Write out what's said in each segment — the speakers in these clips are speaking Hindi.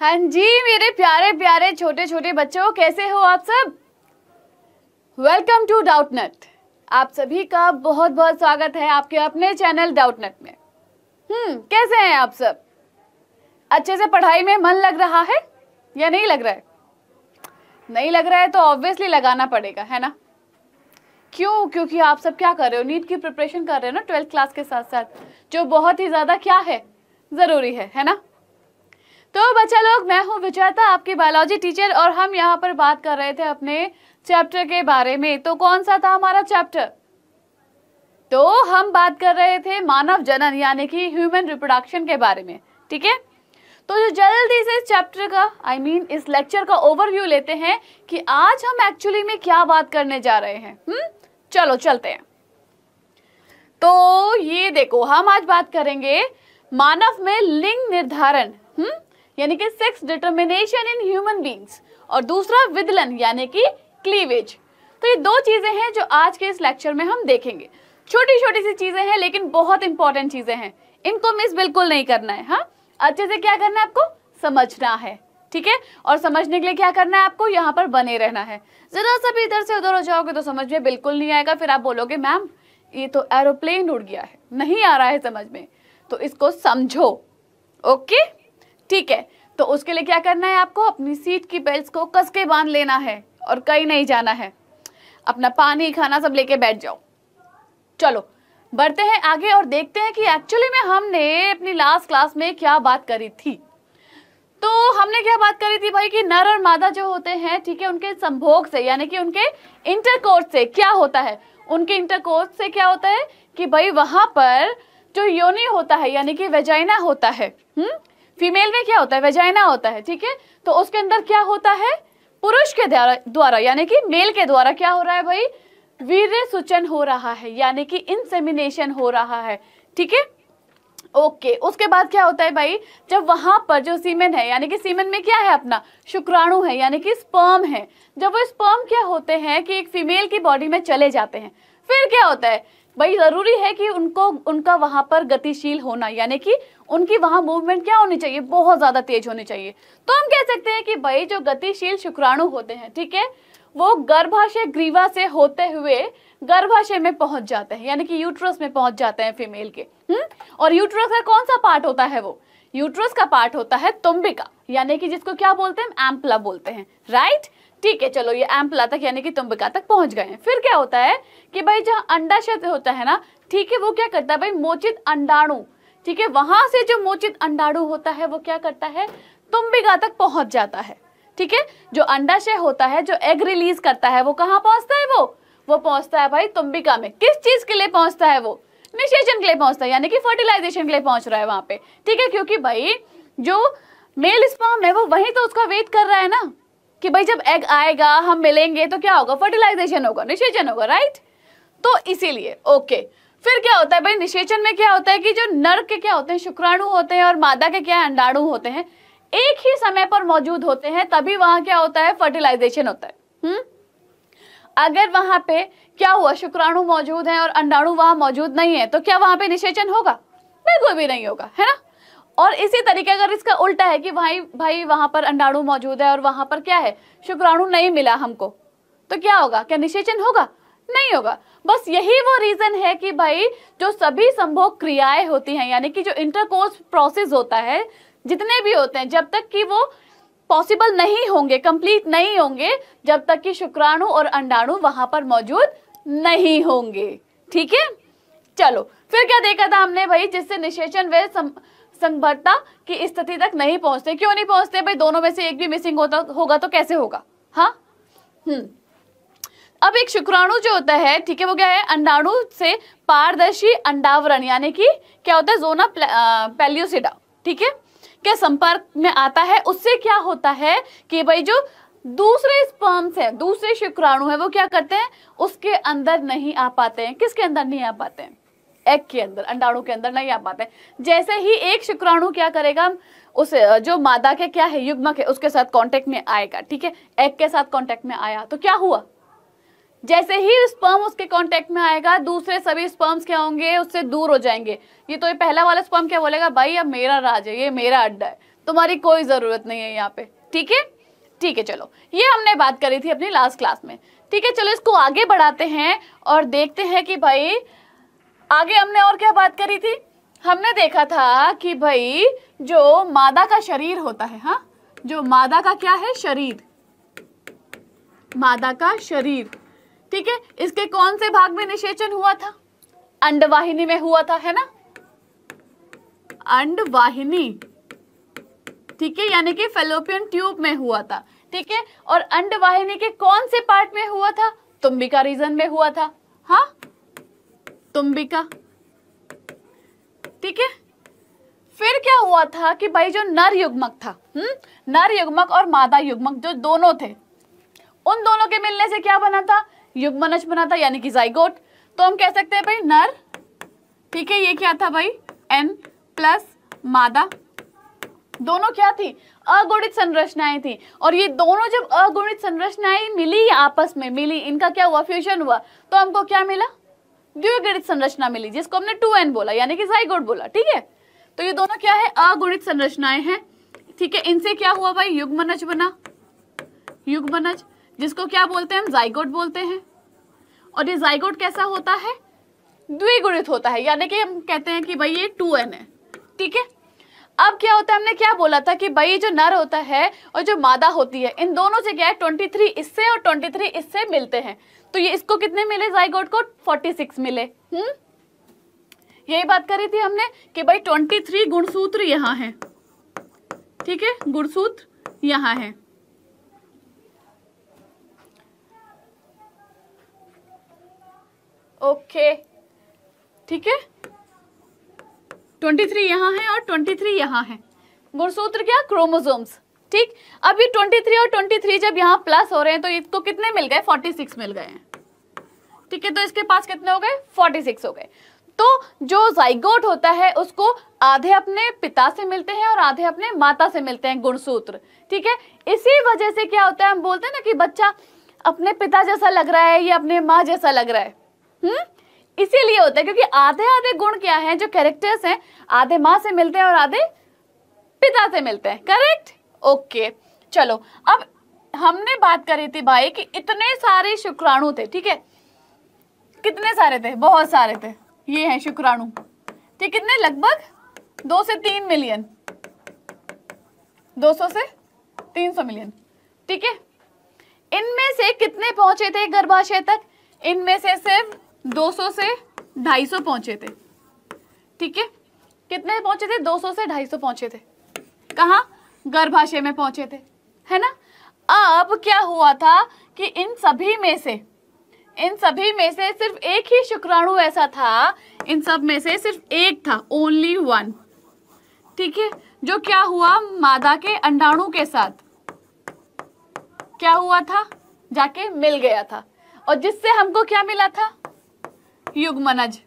हाँ जी मेरे प्यारे प्यारे छोटे छोटे बच्चों कैसे हो आप सब वेलकम टू डाउटनेट आप सभी का बहुत बहुत स्वागत है आपके अपने चैनल डाउटनेट में हम्म कैसे हैं आप सब अच्छे से पढ़ाई में मन लग रहा है या नहीं लग रहा है नहीं लग रहा है तो ऑब्वियसली लगाना पड़ेगा है ना क्यों क्योंकि आप सब क्या कर रहे हो नीट की प्रिपरेशन कर रहे हो ना ट्वेल्थ क्लास के साथ साथ जो बहुत ही ज़्यादा क्या है ज़रूरी है है ना तो बच्चा लोग मैं हूँ विजयता आपकी बायोलॉजी टीचर और हम यहाँ पर बात कर रहे थे अपने चैप्टर के बारे में तो कौन सा था हमारा चैप्टर तो हम बात कर रहे थे मानव जनन यानी कि ह्यूमन रिप्रोडक्शन के बारे में ठीक है तो जो जल्दी से इस चैप्टर का आई I मीन mean, इस लेक्चर का ओवरव्यू लेते हैं कि आज हम एक्चुअली में क्या बात करने जा रहे हैं हुँ? हम्म? चलो चलते हैं तो ये देखो हम आज बात करेंगे मानव में लिंग निर्धारण हम्म यानी कि sex determination in human beings और दूसरा विदलन यानी कि क्लीवेज तो ये दो चीज़ें हैं जो आज के इस लेक्चर में हम देखेंगे छोटी छोटी सी चीज़ें हैं लेकिन बहुत इंपॉर्टेंट चीज़ें हैं इनको मिस बिल्कुल नहीं करना है हाँ अच्छे से क्या करना है आपको समझना है ठीक है और समझने के लिए क्या करना है आपको यहाँ पर बने रहना है ज़रा सा भी इधर से उधर हो जाओगे तो समझ में बिल्कुल नहीं आएगा फिर आप बोलोगे मैम ये तो एरोप्लेन उड़ गया है नहीं आ रहा है समझ में तो इसको समझो ओके ठीक है तो उसके लिए क्या करना है आपको अपनी सीट की बेल्ट को कस के बांध लेना है और कहीं नहीं जाना है अपना पानी खाना सब लेके बैठ जाओ चलो बढ़ते हैं आगे और देखते हैं कि एक्चुअली में हमने अपनी लास्ट क्लास में क्या बात करी थी तो हमने क्या बात करी थी भाई कि नर और मादा जो होते हैं ठीक है उनके संभोग से यानी कि उनके इंटरकोर्स से क्या होता है उनके इंटरकोर्स से क्या होता है कि भाई वहां पर जो योनि होता है यानी कि वेजाइना होता है हम्म फीमेल में क्या होता है वेजाइना होता है ठीक है तो उसके अंदर क्या होता है पुरुष के द्वारा यानी कि मेल के द्वारा क्या हो रहा है भाई वीर सूचन हो रहा है यानी कि इंसेमिनेशन हो रहा है ठीक है ओके okay. उसके बाद क्या होता है भाई जब वहां पर जो सीमेन है यानी कि सीमेन में क्या है अपना शुक्राणु है यानी कि स्पर्म है जब वो स्पर्म क्या होते हैं कि एक फीमेल की बॉडी में चले जाते हैं फिर क्या होता है भाई ज़रूरी है कि उनको उनका वहां पर गतिशील होना यानी कि उनकी वहां मूवमेंट क्या होनी चाहिए बहुत ज़्यादा तेज होनी चाहिए तो हम कह सकते हैं कि भाई जो गतिशील शुक्राणु होते हैं ठीक है वो गर्भाशय ग्रीवा से होते हुए गर्भाशय में पहुंच जाते हैं यानी कि यूट्रस में पहुंच जाते हैं फीमेल के हुँ? हम्म? और यूट्रस का कौन सा पार्ट होता है वो यूट्रस का पार्ट होता है तुम्बिका यानी कि जिसको क्या बोलते हैं एम्पला बोलते हैं राइट ठीक है चलो ये एम्पला तक यानी कि तुम्बिका तक पहुंच गए फिर क्या होता है कि भाई जहाँ अंडाशय होता है ना ठीक है वो क्या करता है भाई मोचित अंडाणु ठीक है वहां से जो मोचित अंडाणु होता है वो क्या करता है तुम्बिका तक पहुंच जाता है ठीक है जो अंडाशय होता है जो एग रिलीज करता है वो कहाँ पहुंचता है वो वो पहुंचता है भाई तुम्बिका में किस चीज के लिए पहुंचता है वो निषेचन के लिए पहुंचता है यानी कि फर्टिलाइजेशन के लिए पहुंच रहा है वहां पे ठीक है क्योंकि भाई जो मेल स्पर्म है वो वही तो उसका वेट कर रहा है ना कि भाई जब एग आएगा हम मिलेंगे तो क्या होगा फर्टिलाइजेशन होगा निषेचन होगा राइट तो इसीलिए ओके फिर क्या होता है भाई निषेचन में क्या होता है कि जो नर के क्या होते हैं शुक्राणु होते हैं और मादा के क्या अंडाणु होते हैं एक ही समय पर मौजूद होते हैं तभी वहां क्या होता है फर्टिलाइजेशन होता है हुँ? हम्म? अगर वहां पे क्या हुआ शुक्राणु मौजूद है और अंडाणु वहां मौजूद नहीं है तो क्या वहां पे निषेचन होगा बिल्कुल भी नहीं होगा है ना और इसी तरीके अगर इसका उल्टा है कि भाई भाई वहां पर अंडाणु मौजूद है और वहां पर क्या है शुक्राणु नहीं मिला हमको तो क्या होगा क्या निषेचन होगा नहीं होगा बस यही वो रीज़न है कि भाई जो सभी संभोग क्रियाएं होती हैं यानी कि जो इंटरकोर्स प्रोसेस होता है जितने भी होते हैं जब तक कि वो पॉसिबल नहीं होंगे कंप्लीट नहीं होंगे जब तक कि शुक्राणु और अंडाणु वहां पर मौजूद नहीं होंगे ठीक है चलो फिर क्या देखा था हमने भाई जिससे निषेचन वे सम, संभवता की स्थिति तक नहीं पहुंचते क्यों नहीं पहुंचते भाई दोनों में से एक भी मिसिंग होता होगा तो कैसे होगा हाँ हम्म अब एक शुक्राणु जो होता है ठीक है वो क्या है अंडाणु से पारदर्शी अंडावरण यानी कि क्या होता है जोना पेल्यूसिडा ठीक है क्या संपर्क में आता है उससे क्या होता है कि भाई जो दूसरे स्पर्म्स है दूसरे शुक्राणु है वो क्या करते हैं उसके अंदर नहीं आ पाते हैं किसके अंदर नहीं आ पाते हैं एग के अंदर अंडाणु के अंदर नहीं आ पाते जैसे ही एक शुक्राणु क्या करेगा उस जो मादा के क्या है युग्म के उसके साथ कांटेक्ट में आएगा ठीक है एग के साथ कांटेक्ट में आया तो क्या हुआ जैसे ही स्पर्म उसके कांटेक्ट में आएगा दूसरे सभी स्पर्म्स क्या होंगे उससे दूर हो जाएंगे ये तो ये पहला वाला स्पर्म क्या बोलेगा भाई अब मेरा राज है ये मेरा अड्डा है तुम्हारी कोई ज़रूरत नहीं है यहाँ पे ठीक है ठीक है चलो ये हमने बात करी थी अपनी लास्ट क्लास में ठीक है चलो इसको आगे बढ़ाते हैं और देखते हैं कि भाई आगे हमने और क्या बात करी थी हमने देखा था कि भाई जो मादा का शरीर होता है हा जो मादा का क्या है शरीर मादा का शरीर ठीक है इसके कौन से भाग में निषेचन हुआ था अंडवाहिनी में हुआ था है ना अंडवाहिनी ठीक है यानी कि फेलोपियन ट्यूब में हुआ था ठीक है और अंडवाहिनी के कौन से पार्ट में हुआ था तुम्बिका रीजन में हुआ था हाँ तुम्बिका ठीक है फिर क्या हुआ था कि भाई जो नर युग्मक था हुँ? हम्म, नर युग्मक और मादा युग्मक जो दोनों थे उन दोनों के मिलने से क्या बना था युग्मनज बना था यानी कि जाइगोट तो हम कह सकते हैं भाई नर ठीक है ये क्या था भाई एन प्लस मादा दोनों क्या थी अगुणित संरचनाएं थी और ये दोनों जब अगुणित संरचनाएं मिली आपस में मिली इनका क्या हुआ फ्यूजन हुआ तो हमको क्या मिला द्विगणित संरचना मिली जिसको हमने टू एन बोला यानी कि जाइगोट बोला ठीक है तो ये दोनों क्या है अगुणित संरचनाएं हैं ठीक है इनसे क्या हुआ भाई युग्मनज बना युग्मनज जिसको क्या बोलते हैं हम जाइगोट बोलते हैं और ये जाइगोट कैसा होता है द्विगुणित होता है यानी कि हम कहते हैं कि भाई ये टू एन है ठीक है अब क्या होता है हमने क्या बोला था कि भाई जो नर होता है और जो मादा होती है इन दोनों से क्या है 23 इससे और 23 इससे मिलते हैं तो ये इसको कितने मिले जाइगोट को 46 मिले हम्म यही बात करी थी हमने कि भाई 23 गुणसूत्र यहाँ है ठीक है गुणसूत्र यहाँ है ओके ठीक है 23 यहाँ है और 23 यहाँ है गुणसूत्र क्या क्रोमोजोम्स ठीक अब ये 23 और 23 जब यहाँ प्लस हो रहे हैं तो इसको तो कितने मिल गए 46 मिल गए ठीक है तो इसके पास कितने हो गए 46 हो गए तो जो जाइगोट होता है उसको आधे अपने पिता से मिलते हैं और आधे अपने माता से मिलते हैं गुणसूत्र ठीक है इसी वजह से क्या होता है हम बोलते हैं ना कि बच्चा अपने पिता जैसा लग रहा है या अपने माँ जैसा लग रहा है हम्म इसीलिए होता है क्योंकि आधे आधे गुण क्या है जो कैरेक्टर्स हैं आधे माँ से मिलते हैं और आधे पिता से मिलते हैं करेक्ट ओके चलो अब हमने बात करी थी भाई कि इतने सारे शुक्राणु थे ठीक है कितने सारे थे बहुत सारे थे ये हैं शुक्राणु ठीक कितने लगभग दो से तीन मिलियन दो सौ से तीन सौ मिलियन ठीक है इनमें से कितने पहुंचे थे गर्भाशय तक इनमें से सिर्फ 200 से 250 पहुंचे थे ठीक है कितने पहुंचे थे 200 से 250 पहुंचे थे कहा गर्भाशय में पहुंचे थे है ना अब क्या हुआ था कि इन सभी में से इन सभी में से सिर्फ एक ही शुक्राणु ऐसा था इन सब में से सिर्फ एक था ओनली वन ठीक है जो क्या हुआ मादा के अंडाणु के साथ क्या हुआ था जाके मिल गया था और जिससे हमको क्या मिला था युग्मनज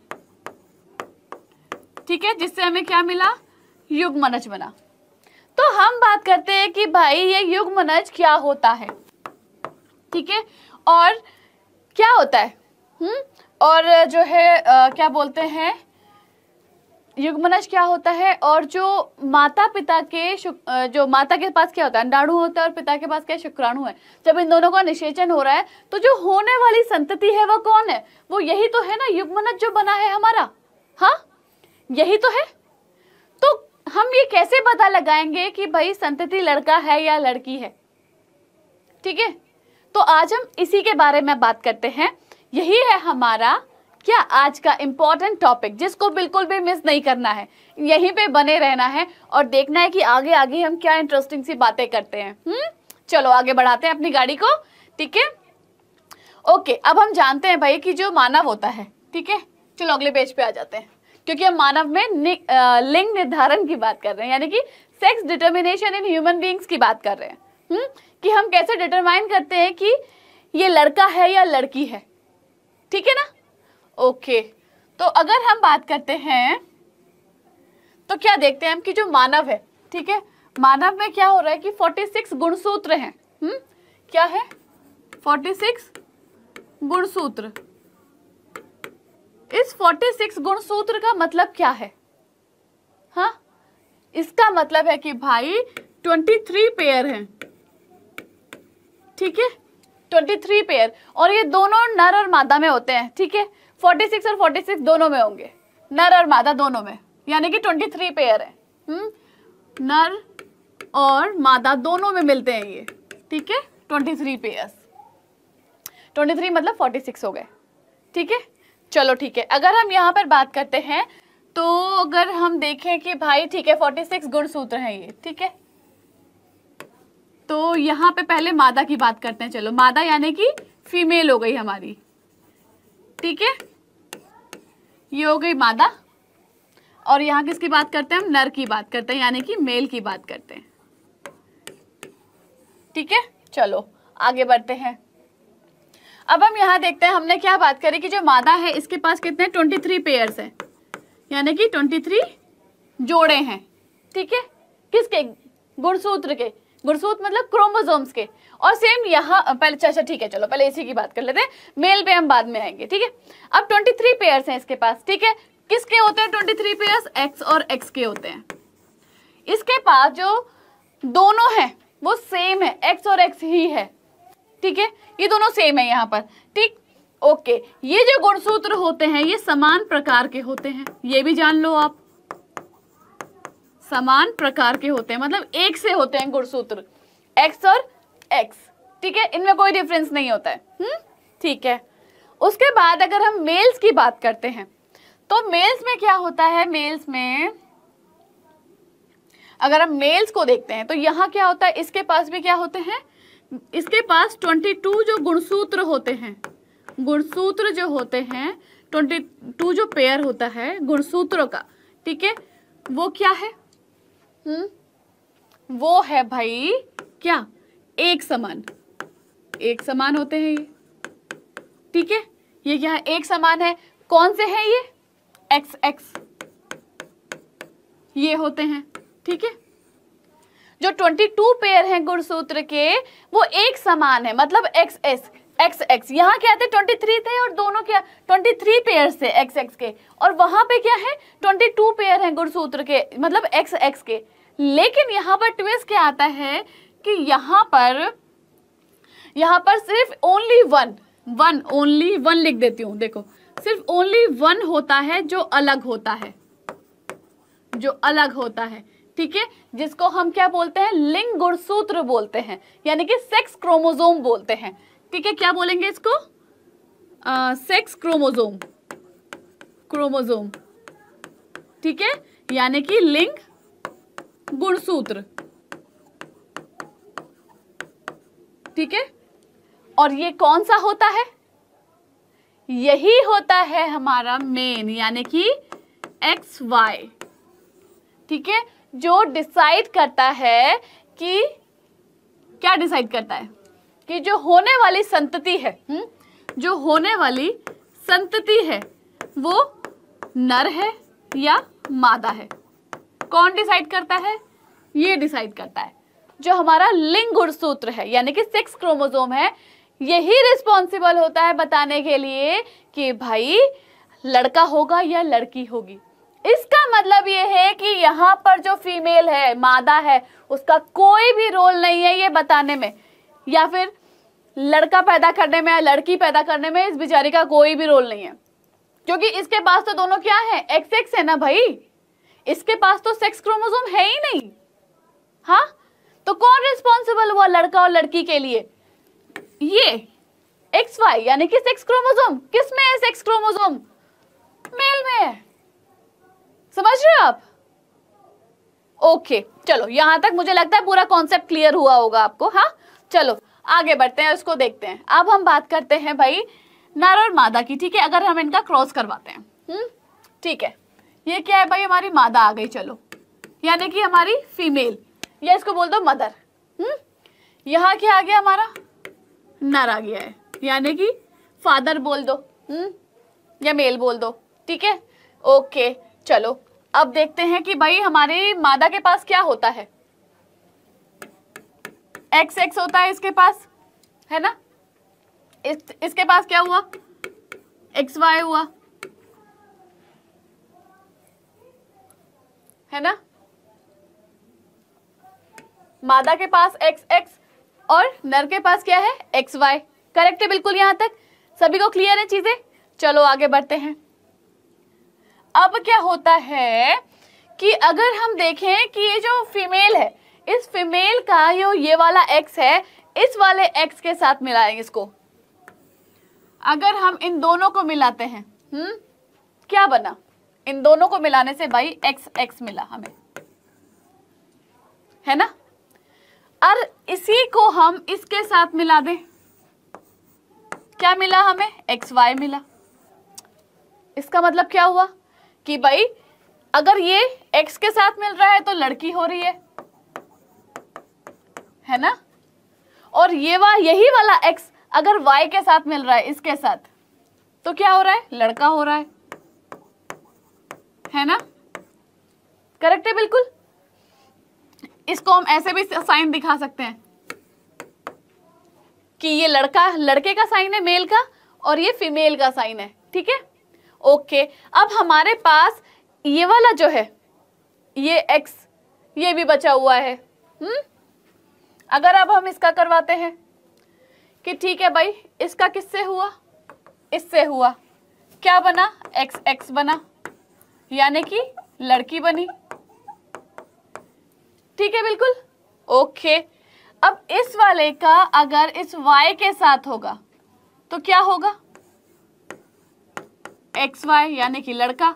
ठीक है जिससे हमें क्या मिला युग्मनज बना तो हम बात करते हैं कि भाई ये युग्मनज क्या होता है ठीक है और क्या होता है हुँ? हम्म? और जो है आ, क्या बोलते हैं युग्मनज क्या होता है और जो माता पिता के जो माता के पास क्या होता है अंडाणु होता है और पिता के पास क्या शुक्राणु है जब इन दोनों का निषेचन हो रहा है तो जो होने वाली संतति है वह कौन है वो यही तो है ना युग्मनज जो बना है हमारा हाँ यही तो है हम ये कैसे पता लगाएंगे कि भाई संतति लड़का है या लड़की है ठीक है तो आज हम इसी के बारे में बात करते हैं यही है हमारा क्या आज का इम्पॉर्टेंट टॉपिक जिसको बिल्कुल भी मिस नहीं करना है यहीं पे बने रहना है और देखना है कि आगे आगे हम क्या इंटरेस्टिंग सी बातें करते हैं हम्म चलो आगे बढ़ाते हैं अपनी गाड़ी को ठीक है ओके अब हम जानते हैं भाई कि जो मानव होता है ठीक है चलो अगले पेज पे आ जाते हैं क्योंकि हम मानव में लिंग निर्धारण की बात कर रहे हैं यानी कि sex determination in human beings की बात कर रहे हैं हुँ? हम्म? कि हम कैसे डिटरमाइन करते हैं कि ये लड़का है या लड़की है ठीक है ना ओके तो अगर हम बात करते हैं तो क्या देखते हैं हम कि जो मानव है ठीक है मानव में क्या हो रहा है कि 46 गुणसूत्र हैं हम्म क्या है 46 गुणसूत्र इस 46 गुण सूत्र का मतलब क्या है हा? इसका मतलब है कि भाई 23 पेयर हैं ठीक है 23 पेयर और ये दोनों नर और मादा में होते हैं ठीक है 46 और 46 दोनों में होंगे नर और मादा दोनों में यानी कि 23 पेयर है हुँ? नर और मादा दोनों में मिलते हैं ये ठीक है 23 पेयर 23 मतलब 46 हो गए ठीक है चलो ठीक है अगर हम यहाँ पर बात करते हैं तो अगर हम देखें कि भाई ठीक है फोर्टी सिक्स गुण सूत्र है ये ठीक है तो यहाँ पे पहले मादा की बात करते हैं चलो मादा यानी कि फीमेल हो गई हमारी ठीक है ये हो गई मादा और यहाँ किसकी बात करते हैं हम नर की बात करते हैं यानी कि मेल की बात करते हैं ठीक है चलो आगे बढ़ते हैं अब हम यहाँ देखते हैं हमने क्या बात करी कि जो मादा है इसके पास कितने ट्वेंटी थ्री पेयर्स है यानी कि ट्वेंटी थ्री जोड़े हैं ठीक है किसके गुणसूत्र के गुणसूत्र मतलब क्रोमोजोम्स के और सेम यहाँ पहले अच्छा, अच्छा ठीक है चलो पहले इसी की बात कर लेते हैं मेल पे हम बाद में आएंगे ठीक है अब ट्वेंटी थ्री पेयर्स हैं इसके पास ठीक है किसके होते हैं ट्वेंटी थ्री पेयर्स एक्स और एक्स के होते हैं इसके पास जो दोनों हैं वो सेम है एक्स और एक्स ही है ठीक है ये दोनों सेम है यहाँ पर ठीक ओके ये जो गुणसूत्र होते हैं ये समान प्रकार के होते हैं ये भी जान लो आप समान प्रकार के होते हैं मतलब एक से होते हैं गुणसूत्र एक्स और एक्स ठीक है इनमें कोई डिफरेंस नहीं होता है हम्म? ठीक है उसके बाद अगर हम मेल्स की बात करते हैं तो मेल्स में क्या होता है मेल्स में अगर हम मेल्स को देखते हैं तो यहाँ क्या होता है इसके पास भी क्या होते हैं इसके पास ट्वेंटी टू जो गुणसूत्र होते हैं गुणसूत्र जो होते हैं ट्वेंटी टू जो पेयर होता है गुणसूत्रों का ठीक है वो क्या है हम्म वो है भाई क्या एक समान एक समान होते हैं ये ठीक है ये क्या है एक समान है कौन से हैं ये एक्स एक्स ये होते हैं ठीक है जो 22 पेयर हैं गुणसूत्र के वो एक समान है मतलब एक्स एस एक्स एक्स यहाँ क्या थे 23 थे और दोनों क्या 23 पेयर थे एक्स एक्स के और वहां पे क्या है 22 पेयर है गुणसूत्र के मतलब एक्स एक्स के लेकिन यहाँ पर ट्विस्ट क्या आता है कि यहाँ पर यहाँ पर सिर्फ only one one only one लिख देती हूँ देखो सिर्फ ओनली वन होता है जो अलग होता है जो अलग होता है ठीक है जिसको हम क्या बोलते हैं लिंग गुणसूत्र बोलते हैं यानी कि सेक्स क्रोमोजोम बोलते हैं ठीक है क्या बोलेंगे इसको आ, सेक्स क्रोमोजोम क्रोमोजोम ठीक है यानी कि लिंग गुणसूत्र ठीक है और ये कौन सा होता है यही होता है हमारा मेन यानी कि एक्स वाई ठीक है जो डिसाइड करता है कि क्या डिसाइड करता है कि जो होने वाली संतति है हुँ? हम्म, जो होने वाली संतति है वो नर है या मादा है कौन डिसाइड करता है ये डिसाइड करता है जो हमारा लिंग गुणसूत्र है यानी कि सेक्स क्रोमोजोम है यही रिस्पॉन्सिबल होता है बताने के लिए कि भाई लड़का होगा या लड़की होगी इसका मतलब ये है कि यहाँ पर जो फीमेल है मादा है उसका कोई भी रोल नहीं है ये बताने में या फिर लड़का पैदा करने में या लड़की पैदा करने में इस बिचारी का कोई भी रोल नहीं है क्योंकि इसके पास तो दोनों क्या है एक्स एक्स है ना भाई इसके पास तो सेक्स क्रोमोसोम है ही नहीं हाँ तो कौन रिस्पॉन्सिबल हुआ लड़का और लड़की के लिए ये एक्स वाई यानी कि सेक्स क्रोमोसोम किस में है सेक्स क्रोमोसोम मेल में है समझ रहे हो आप ओके okay, चलो यहां तक मुझे लगता है पूरा कॉन्सेप्ट क्लियर हुआ होगा आपको हाँ चलो आगे बढ़ते हैं उसको देखते हैं अब हम बात करते हैं भाई नर और मादा की ठीक है अगर हम इनका क्रॉस करवाते हैं हम्म ठीक है ये क्या है भाई हमारी मादा आ गई चलो यानी कि हमारी फीमेल या इसको बोल दो मदर हम्म यहाँ क्या आ गया हमारा नर आ गया है यानी कि फादर बोल दो हम्म या मेल बोल दो ठीक है ओके चलो अब देखते हैं कि भाई हमारे मादा के पास क्या होता है एक्स एक्स होता है इसके पास है ना इस, इसके पास क्या हुआ एक्स वाई हुआ है ना मादा के पास एक्स एक्स और नर के पास क्या है एक्स वाई करेक्ट है बिल्कुल यहां तक सभी को क्लियर है चीजें चलो आगे बढ़ते हैं अब क्या होता है कि अगर हम देखें कि ये जो फीमेल है इस फीमेल का जो ये वाला एक्स है इस वाले एक्स के साथ मिलाएंगे इसको अगर हम इन दोनों को मिलाते हैं हम्म क्या बना इन दोनों को मिलाने से भाई एक्स एक्स मिला हमें है ना और इसी को हम इसके साथ मिला दें क्या मिला हमें एक्स वाई मिला इसका मतलब क्या हुआ कि भाई अगर ये एक्स के साथ मिल रहा है तो लड़की हो रही है है ना और ये वा यही वाला एक्स अगर वाई के साथ मिल रहा है इसके साथ तो क्या हो रहा है लड़का हो रहा है है ना करेक्ट है बिल्कुल इसको हम ऐसे भी साइन दिखा सकते हैं कि ये लड़का लड़के का साइन है मेल का और ये फीमेल का साइन है ठीक है ओके अब हमारे पास ये वाला जो है ये एक्स ये भी बचा हुआ है हम्म अगर अब हम इसका करवाते हैं कि ठीक है भाई इसका किससे हुआ इससे हुआ क्या बना एक्स एक्स बना यानी कि लड़की बनी ठीक है बिल्कुल ओके अब इस वाले का अगर इस y के साथ होगा तो क्या होगा एक्स वाई यानी कि लड़का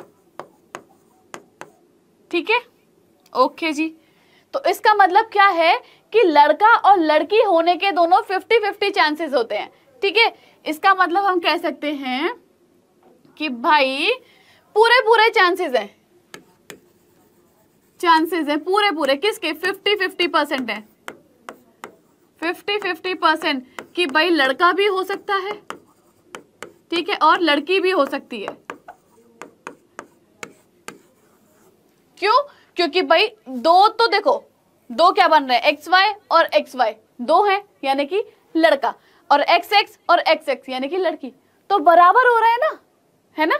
ठीक है ओके जी तो इसका मतलब क्या है कि लड़का और लड़की होने के दोनों फिफ्टी फिफ्टी चांसेस होते हैं ठीक है इसका मतलब हम कह सकते हैं कि भाई पूरे पूरे चांसेस हैं चांसेस हैं पूरे पूरे किसके फिफ्टी फिफ्टी परसेंट है फिफ्टी फिफ्टी परसेंट कि भाई लड़का भी हो सकता है ठीक है और लड़की भी हो सकती है क्यों क्योंकि भाई दो तो देखो दो क्या बन रहे हैं एक्स वाई और एक्स वाई दो है यानी कि लड़का और एक्स एक्स और एक्स एक्स यानी कि लड़की तो बराबर हो रहा है ना है ना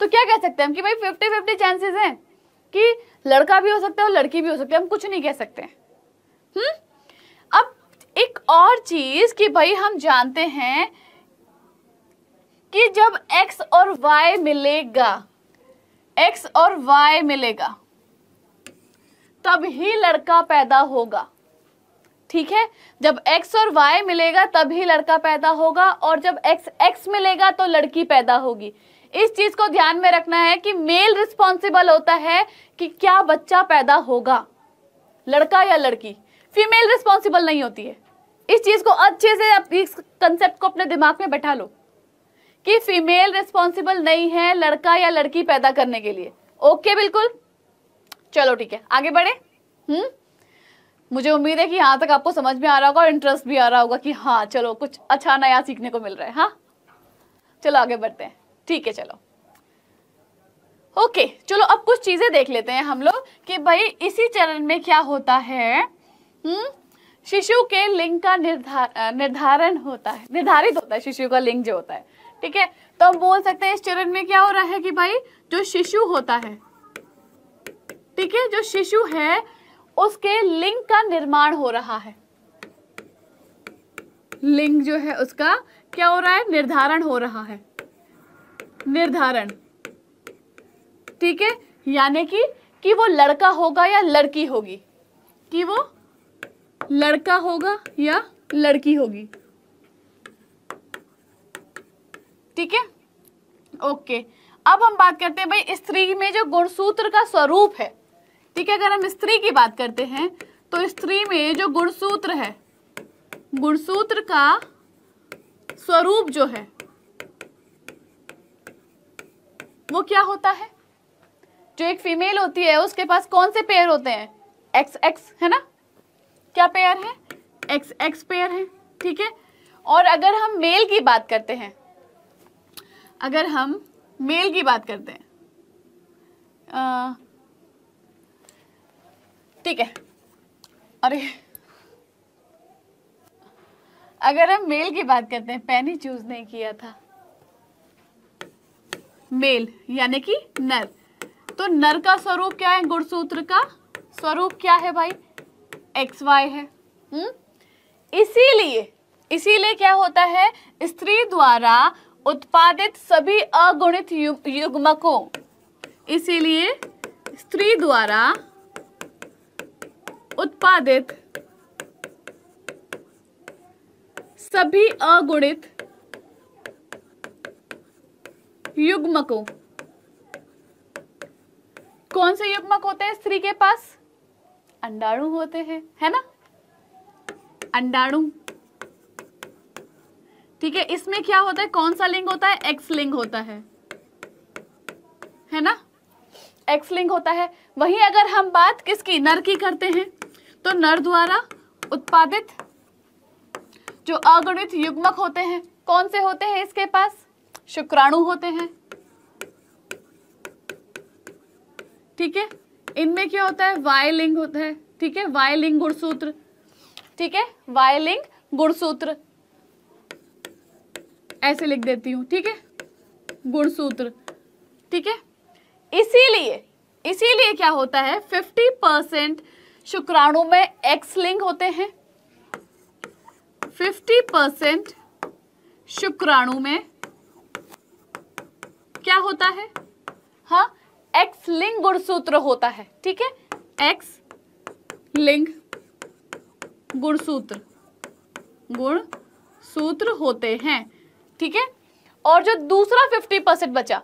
तो क्या कह सकते हैं हम कि भाई फिफ्टी फिफ्टी चांसेस हैं कि लड़का भी हो सकता है और लड़की भी हो सकती है हम कुछ नहीं कह सकते हम्म अब एक और चीज़ कि भाई हम जानते हैं कि जब x और y मिलेगा x और y मिलेगा तब ही लड़का पैदा होगा ठीक है जब x और y मिलेगा तब ही लड़का पैदा होगा और जब x x मिलेगा तो लड़की पैदा होगी इस चीज को ध्यान में रखना है कि मेल रिस्पॉन्सिबल होता है कि क्या बच्चा पैदा होगा लड़का या लड़की फीमेल रिस्पॉन्सिबल नहीं होती है इस चीज को अच्छे से इस कंसेप्ट को अपने दिमाग में बैठा लो कि फीमेल रिस्पॉन्सिबल नहीं है लड़का या लड़की पैदा करने के लिए ओके बिल्कुल चलो ठीक है आगे बढ़े हम्म मुझे उम्मीद है कि यहां तक आपको समझ में आ रहा होगा और इंटरेस्ट भी आ रहा होगा कि हाँ चलो कुछ अच्छा नया सीखने को मिल रहा है हाँ चलो आगे बढ़ते हैं ठीक है चलो ओके चलो अब कुछ चीजें देख लेते हैं हम लोग कि भाई इसी चरण में क्या होता है हम्म शिशु के लिंग का निर्धार निर्धारण होता है निर्धारित होता है शिशु का लिंग जो होता है ठीक है तो हम बोल सकते हैं इस चरण में क्या हो रहा है कि भाई जो शिशु होता है ठीक है जो शिशु है उसके लिंग का निर्माण हो रहा है लिंग जो है उसका क्या हो रहा है निर्धारण हो रहा है निर्धारण ठीक है यानी कि कि वो लड़का होगा या लड़की होगी कि वो लड़का होगा या लड़की होगी ठीक है ओके अब हम बात करते हैं भाई स्त्री में जो गुणसूत्र का स्वरूप है ठीक है अगर हम स्त्री की बात करते हैं तो स्त्री में जो गुणसूत्र है गुणसूत्र का स्वरूप जो है वो क्या होता है जो एक फीमेल होती है उसके पास कौन से पेयर होते हैं एक्स एक्स है ना क्या पेयर है एक्स एक्स पेयर है ठीक है और अगर हम मेल की बात करते हैं अगर हम मेल की बात करते हैं ठीक है अरे अगर हम मेल की बात करते हैं पेन ही चूज नहीं किया था मेल यानी कि नर तो नर का स्वरूप क्या है गुणसूत्र का स्वरूप क्या है भाई एक्स वाई है हम्म? इसीलिए इसीलिए क्या होता है स्त्री द्वारा उत्पादित सभी अगुणित युग्मकों इसीलिए स्त्री द्वारा उत्पादित सभी अगुणित युग्मकों कौन से युग्मक होते हैं स्त्री के पास अंडाणु होते हैं है ना अंडाणु ठीक है इसमें क्या होता है कौन सा लिंग होता है एक्स लिंग होता है है ना एक्स लिंग होता है वही अगर हम बात किसकी नर की करते हैं तो नर द्वारा उत्पादित जो अगणित युग्मक होते हैं कौन से होते हैं इसके पास शुक्राणु होते हैं ठीक है इनमें क्या होता है वायलिंग होता है ठीक है वायलिंग गुणसूत्र ठीक है वायलिंग गुणसूत्र ऐसे लिख देती हूँ ठीक है गुणसूत्र ठीक है इसीलिए इसीलिए क्या होता है 50 परसेंट शुक्राणु में एक्स लिंग होते हैं 50 परसेंट शुक्राणु में क्या होता है हा एक्स लिंग गुणसूत्र होता है ठीक है एक्स लिंग गुणसूत्र गुण सूत्र होते हैं ठीक है और जो दूसरा फिफ्टी परसेंट बचा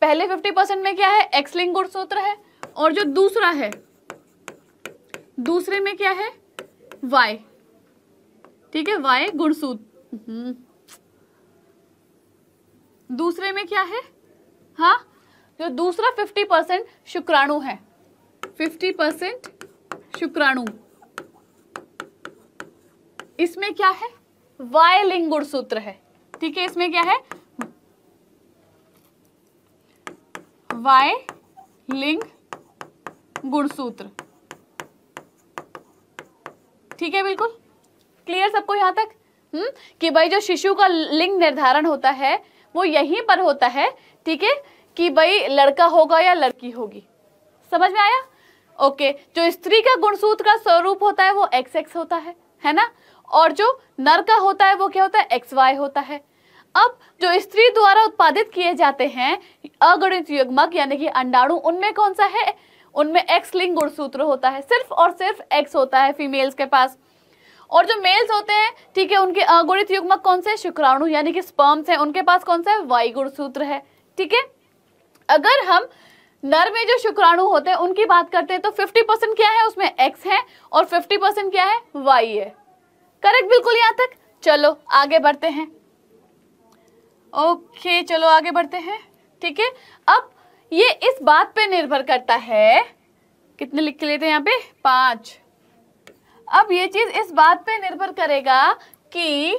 पहले फिफ्टी परसेंट में क्या है एक्सलिंग गुणसूत्र सूत्र है और जो दूसरा है दूसरे में क्या है वाई ठीक है वाई गुणसूत्र हम्म। दूसरे में क्या है हा जो दूसरा फिफ्टी परसेंट शुक्राणु है फिफ्टी परसेंट शुक्राणु इसमें क्या है वायलिंग गुणसूत्र है ठीक है इसमें क्या है वाय लिंग गुणसूत्र ठीक है बिल्कुल क्लियर सबको यहां तक हम्म कि भाई जो शिशु का लिंग निर्धारण होता है वो यहीं पर होता है ठीक है कि भाई लड़का होगा या लड़की होगी समझ में आया ओके जो स्त्री का गुणसूत्र का स्वरूप होता है वो एक्स एक्स होता है है ना और जो नर का होता है वो क्या होता है एक्स वाई होता है अब जो स्त्री द्वारा उत्पादित किए जाते हैं अगणित युग्मक यानी कि अंडाणु उनमें कौन सा है उनमें एक्स लिंग गुणसूत्र होता है सिर्फ और सिर्फ एक्स होता है फीमेल्स के पास और जो मेल्स होते हैं ठीक है उनके अगुणित युग्मक कौन से शुक्राणु यानी कि स्पर्म्स हैं उनके पास कौन सा है वाई गुणसूत्र है ठीक है अगर हम नर में जो शुक्राणु होते हैं उनकी बात करते हैं तो 50 परसेंट क्या है उसमें एक्स है और 50 परसेंट क्या है वाई है करेक्ट बिल्कुल यहाँ तक चलो आगे बढ़ते हैं ओके चलो आगे बढ़ते हैं ठीक है अब ये इस बात पे निर्भर करता है कितने लिख के लेते हैं यहाँ पे पांच अब ये चीज इस बात पे निर्भर करेगा कि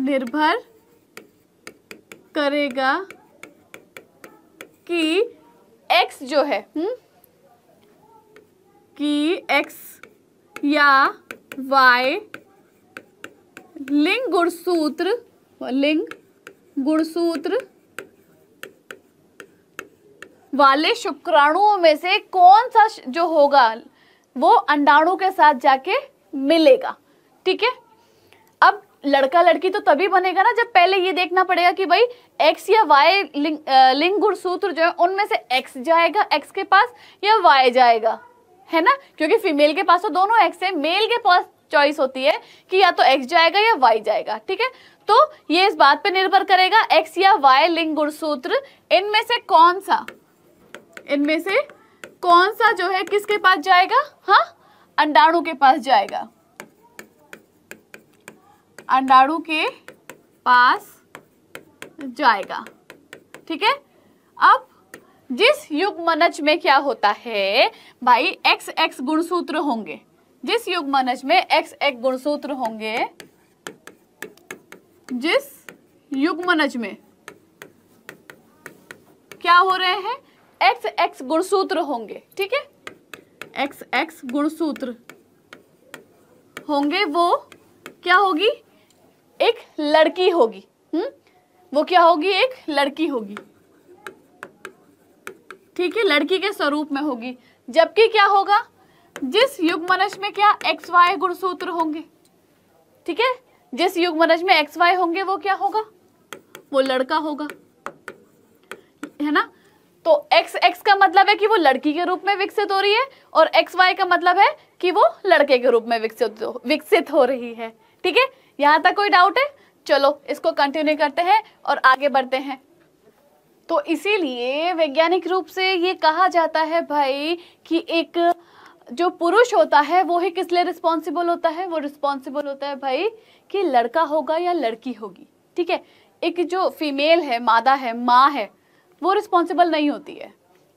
निर्भर करेगा कि x जो है हुँ? हम्म, कि x या वाई लिंग गुणसूत्र लिंग गुणसूत्र वाले शुक्राणुओं में से कौन सा जो होगा वो अंडाणु के साथ जाके मिलेगा ठीक है अब लड़का लड़की तो तभी बनेगा ना जब पहले ये देखना पड़ेगा कि भाई एक्स या वाई लिंग, लिंग गुणसूत्र जो है उनमें से एक्स जाएगा एक्स के पास या वाई जाएगा है ना क्योंकि फीमेल के पास तो दोनों एक्स है मेल के पास चॉइस होती है कि या तो एक्स जाएगा या वाई जाएगा ठीक है तो ये इस बात पे निर्भर करेगा एक्स या वाई लिंग गुणसूत्र इनमें से कौन सा इनमें से कौन सा जो है किसके पास जाएगा हाँ अंडाणु के पास जाएगा अंडाणु के पास जाएगा ठीक है अब जिस युग्मनज में क्या होता है भाई एक्स एक्स गुणसूत्र होंगे जिस युग्मनज में एक्स एक्स गुणसूत्र होंगे जिस युग्मनज में क्या हो रहे हैं एक्स एक्स गुणसूत्र होंगे ठीक है एक्स एक्स गुणसूत्र होंगे वो क्या होगी एक लड़की होगी हम्म वो क्या होगी एक लड़की होगी ठीक है लड़की के स्वरूप में होगी जबकि क्या होगा जिस युग मनज में क्या एक्स वाई गुणसूत्र होंगे ठीक है जिस युगमनस में एक्स वाई होंगे वो क्या होगा वो लड़का होगा है ना तो एक्स एक्स का मतलब है कि वो लड़की के रूप में विकसित हो रही है और एक्स वाई का मतलब है कि वो लड़के के रूप में विकसित विकसित हो रही है ठीक है यहां तक कोई डाउट है चलो इसको कंटिन्यू करते हैं और आगे बढ़ते हैं तो इसीलिए वैज्ञानिक रूप से ये कहा जाता है भाई कि एक जो पुरुष होता है वो ही किस लिए रिस्पॉन्सिबल होता है वो रिस्पॉन्सिबल होता है भाई कि लड़का होगा या लड़की होगी ठीक है एक जो फीमेल है मादा है माँ है वो रिस्पॉन्सिबल नहीं होती है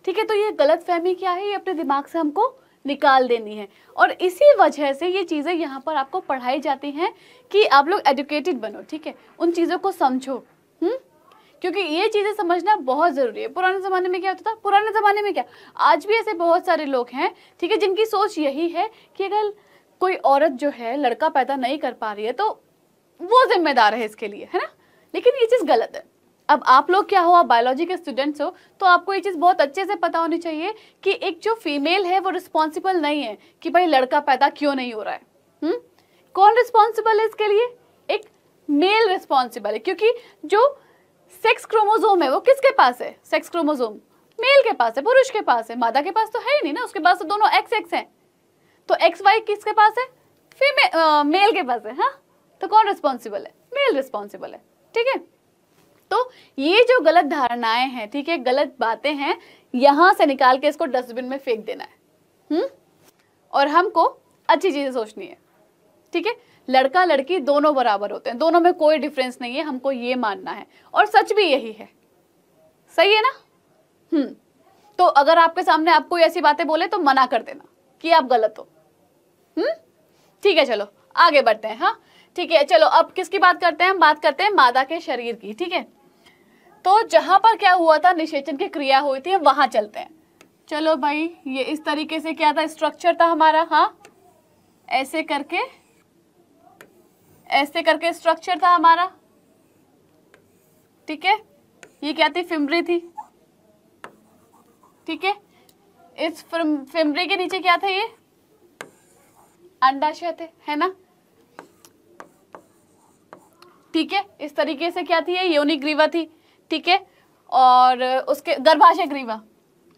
ठीक है तो ये गलत फहमी क्या है ये अपने दिमाग से हमको निकाल देनी है और इसी वजह से ये चीज़ें यहाँ पर आपको पढ़ाई जाती हैं कि आप लोग एजुकेटेड बनो ठीक है उन चीज़ों को समझो हम्म क्योंकि ये चीज़ें समझना बहुत ज़रूरी है पुराने ज़माने में क्या होता था पुराने ज़माने में क्या आज भी ऐसे बहुत सारे लोग हैं ठीक है जिनकी सोच यही है कि अगर कोई औरत जो है लड़का पैदा नहीं कर पा रही है तो वो जिम्मेदार है इसके लिए है ना लेकिन ये चीज़ गलत है अब आप लोग क्या हो आप बायोलॉजी के स्टूडेंट्स हो तो आपको ये चीज़ बहुत अच्छे से पता होनी चाहिए कि एक जो फीमेल है वो रिस्पॉन्सिबल नहीं है कि भाई लड़का पैदा क्यों नहीं हो रहा है हुँ? कौन रिस्पॉन्सिबल है इसके लिए एक मेल रिस्पॉन्सिबल है क्योंकि जो सेक्स क्रोमोजोम है वो किसके पास है सेक्स क्रोमोजोम मेल के पास है पुरुष के पास है मादा के पास तो है ही नहीं ना उसके पास तो दोनों एक्स एक्स हैं तो एक्स वाई किसके पास है फीमेल मेल के पास है हाँ तो कौन रिस्पॉन्सिबल है मेल रिस्पॉन्सिबल है ठीक है तो ये जो गलत धारणाएं हैं ठीक है गलत बातें हैं यहां से निकाल के इसको डस्टबिन में फेंक देना है हुँ? हम्म? और हमको अच्छी चीजें सोचनी है ठीक है लड़का लड़की दोनों बराबर होते हैं दोनों में कोई डिफरेंस नहीं है हमको ये मानना है और सच भी यही है सही है ना हम्म तो अगर आपके सामने आप कोई ऐसी बातें बोले तो मना कर देना कि आप गलत हो हम्म ठीक है चलो आगे बढ़ते हैं हाँ ठीक है चलो अब किसकी बात करते हैं हम बात करते हैं मादा के शरीर की ठीक है तो जहां पर क्या हुआ था निषेचन की क्रिया हुई थी वहां चलते हैं चलो भाई ये इस तरीके से क्या था स्ट्रक्चर था हमारा हाँ ऐसे करके ऐसे करके स्ट्रक्चर था हमारा ठीक है ये क्या थी फिमरी थी ठीक है इस फिमरी के नीचे क्या था ये अंडाशय थे है ना ठीक है इस तरीके से क्या थी ये योनि ग्रीवा थी ठीक है और उसके गर्भाशय ग्रीवा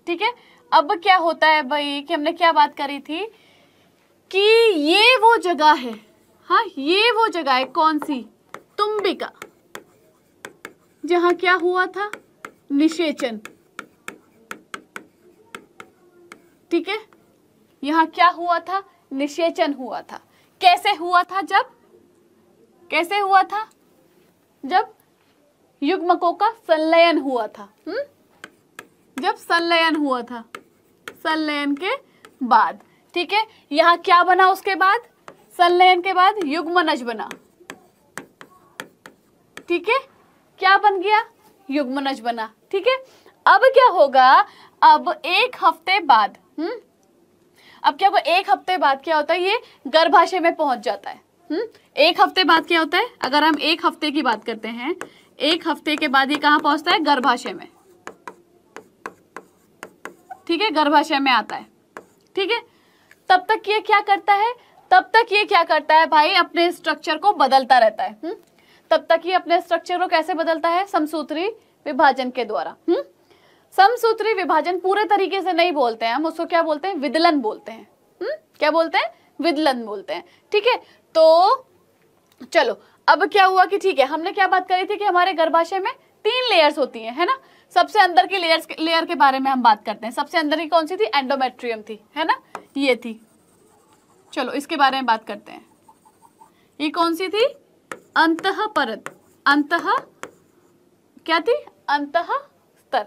ठीक है अब क्या होता है भाई कि हमने क्या बात करी थी कि ये वो जगह है हाँ ये वो जगह है कौन सी तुम्बिका जहां क्या हुआ था निषेचन ठीक है यहां क्या हुआ था निषेचन हुआ था कैसे हुआ था जब कैसे हुआ था जब युग्मकों का संलयन हुआ था हम्म जब संलयन हुआ था संलयन के बाद ठीक है यहां क्या बना उसके बाद संलयन के बाद युग्मनज बना ठीक है क्या बन गया युग्मनज बना ठीक है अब क्या होगा अब एक हफ्ते बाद हम्म अब क्या होगा एक हफ्ते बाद क्या होता है ये गर्भाशय में पहुंच जाता है हम्म एक हफ्ते बाद क्या होता है अगर हम एक हफ्ते की बात करते हैं एक हफ्ते के बाद ये कहां पहुंचता है गर्भाशय में ठीक है गर्भाशय में आता है ठीक है तब तक ये क्या करता है तब तक ये क्या करता है भाई अपने स्ट्रक्चर को बदलता रहता है हुँ? हम्म? तब तक ये अपने स्ट्रक्चर को कैसे बदलता है समसूत्री विभाजन के द्वारा हुँ? हम्म? समसूत्री विभाजन पूरे तरीके से नहीं बोलते हैं हम उसको क्या बोलते हैं विदलन बोलते हैं हुँ? हम्म? क्या बोलते हैं विदलन बोलते हैं ठीक है तो चलो अब क्या हुआ कि ठीक है हमने क्या बात करी थी कि हमारे गर्भाशय में तीन लेयर्स होती हैं है ना सबसे अंदर की लेयर्स लेयर के बारे में हम बात करते हैं सबसे अंदर की कौन सी थी एंडोमेट्रियम थी है ना ये थी चलो इसके बारे में बात करते हैं ये कौन सी थी अंत परत अंत क्या थी अंत स्तर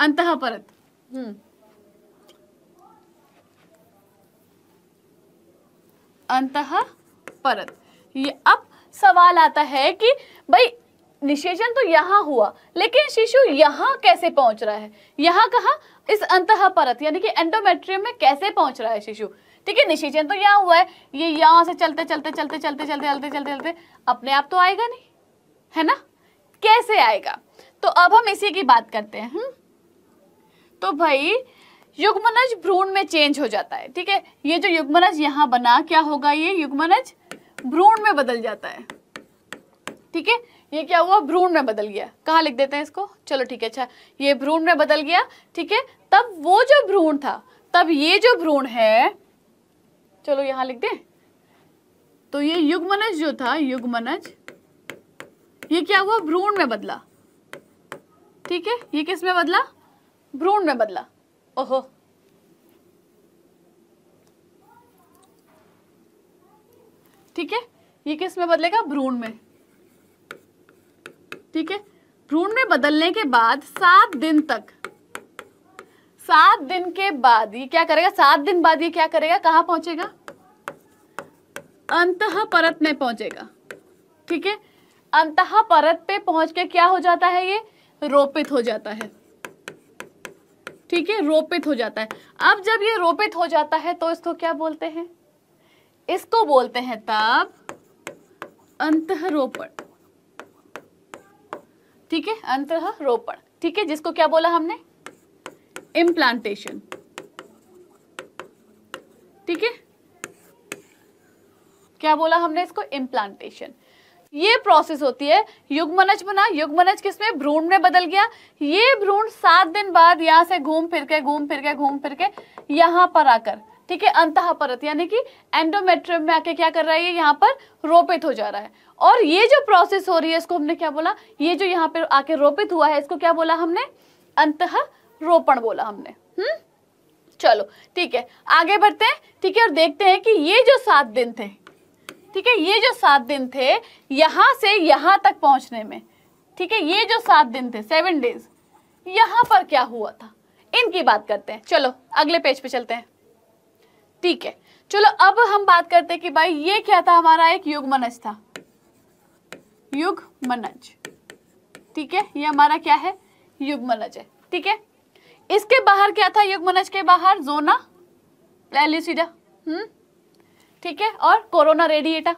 अंत परत हम्म अंत परत हम्म। ये अब सवाल आता है कि भाई निषेचन तो यहां हुआ लेकिन शिशु यहां कैसे पहुंच रहा है यहां कहा इस अंत परत यानी कि एंडोमेट्रियम में कैसे पहुंच रहा है शिशु ठीक है निषेचन तो यहाँ हुआ है ये यहाँ से चलते चलते चलते चलते चलते चलते चलते चलते अपने आप तो आएगा नहीं है ना कैसे आएगा तो अब हम इसी की बात करते हैं हुँ? हम्म? तो भाई युग्मनज भ्रूण में चेंज हो जाता है ठीक है ये जो युग्मनज यहाँ बना क्या होगा ये युग्मनज भ्रूण में बदल जाता है ठीक है ये क्या हुआ भ्रूण में बदल गया कहाँ लिख देते हैं इसको चलो ठीक है अच्छा ये भ्रूण में बदल गया ठीक है तब वो जो भ्रूण था तब ये जो भ्रूण है चलो यहाँ लिख दे तो ये युगमनज जो था युगमनज ये क्या हुआ भ्रूण में बदला ठीक है ये किस में बदला भ्रूण में बदला ओहो ठीक है ये किस में बदलेगा भ्रूण में ठीक है भ्रूण में बदलने के बाद सात दिन तक सात दिन के बाद ये क्या करेगा सात दिन बाद ये क्या करेगा कहां पहुंचेगा अंत परत में पहुंचेगा ठीक है अंत परत पे पहुंच के क्या हो जाता है ये रोपित हो जाता है ठीक है रोपित हो जाता है अब जब ये रोपित हो जाता है तो इसको क्या बोलते हैं इसको बोलते हैं तब अंत रोपण ठीक है अंत रोपण ठीक है जिसको क्या बोला हमने इम्प्लांटेशन ठीक है क्या बोला हमने इसको इम्प्लांटेशन ये प्रोसेस होती है युग्मनज बना युग्मनज किसमें भ्रूण में बदल गया ये भ्रूण सात दिन बाद यहां से घूम फिर के घूम फिर के घूम फिर के यहां पर आकर ठीक है अंत परत यानी कि एंडोमेट्रियम में आके क्या कर रहा है ये यहाँ पर रोपित हो जा रहा है और ये जो प्रोसेस हो रही है इसको हमने क्या बोला ये जो यहाँ पे आके रोपित हुआ है इसको क्या बोला हमने अंत रोपण बोला हमने हम्म चलो ठीक है आगे बढ़ते हैं ठीक है और देखते हैं कि ये जो सात दिन थे ठीक है ये जो सात दिन थे यहाँ से यहाँ तक पहुँचने में ठीक है ये जो सात दिन थे सेवन डेज यहाँ पर क्या हुआ था इनकी बात करते हैं चलो अगले पेज पे चलते हैं ठीक है चलो अब हम बात करते कि भाई ये क्या था हमारा एक युग मनज था युग मनज ठीक है ये हमारा क्या है युग मनज है ठीक है इसके बाहर क्या था युग मनज के बाहर जोना एलिसिडा हम्म ठीक है और कोरोना रेडिएटा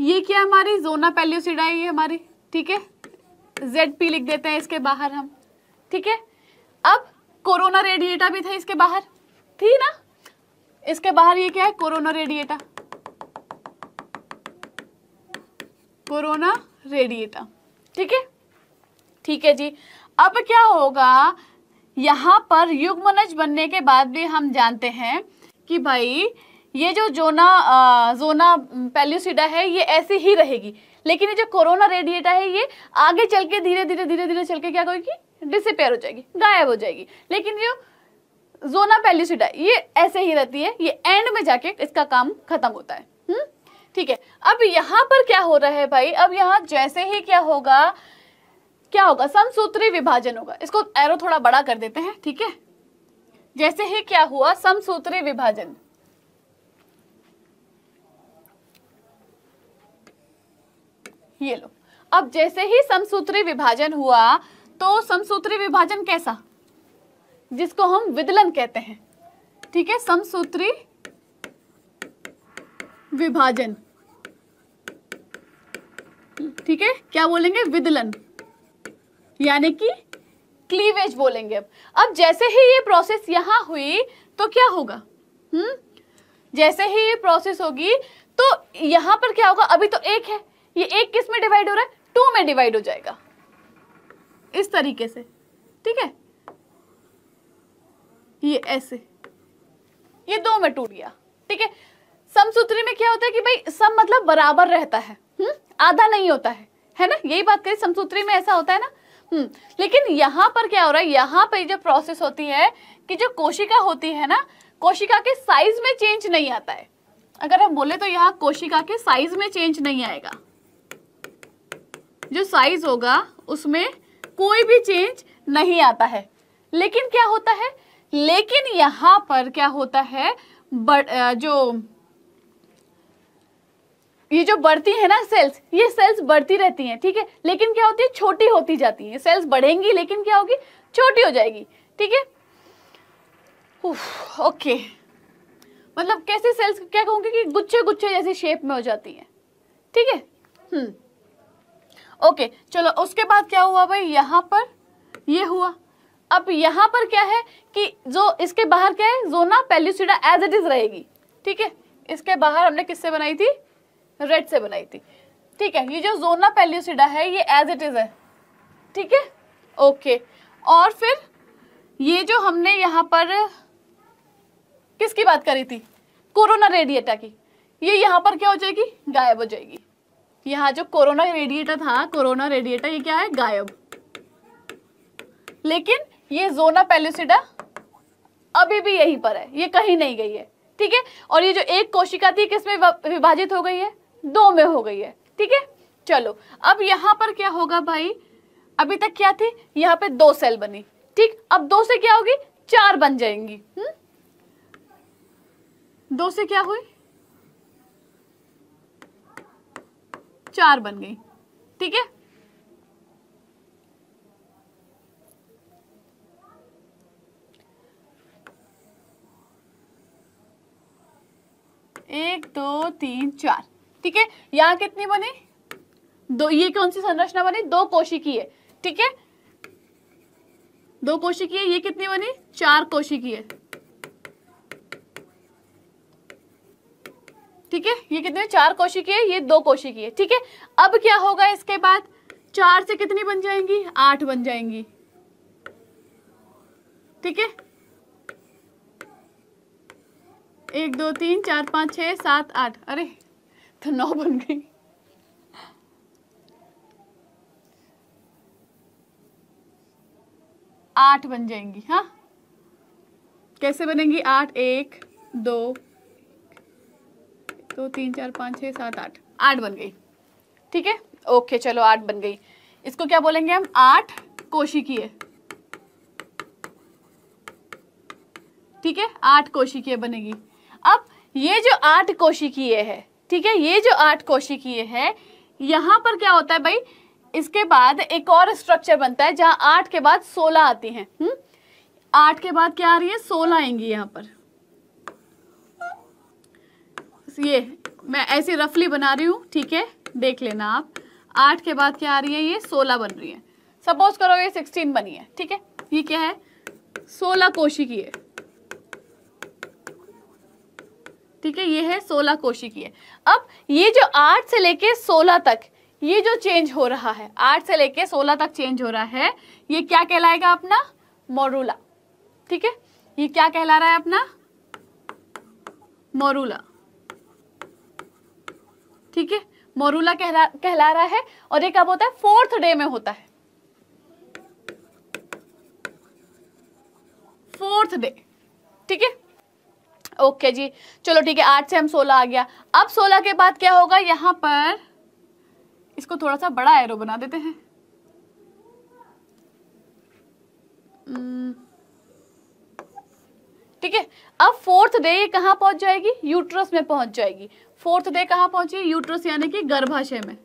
ये क्या हमारी जोना पेल्यूसिडा है ये हमारी ठीक है जेड पी लिख देते हैं इसके बाहर हम ठीक है अब कोरोना रेडिएटा भी था इसके बाहर थी ना इसके बाहर ये क्या है कोरोना रेडिएटा कोरोना रेडिएटा ठीक है ठीक है जी अब क्या होगा यहां पर युग्मनज बनने के बाद भी हम जानते हैं कि भाई ये जो जोना आ, जोना पेल्यूसिडा है ये ऐसी ही रहेगी लेकिन ये जो कोरोना रेडिएटा है ये आगे चल के धीरे धीरे धीरे धीरे चल के क्या करेगी डिसपेयर हो जाएगी गायब हो जाएगी लेकिन जो जोना पेलिसिडा ये ऐसे ही रहती है ये एंड में जाके इसका काम खत्म होता है हम्म? ठीक है अब यहाँ पर क्या हो रहा है भाई अब यहाँ जैसे ही क्या होगा क्या होगा समसूत्री विभाजन होगा इसको एरो थोड़ा बड़ा कर देते हैं ठीक है जैसे ही क्या हुआ समसूत्री विभाजन ये लो अब जैसे ही समसूत्री विभाजन हुआ तो समसूत्री विभाजन कैसा जिसको हम विदलन कहते हैं ठीक है समसूत्री विभाजन ठीक है क्या बोलेंगे विदलन यानी कि क्लीवेज बोलेंगे अब अब जैसे ही ये प्रोसेस यहां हुई तो क्या होगा हम्म जैसे ही ये प्रोसेस होगी तो यहां पर क्या होगा अभी तो एक है ये एक किस में डिवाइड हो रहा है टू में डिवाइड हो जाएगा इस तरीके से ठीक है ये ऐसे ये दो में टूट गया ठीक है समसूत्री में क्या होता है कि भाई सम मतलब बराबर रहता है हम्म आधा नहीं होता है है ना यही बात करें समसूत्री में ऐसा होता है ना हम्म लेकिन यहाँ पर क्या हो रहा है यहाँ पर जो प्रोसेस होती है कि जो कोशिका होती है ना कोशिका के साइज में चेंज नहीं आता है अगर हम बोले तो यहाँ कोशिका के साइज में चेंज नहीं आएगा जो साइज होगा उसमें कोई भी चेंज नहीं आता है लेकिन क्या होता है लेकिन यहां पर क्या होता है बट जो ये जो बढ़ती है ना सेल्स ये सेल्स बढ़ती रहती हैं ठीक है थीके? लेकिन क्या होती है छोटी होती जाती है सेल्स बढ़ेंगी लेकिन क्या होगी छोटी हो जाएगी ठीक है ओके मतलब कैसे सेल्स क्या कहूंगे कि गुच्छे गुच्छे जैसी शेप में हो जाती है ठीक है हम्म ओके चलो उसके बाद क्या हुआ भाई यहां पर ये हुआ अब यहाँ पर क्या है कि जो इसके बाहर क्या है zona pellucida as it is रहेगी ठीक है इसके बाहर हमने किससे बनाई थी रेड से बनाई थी ठीक है ये जो जोना पेल्यूसिडा है ये एज इट इज है ठीक है ओके और फिर ये जो हमने यहाँ पर किसकी बात करी थी कोरोना रेडिएटा की ये यहाँ पर क्या हो जाएगी गायब हो जाएगी यहाँ जो कोरोना रेडिएटा था कोरोना रेडिएटा ये क्या है गायब लेकिन ये जोना पेलुसिडा अभी भी यहीं पर है ये कहीं नहीं गई है ठीक है और ये जो एक कोशिका थी किसमें विभाजित हो गई है दो में हो गई है ठीक है चलो अब यहां पर क्या होगा भाई अभी तक क्या थी यहां पे दो सेल बनी ठीक अब दो से क्या होगी चार बन जाएंगी हुँ? हम्म? दो से क्या हुई चार बन गई ठीक है एक दो तीन चार ठीक है यहाँ कितनी बनी दो ये कौन सी संरचना बनी दो कोशिकीय ठीक है दो कोशिकीय ये कितनी बनी चार कोशिकीय ठीक है ये कितने चार कोशिकीय ये दो कोशिकीय ठीक है अब क्या होगा इसके बाद चार से कितनी बन जाएंगी आठ बन जाएंगी ठीक है एक दो तीन चार पाँच छः सात आठ अरे तो नौ बन गई आठ बन जाएंगी हाँ कैसे बनेंगी आठ एक दो दो तीन चार पाँच छः सात आठ आठ बन गई ठीक है ओके चलो आठ बन गई इसको क्या बोलेंगे हम आठ कोशिकीय ठीक है आठ कोशिकीय बनेगी अब ये जो आठ कोशिकीय है ठीक है ये जो आठ कोशिकीय है यहाँ पर क्या होता है भाई इसके बाद एक और स्ट्रक्चर बनता है जहाँ आठ के बाद सोलह आती हैं हम्म? आठ के बाद क्या आ रही है सोलह आएंगी यहाँ पर ये मैं ऐसे रफली बना रही हूँ ठीक है देख लेना आप आठ के बाद क्या आ रही है ये सोलह बन रही है सपोज करो ये सिक्सटीन बनी है ठीक है ये क्या है सोलह कोशिकीय ठीक है ये है सोलह कोशिकीय अब ये जो आठ से लेके सोलह तक ये जो चेंज हो रहा है आठ से लेके सोलह तक चेंज हो रहा है ये क्या कहलाएगा अपना मोरूला ठीक है ये क्या कहला रहा है अपना मोरूला ठीक है मोरूला कहला कहला रहा है और ये कब होता है फोर्थ डे में होता है फोर्थ डे ठीक है ओके जी चलो ठीक है आठ से हम सोलह आ गया अब सोलह के बाद क्या होगा यहाँ पर इसको थोड़ा सा बड़ा एरो बना देते हैं हम्म। ठीक है अब फोर्थ डे ये कहाँ पहुंच जाएगी यूट्रस में पहुंच जाएगी फोर्थ डे कहाँ पहुंची यूट्रस यानी कि गर्भाशय में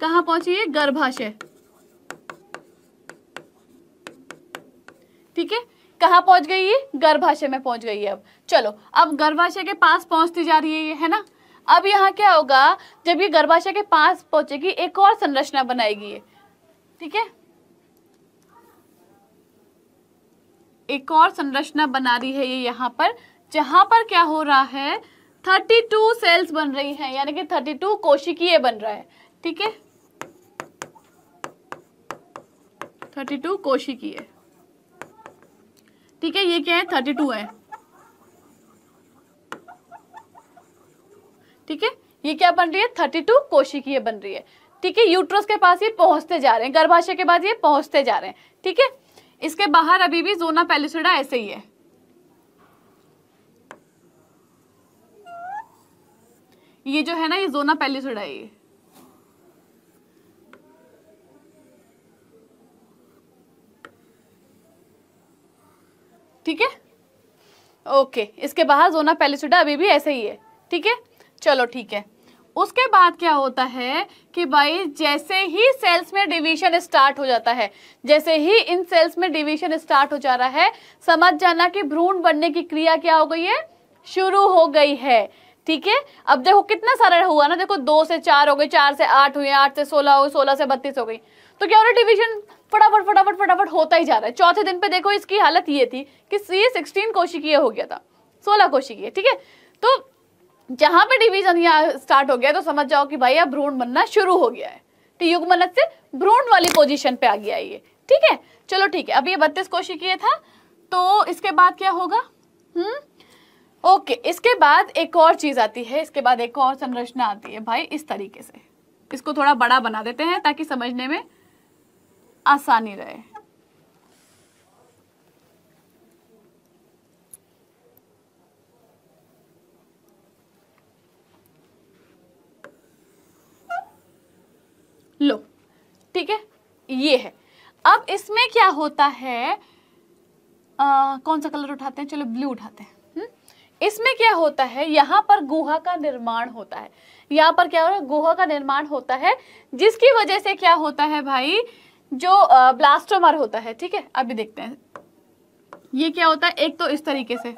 कहा पहुंची ये गर्भाशय ठीक है कहाँ पहुंच गई ये गर्भाशय में पहुंच गई है अब चलो अब गर्भाशय के पास पहुंचती जा रही है ये है ना अब यहाँ क्या होगा जब ये गर्भाशय के पास पहुंचेगी एक और संरचना बनाएगी ये ठीक है एक और संरचना बना रही है ये यहाँ पर जहां पर क्या हो रहा है थर्टी टू सेल्स बन रही हैं यानी कि थर्टी टू कोशिकीय बन रहा है ठीक है थर्टी टू कोशिकीय ठीक है ये क्या है थर्टी टू है ठीक है ये क्या बन रही है थर्टी टू कोशिकीय बन रही है ठीक है यूट्रस के पास ये पहुंचते जा रहे हैं गर्भाशय के बाद ये पहुंचते जा रहे हैं ठीक है इसके बाहर अभी भी जोना पेलिसडा ऐसे ही है ये जो है ना ये जोना पेलिसडा है ये ठीक है ओके इसके बाहर जोना पेलिसुडा अभी भी ऐसे ही है ठीक है चलो ठीक है उसके बाद क्या होता है कि भाई जैसे ही सेल्स में डिवीजन स्टार्ट हो जाता है जैसे ही इन सेल्स में डिवीजन स्टार्ट हो जा रहा है समझ जाना कि भ्रूण बनने की क्रिया क्या हो गई है शुरू हो गई है ठीक है अब देखो कितना सारा हुआ ना देखो दो से चार हो गई चार से आठ हुए आठ से सोलह हो गई सोलह से बत्तीस हो गई तो क्या हो रहा है डिवीजन फटाफट फटाफट फटाफट होता ही जा रहा है चौथे दिन पे देखो इसकी हालत ये थी कि ये सिक्सटीन कोशिकीय हो गया था सोलह कोशिकीय ठीक है तो जहां पे डिवीजन यहाँ स्टार्ट हो गया तो समझ जाओ कि भाई अब भ्रूण बनना शुरू हो गया है तो युगमनत से भ्रूण वाली पोजिशन पे आ गया ये ठीक है चलो ठीक है अब ये बत्तीस कोशिकीय था तो इसके बाद क्या होगा हम्म ओके इसके बाद एक और चीज आती है इसके बाद एक और संरचना आती है भाई इस तरीके से इसको थोड़ा बड़ा बना देते हैं ताकि समझने में आसानी रहे लो ठीक है ये है अब इसमें क्या होता है आ, कौन सा कलर उठाते हैं चलो ब्लू उठाते हैं हम्म? इसमें क्या होता है यहां पर गुहा का निर्माण होता है यहां पर क्या हो रहा है गुहा का निर्माण होता है जिसकी वजह से क्या होता है भाई जो ब्लास्टोमर होता है ठीक है अभी देखते हैं ये क्या होता है एक तो इस तरीके से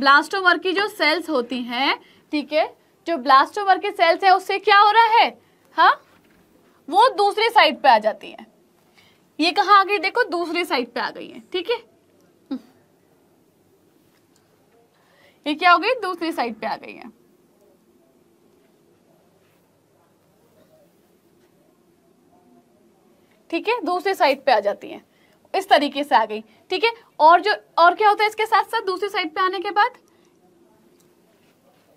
ब्लास्टोमर की जो सेल्स होती हैं ठीक है जो ब्लास्टोमर के सेल्स है उससे क्या हो रहा है हा वो दूसरी साइड पे आ जाती है ये कहा आ गई देखो दूसरी साइड पे आ गई है ठीक है ये क्या हो गई दूसरी साइड पे आ गई है ठीक है दूसरे साइड पे आ जाती है इस तरीके से आ गई ठीक है और जो और क्या होता है इसके साथ साथ दूसरी साइड पे आने के बाद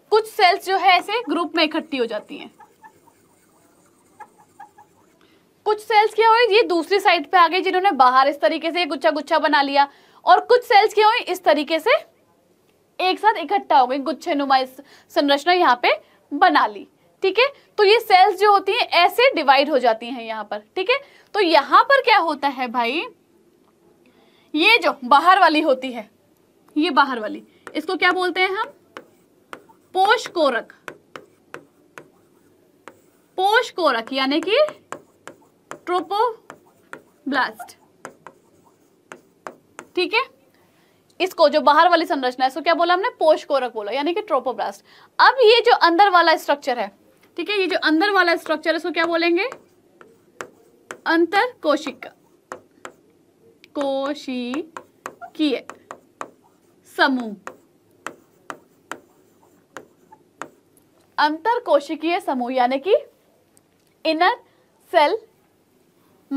कुछ सेल्स जो है ऐसे ग्रुप में इकट्ठी हो जाती हैं कुछ सेल्स क्या हुई ये दूसरी साइड पे आ गई जिन्होंने बाहर इस तरीके से गुच्छा गुच्छा बना लिया और कुछ सेल्स क्या हुई इस तरीके से एक साथ इकट्ठा हो गई गुच्छे नुमा संरचना यहाँ पे बना ली ठीक है तो ये सेल्स जो होती हैं ऐसे डिवाइड हो जाती हैं यहाँ पर ठीक है तो यहां पर क्या होता है भाई ये जो बाहर वाली होती है ये बाहर वाली इसको क्या बोलते हैं हम पोष कोरक पोष कोरक यानी कि ट्रोपो ब्लास्ट ठीक है इसको जो बाहर वाली संरचना है इसको क्या बोला हमने पोष कोरक बोला यानी कि ट्रोपोब्लास्ट अब ये जो अंदर वाला स्ट्रक्चर है ठीक है ये जो अंदर वाला स्ट्रक्चर है इसको क्या बोलेंगे अंतर कोशिका कोशिकीय समूह अंतर कोशिकीय समूह यानी कि inner cell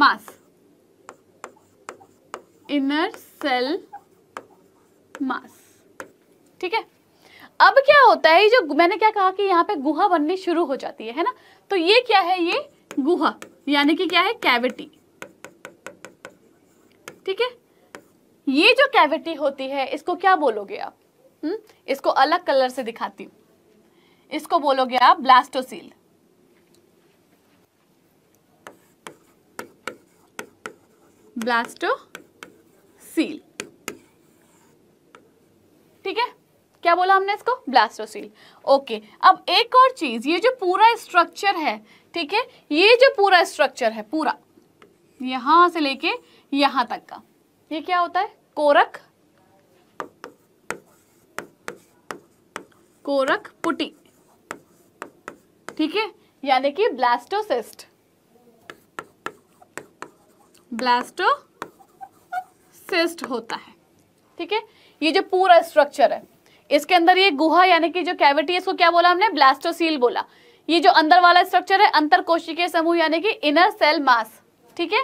mass inner cell mass ठीक है अब क्या होता है जो मैंने क्या कहा कि यहाँ पे गुहा बननी शुरू हो जाती है है ना तो ये क्या है ये गुहा यानी कि क्या है कैविटी ठीक है ये जो कैविटी होती है इसको क्या बोलोगे आप हम्म इसको अलग कलर से दिखाती हूं इसको बोलोगे आप ब्लास्टोसील ब्लास्टोसील ठीक है क्या बोला हमने इसको ब्लास्टोसील ओके अब एक और चीज ये जो पूरा स्ट्रक्चर है ठीक है ये जो पूरा स्ट्रक्चर है पूरा यहां से लेके यहां तक का ये क्या होता है कोरक कोरक पुटी ठीक है यानी कि ब्लास्टोसिस्ट ब्लास्टोसिस्ट होता है ठीक है ये जो पूरा स्ट्रक्चर है इसके अंदर ये गुहा यानी कि जो कैविटी है इसको क्या बोला हमने ब्लास्टोसील बोला ये जो अंदर वाला स्ट्रक्चर है अंतर कोशिकीय समूह यानी कि इनर सेल मास ठीक है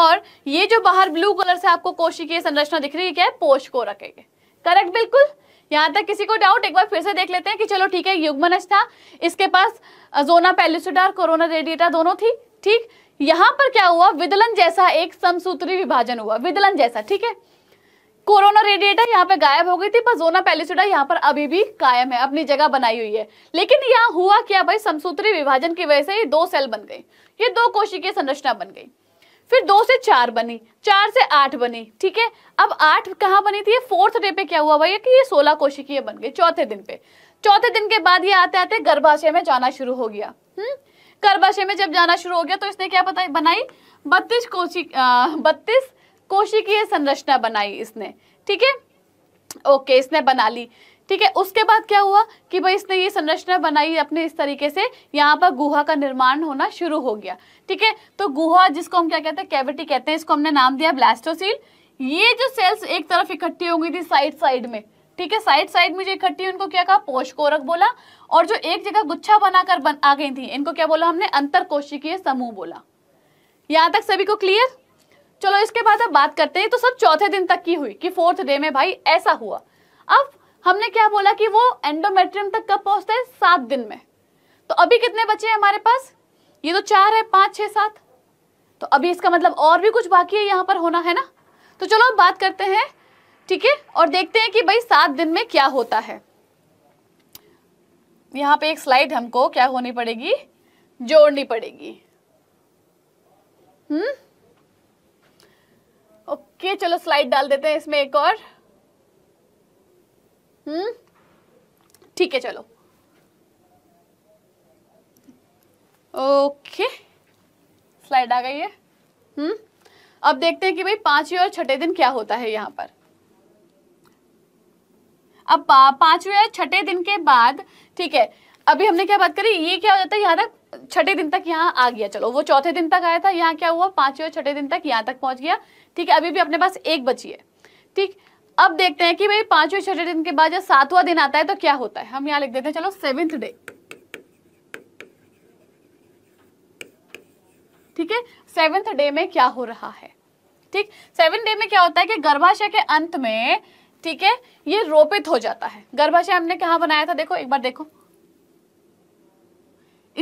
और ये जो बाहर ब्लू कलर से आपको कोशिकीय संरचना दिख रही है क्या है पोष को रखेंगे करेक्ट बिल्कुल यहाँ तक किसी को डाउट एक बार फिर से देख लेते हैं कि चलो ठीक है युगमनज था इसके पास जोना पेलिसुडा कोरोना रेडिएटा दोनों थी ठीक यहां पर क्या हुआ विदलन जैसा एक समसूत्री विभाजन हुआ विदलन जैसा ठीक है कोरोना रेडिएटर यहाँ पे गायब हो गई थी पर जोना पेलिसडा यहाँ पर अभी भी कायम है अपनी जगह बनाई हुई है लेकिन यहाँ हुआ क्या भाई समसूत्री विभाजन की वजह से ये दो सेल बन गई ये दो कोशिकीय संरचना बन गई फिर दो से चार बनी चार से आठ बनी ठीक है अब आठ कहाँ बनी थी फोर्थ डे पे क्या हुआ भाई कि ये सोलह कोशिकीय बन गई चौथे दिन पे चौथे दिन के बाद ये आते आते गर्भाशय में जाना शुरू हो गया हम्म गर्भाशय में जब जाना शुरू हो गया तो इसने क्या बताई बनाई बत्तीस कोशिक बत्तीस कोशिकीय संरचना बनाई इसने ठीक है ओके इसने बना ली ठीक है उसके बाद क्या हुआ कि भाई इसने ये संरचना बनाई अपने इस तरीके से यहाँ पर गुहा का निर्माण होना शुरू हो गया ठीक है तो गुहा जिसको हम क्या कहते हैं कैविटी कहते हैं इसको हमने नाम दिया ब्लास्टोसील ये जो सेल्स एक तरफ इकट्ठी हो गई थी साइड साइड में ठीक है साइड साइड में जो इकट्ठी उनको क्या कहा पोषकोरक बोला और जो एक जगह गुच्छा बनाकर बन आ गई थी इनको क्या बोला हमने अंतर कोशिकीय समूह बोला यहां तक सभी को क्लियर चलो इसके बाद अब बात करते हैं तो सब चौथे दिन तक की हुई कि फोर्थ डे में भाई ऐसा हुआ अब हमने क्या बोला कि वो एंडोमेट्रियम तक कब पहुंचता है सात दिन में तो अभी कितने बचे हैं हमारे पास ये तो चार है पांच छह सात तो अभी इसका मतलब और भी कुछ बाकी है यहाँ पर होना है ना तो चलो अब बात करते हैं ठीक है और देखते हैं कि भाई सात दिन में क्या होता है यहाँ पे एक स्लाइड हमको क्या होनी पड़ेगी जोड़नी पड़ेगी हम्म ओके चलो स्लाइड डाल देते हैं इसमें एक और हम्म ठीक है चलो ओके स्लाइड आ गई है हम्म अब देखते हैं कि भाई पांचवें और छठे दिन क्या होता है यहाँ पर अब पांचवें और छठे दिन के बाद ठीक है अभी हमने क्या बात करी ये क्या हो जाता है यहां तक छठे दिन तक यहां आ गया चलो वो चौथे दिन तक आया था यहाँ क्या हुआ पांचवें और छठे दिन तक यहां तक पहुंच गया ठीक है अभी भी अपने पास एक बची है ठीक अब देखते हैं कि भाई पांचवें छठे दिन के बाद जब सातवां दिन आता है तो क्या होता है हम यहाँ लिख देते हैं चलो सेवेंथ डे ठीक है सेवेंथ डे में क्या हो रहा है ठीक सेवन डे में क्या होता है कि गर्भाशय के अंत में ठीक है ये रोपित हो जाता है गर्भाशय हमने कहा बनाया था देखो एक बार देखो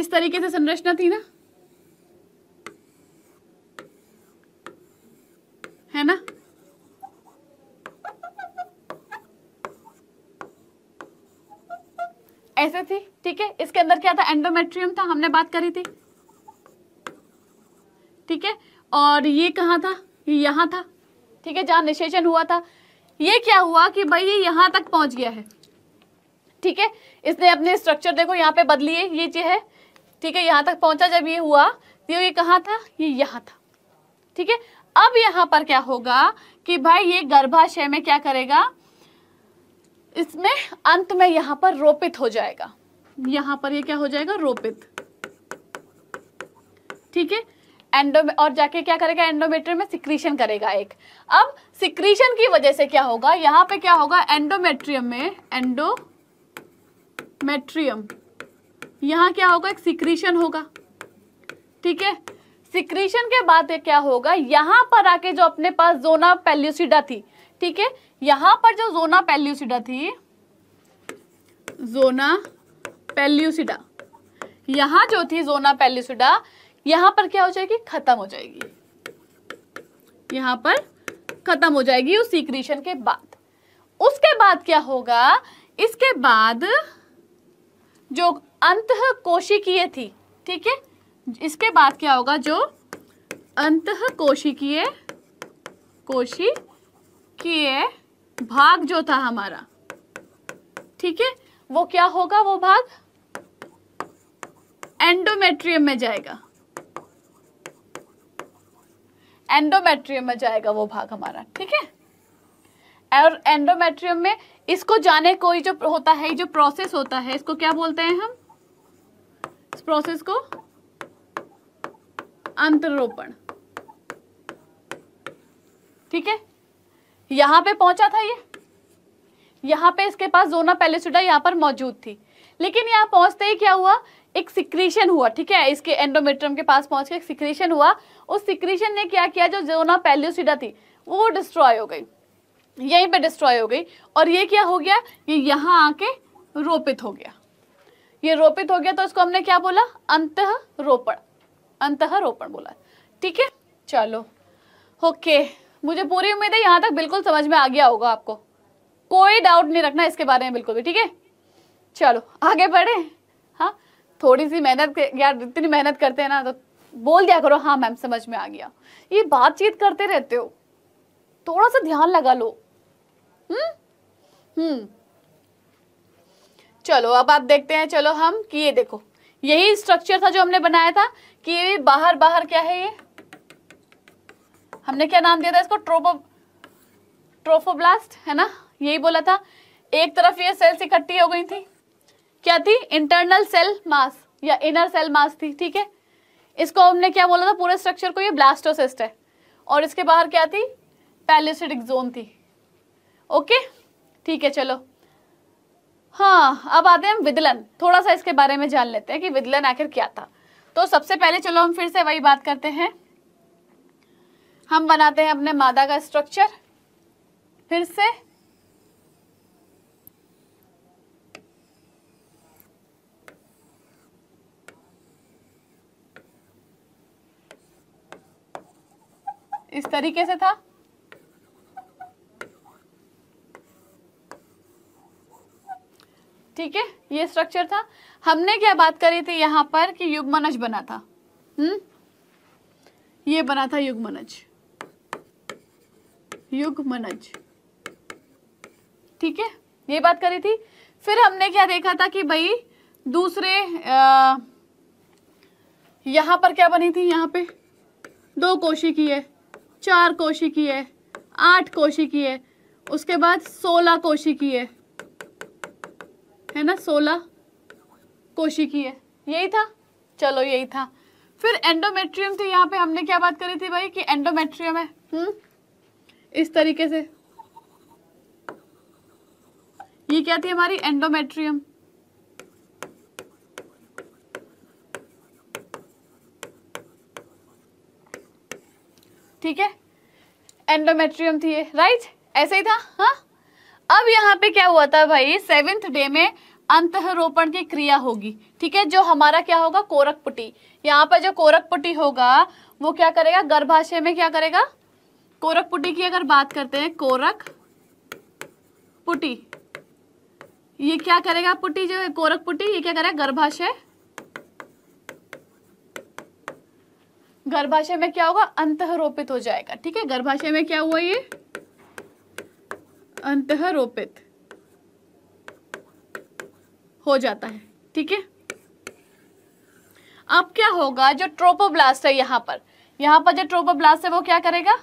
इस तरीके से संरचना थी ना है ना ऐसे थी ठीक है इसके अंदर क्या था एंडोमेट्रियम था हमने बात करी थी ठीक है और ये कहा था ये था ठीक है जहां निषेचन हुआ था ये क्या हुआ कि भाई ये यहाँ तक पहुंच गया है ठीक है इसने अपने स्ट्रक्चर देखो यहाँ पे बदली है ये जो है ठीक है यहाँ तक पहुंचा जब ये हुआ तो ये कहा था ये यहाँ था ठीक है अब यहां पर क्या होगा कि भाई ये गर्भाशय में क्या करेगा इसमें अंत में यहां पर रोपित हो जाएगा यहां पर ये क्या हो जाएगा रोपित ठीक है एंडो और जाके क्या करेगा एंडोमेट्रियम में सिक्रीशन करेगा एक अब सिक्रीशन की वजह से क्या होगा यहां पे क्या होगा एंडोमेट्रियम में एंडोमेट्रियम यहां क्या होगा एक सिक्रीशन होगा ठीक है सिक्रीशन के बाद क्या होगा यहाँ पर आके जो अपने पास जोना पेल्यूसिडा थी ठीक है यहाँ पर जो जोना पेल्यूसिडा थी जोना पेल्यूसिडा यहां जो थी जोना पेल्यूसिडा यहां पर क्या हो जाएगी खत्म हो जाएगी यहां पर खत्म हो जाएगी उस सीक्रीशन के बाद उसके बाद क्या होगा इसके बाद जो अंत कोशिकीय थी ठीक है इसके बाद क्या होगा जो अंत कोशिकीय कोशिकीय भाग जो था हमारा ठीक है वो क्या होगा वो भाग एंडोमेट्रियम में जाएगा एंडोमेट्रियम में जाएगा वो भाग हमारा ठीक है और एंडोमेट्रियम में इसको जाने कोई जो होता है जो प्रोसेस होता है इसको क्या बोलते हैं हम इस प्रोसेस को अंतरोपण ठीक है यहां पे पहुंचा था ये यहाँ पे इसके पास जोना पैलेसुडा यहाँ पर मौजूद थी लेकिन यहां पहुंचते ही क्या हुआ एक सिक्रीशन हुआ ठीक है इसके एंडोमेट्रम के पास पहुंच के एक सिक्रीशन हुआ उस सिक्रीशन ने क्या किया जो जोना पेलेसुडा थी वो डिस्ट्रॉय हो गई यहीं पे डिस्ट्रॉय हो गई और ये क्या हो गया ये यहां आके रोपित हो गया ये रोपित हो गया तो इसको हमने क्या बोला अंत रोपड़ अंतरोपण बोला ठीक है चलो ओके मुझे पूरी उम्मीद है यहाँ तक बिल्कुल समझ में आ गया होगा आपको कोई डाउट नहीं रखना इसके बारे में बिल्कुल भी ठीक है चलो आगे बढ़े हाँ थोड़ी सी मेहनत यार इतनी मेहनत करते हैं ना तो बोल दिया करो हाँ मैम समझ में आ गया ये बातचीत करते रहते हो थोड़ा सा ध्यान लगा लो हम्म हम्म चलो अब आप देखते हैं चलो हम कि ये देखो यही स्ट्रक्चर था जो हमने बनाया था कि बाहर बाहर क्या है ये हमने क्या नाम दिया था इसको ट्रोपो ट्रोफोब्लास्ट है ना यही बोला था एक तरफ ये सेल्स इकट्ठी हो गई थी क्या थी इंटरनल सेल मास या इनर सेल मास थी ठीक है इसको हमने क्या बोला था पूरे स्ट्रक्चर को ये ब्लास्टोसिस्ट है और इसके बाहर क्या थी पैलिसिडिक जोन थी ओके ठीक है चलो हाँ अब आते हैं विदलन थोड़ा सा इसके बारे में जान लेते हैं कि विदलन आखिर क्या था तो सबसे पहले चलो हम फिर से वही बात करते हैं हम बनाते हैं अपने मादा का स्ट्रक्चर फिर से इस तरीके से था ठीक है ये स्ट्रक्चर था हमने क्या बात करी थी यहाँ पर कि युगमनज बना था हम्म ये बना था युगमनज युगमनज ठीक है ये बात करी थी फिर हमने क्या देखा था कि भाई दूसरे आ, यहां पर क्या बनी थी यहां पे दो कोशी की है चार कोशी की है आठ कोशी की है उसके बाद सोलह कोशी की है है ना सोलह कोशी की है यही था चलो यही था फिर एंडोमेट्रियम थी यहाँ पे हमने क्या बात करी थी भाई कि एंडोमेट्रियम है हुँ? हम्म? इस तरीके से ये क्या थी हमारी एंडोमेट्रियम ठीक है एंडोमेट्रियम थी ये राइट ऐसे ही था हाँ अब यहाँ पे क्या हुआ था भाई सेवेंथ डे में अंतरोपण की क्रिया होगी ठीक है जो हमारा क्या होगा कोरकपुटी यहाँ पर जो कोरकपुटी होगा वो क्या करेगा गर्भाशय में क्या करेगा कोरकपुटी की अगर बात करते हैं कोरक पुटी ये क्या करेगा पुटी जो कोरक पुटी ये क्या करेगा गर्भाशय गर्भाशय में क्या होगा अंतरोपित हो जाएगा ठीक है गर्भाशय में क्या हुआ ये अंतरोपित हो जाता है ठीक है अब क्या होगा जो ट्रोपोब्लास्ट है यहां पर यहां पर जो ट्रोपोब्लास्ट है वो क्या करेगा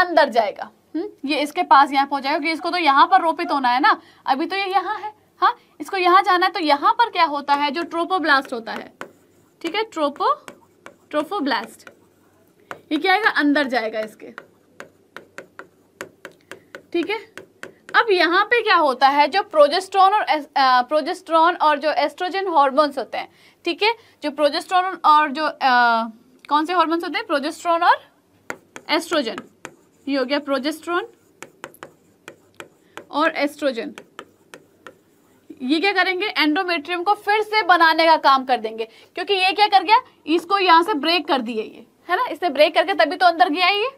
अंदर जाएगा हुँ? हम्म, ये इसके पास यहां पहुंच जाएगा क्योंकि इसको तो यहां पर रोपित होना है ना अभी तो ये यहां है हा? इसको यहां जाना है तो यहां पर क्या होता है जो ट्रोपोब्लास्ट होता है ठीक है ट्रोपो ट्रोपोब्लास्ट ये क्या आएगा अंदर जाएगा इसके ठीक है अब यहाँ पे क्या होता है जो प्रोजेस्ट्रॉन और प्रोजेस्ट्रॉन और जो एस्ट्रोजन हॉर्मोन्स होते हैं ठीक है जो प्रोजेस्ट्रॉन और जो आ, कौन से हॉर्मोन्स होते हैं प्रोजेस्ट्रॉन और एस्ट्रोजन ये हो गया प्रोजेस्ट्रॉन और एस्ट्रोजन ये क्या करेंगे एंडोमेट्रियम को फिर से बनाने का काम कर देंगे क्योंकि ये क्या कर गया इसको यहां से ब्रेक कर दिया ये है ना इसने ब्रेक करके तभी तो अंदर गया ये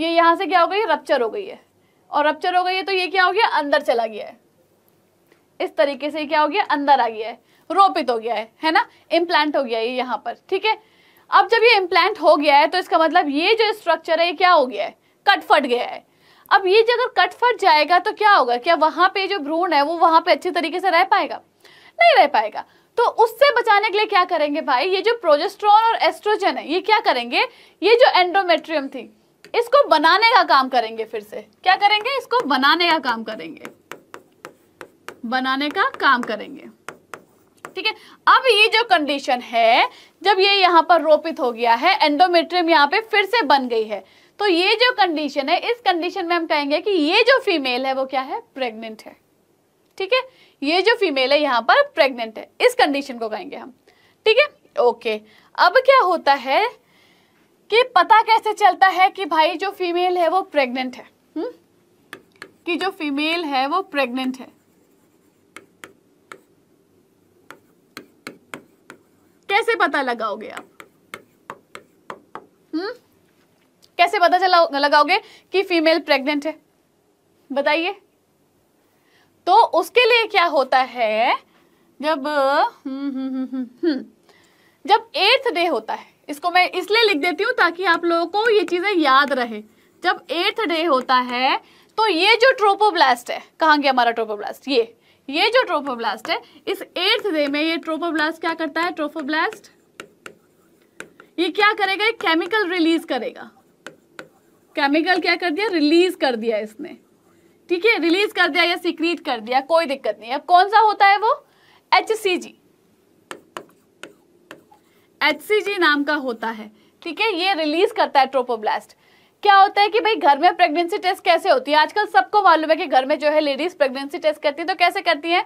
ये यहां से क्या हो गई रप्चर हो गई है और रप्चर हो गई है तो ये क्या हो गया अंदर चला गया है इस तरीके से क्या हो गया अंदर आ गया है रोपित हो गया है है ना इम्प्लांट हो गया है यहाँ पर ठीक है अब जब ये इम्प्लांट हो गया है तो इसका मतलब ये जो स्ट्रक्चर है ये क्या हो गया है कट फट गया है अब ये जगह कट फट जाएगा तो क्या होगा क्या वहाँ पे जो भ्रूण है वो वहाँ पे अच्छे तरीके से रह पाएगा नहीं रह पाएगा तो उससे बचाने के लिए क्या करेंगे भाई ये जो प्रोजेस्ट्रॉन और एस्ट्रोजन है ये क्या करेंगे ये जो एंड्रोमेट्रियम थी इसको बनाने का काम करेंगे फिर से क्या करेंगे इसको बनाने का काम करेंगे बनाने का काम करेंगे ठीक है अब ये जो कंडीशन है जब ये यहां पर रोपित हो गया है एंडोमेट्रियम यहां पे फिर से बन गई है तो ये जो कंडीशन है इस कंडीशन में हम कहेंगे कि ये जो फीमेल है वो क्या है प्रेग्नेंट है ठीक है ये जो फीमेल है यहां पर प्रेग्नेंट है इस कंडीशन को कहेंगे हम ठीक है ओके अब क्या होता है कि पता कैसे चलता है कि भाई जो फीमेल है वो प्रेग्नेंट है हुँ? हम्म? कि जो फीमेल है वो प्रेग्नेंट है कैसे पता लगाओगे आप हुँ? हम्म? कैसे पता चला लगाओगे कि फीमेल प्रेग्नेंट है बताइए तो उसके लिए क्या होता है जब हम्म हम्म हम्म, हम्म जब एथ डे होता है इसको मैं इसलिए लिख देती हूँ ताकि आप लोगों को ये चीज़ें याद रहे जब एर्थ डे होता है तो ये जो ट्रोपोब्लास्ट है कहाँ गया हमारा ट्रोपोब्लास्ट ये ये जो ट्रोपोब्लास्ट है इस एर्थ डे में ये ट्रोपोब्लास्ट क्या करता है ट्रोपोब्लास्ट ये क्या करेगा ये केमिकल रिलीज करेगा केमिकल क्या कर दिया रिलीज कर दिया इसने ठीक है रिलीज कर दिया या सिक्रीट कर दिया कोई दिक्कत नहीं अब कौन सा होता है वो एच सी जी एच नाम का होता है ठीक है ये रिलीज करता है ट्रोपोब्लास्ट क्या होता है कि भाई घर में प्रेगनेंसी टेस्ट कैसे होती है आजकल सबको मालूम है कि घर में जो है लेडीज प्रेगनेंसी टेस्ट करती है तो कैसे करती है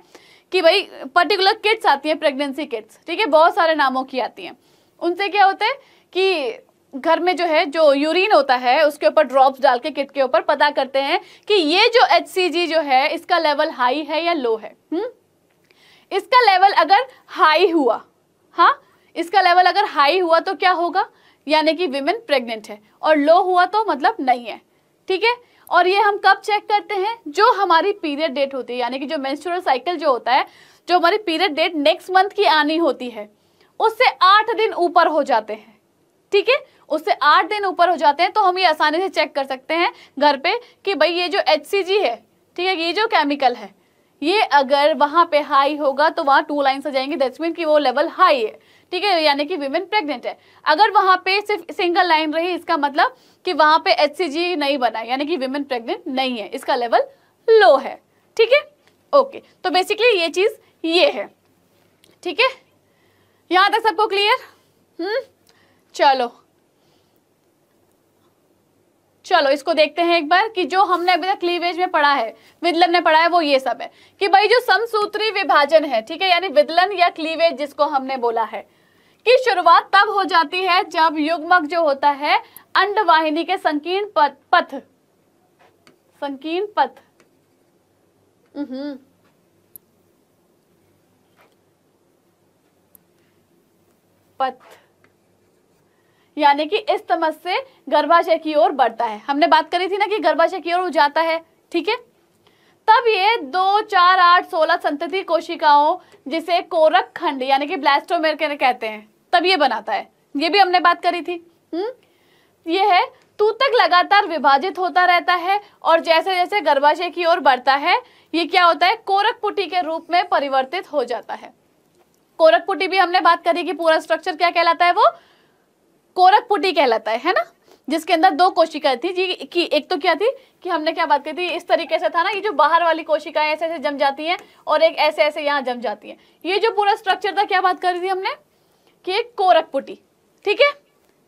कि भाई पर्टिकुलर किट्स आती हैं प्रेगनेंसी किट्स ठीक है बहुत सारे नामों की आती हैं उनसे क्या होता है कि घर में जो है जो यूरिन होता है उसके ऊपर ड्रॉप्स डाल के किट के ऊपर पता करते हैं कि ये जो एच जो है इसका लेवल हाई है या लो है हुँ? हम्म? इसका लेवल अगर हाई हुआ हाँ इसका लेवल अगर हाई हुआ तो क्या होगा यानी कि विमेन प्रेग्नेंट है और लो हुआ तो मतलब नहीं है ठीक है और ये हम कब चेक करते हैं जो हमारी पीरियड डेट होती है यानी कि जो मेंस्ट्रुअल साइकिल जो होता है जो हमारी पीरियड डेट नेक्स्ट मंथ की आनी होती है उससे आठ दिन ऊपर हो जाते हैं ठीक है उससे आठ दिन ऊपर हो जाते हैं तो हम ये आसानी से चेक कर सकते हैं घर पे कि भाई ये जो एच है ठीक है ये जो केमिकल है ये अगर वहाँ पे हाई होगा तो वहाँ टू लाइन आ जाएंगे दैट्स मीन की वो लेवल हाई है ठीक है यानी कि वीमेन प्रेग्नेंट है अगर वहां पे सिर्फ सिंगल लाइन रही इसका मतलब कि वहां पे एच नहीं बना यानी कि वीमेन प्रेग्नेंट नहीं है इसका लेवल लो है ठीक है ओके तो बेसिकली ये चीज ये है ठीक है यहां तक सबको क्लियर हम्म चलो चलो इसको देखते हैं एक बार कि जो हमने अभी तक क्लीवेज में पढ़ा है विदलन ने पढ़ा है वो ये सब है कि भाई जो समसूत्री विभाजन है ठीक है यानी विदलन या क्लीवेज जिसको हमने बोला है की शुरुआत तब हो जाती है जब युग्मक जो होता है अंडवाहिनी के संकीर्ण पथ संकीर्ण पथ हम्म पथ यानी कि इस तमस से गर्भाशय की ओर बढ़ता है हमने बात करी थी ना कि गर्भाशय की ओर जाता है ठीक है तब ये दो चार आठ सोलह संतति कोशिकाओं जिसे कोरक खंड यानी कि ब्लास्टोमेर कहते हैं तब ये बनाता है ये भी हमने बात करी थी हम्म ये है तू तक लगातार विभाजित होता रहता है और जैसे जैसे गर्भाशय की ओर बढ़ता है ये क्या होता है कोरकपुटी के रूप में परिवर्तित हो जाता है कोरकपुटी भी हमने बात करी कि पूरा स्ट्रक्चर क्या कहलाता है वो कोरकपुटी कहलाता है है ना जिसके अंदर दो कोशिकाएं थी जी कि एक तो क्या थी कि हमने क्या बात की थी इस तरीके से था ना ये जो बाहर वाली कोशिकाएं ऐसे ऐसे जम जाती हैं और एक ऐसे ऐसे यहाँ जम जाती हैं ये जो पूरा स्ट्रक्चर था क्या बात करी थी हमने कि एक कोरक पुटी ठीक है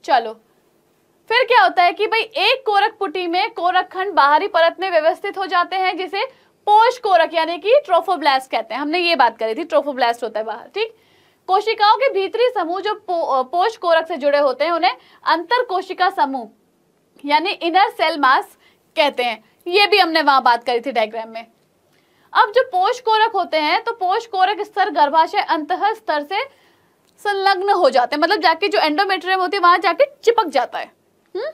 चलो फिर क्या होता है कि भाई एक कोरक पुटी में कोरक खंड बाहरी परत में व्यवस्थित हो जाते हैं जिसे पोष कोरक यानी कि ट्रोफोब्लास्ट कहते हैं हमने ये बात करी थी ट्रोफोब्लास्ट होता है बाहर ठीक कोशिकाओं के भीतरी समूह जो पोष कोरक से जुड़े होते हैं उन्हें अंतर कोशिका समूह यानी इनर सेल मास कहते हैं ये भी हमने वहां बात करी थी डायग्राम में अब जो पोष कोरक होते हैं तो पोष कोरक स्तर गर्भाशय अंत स्तर से संलग्न हो जाते हैं मतलब जाके जो एंडोमेट्रियम होती है वहां जाके चिपक जाता है हम्म?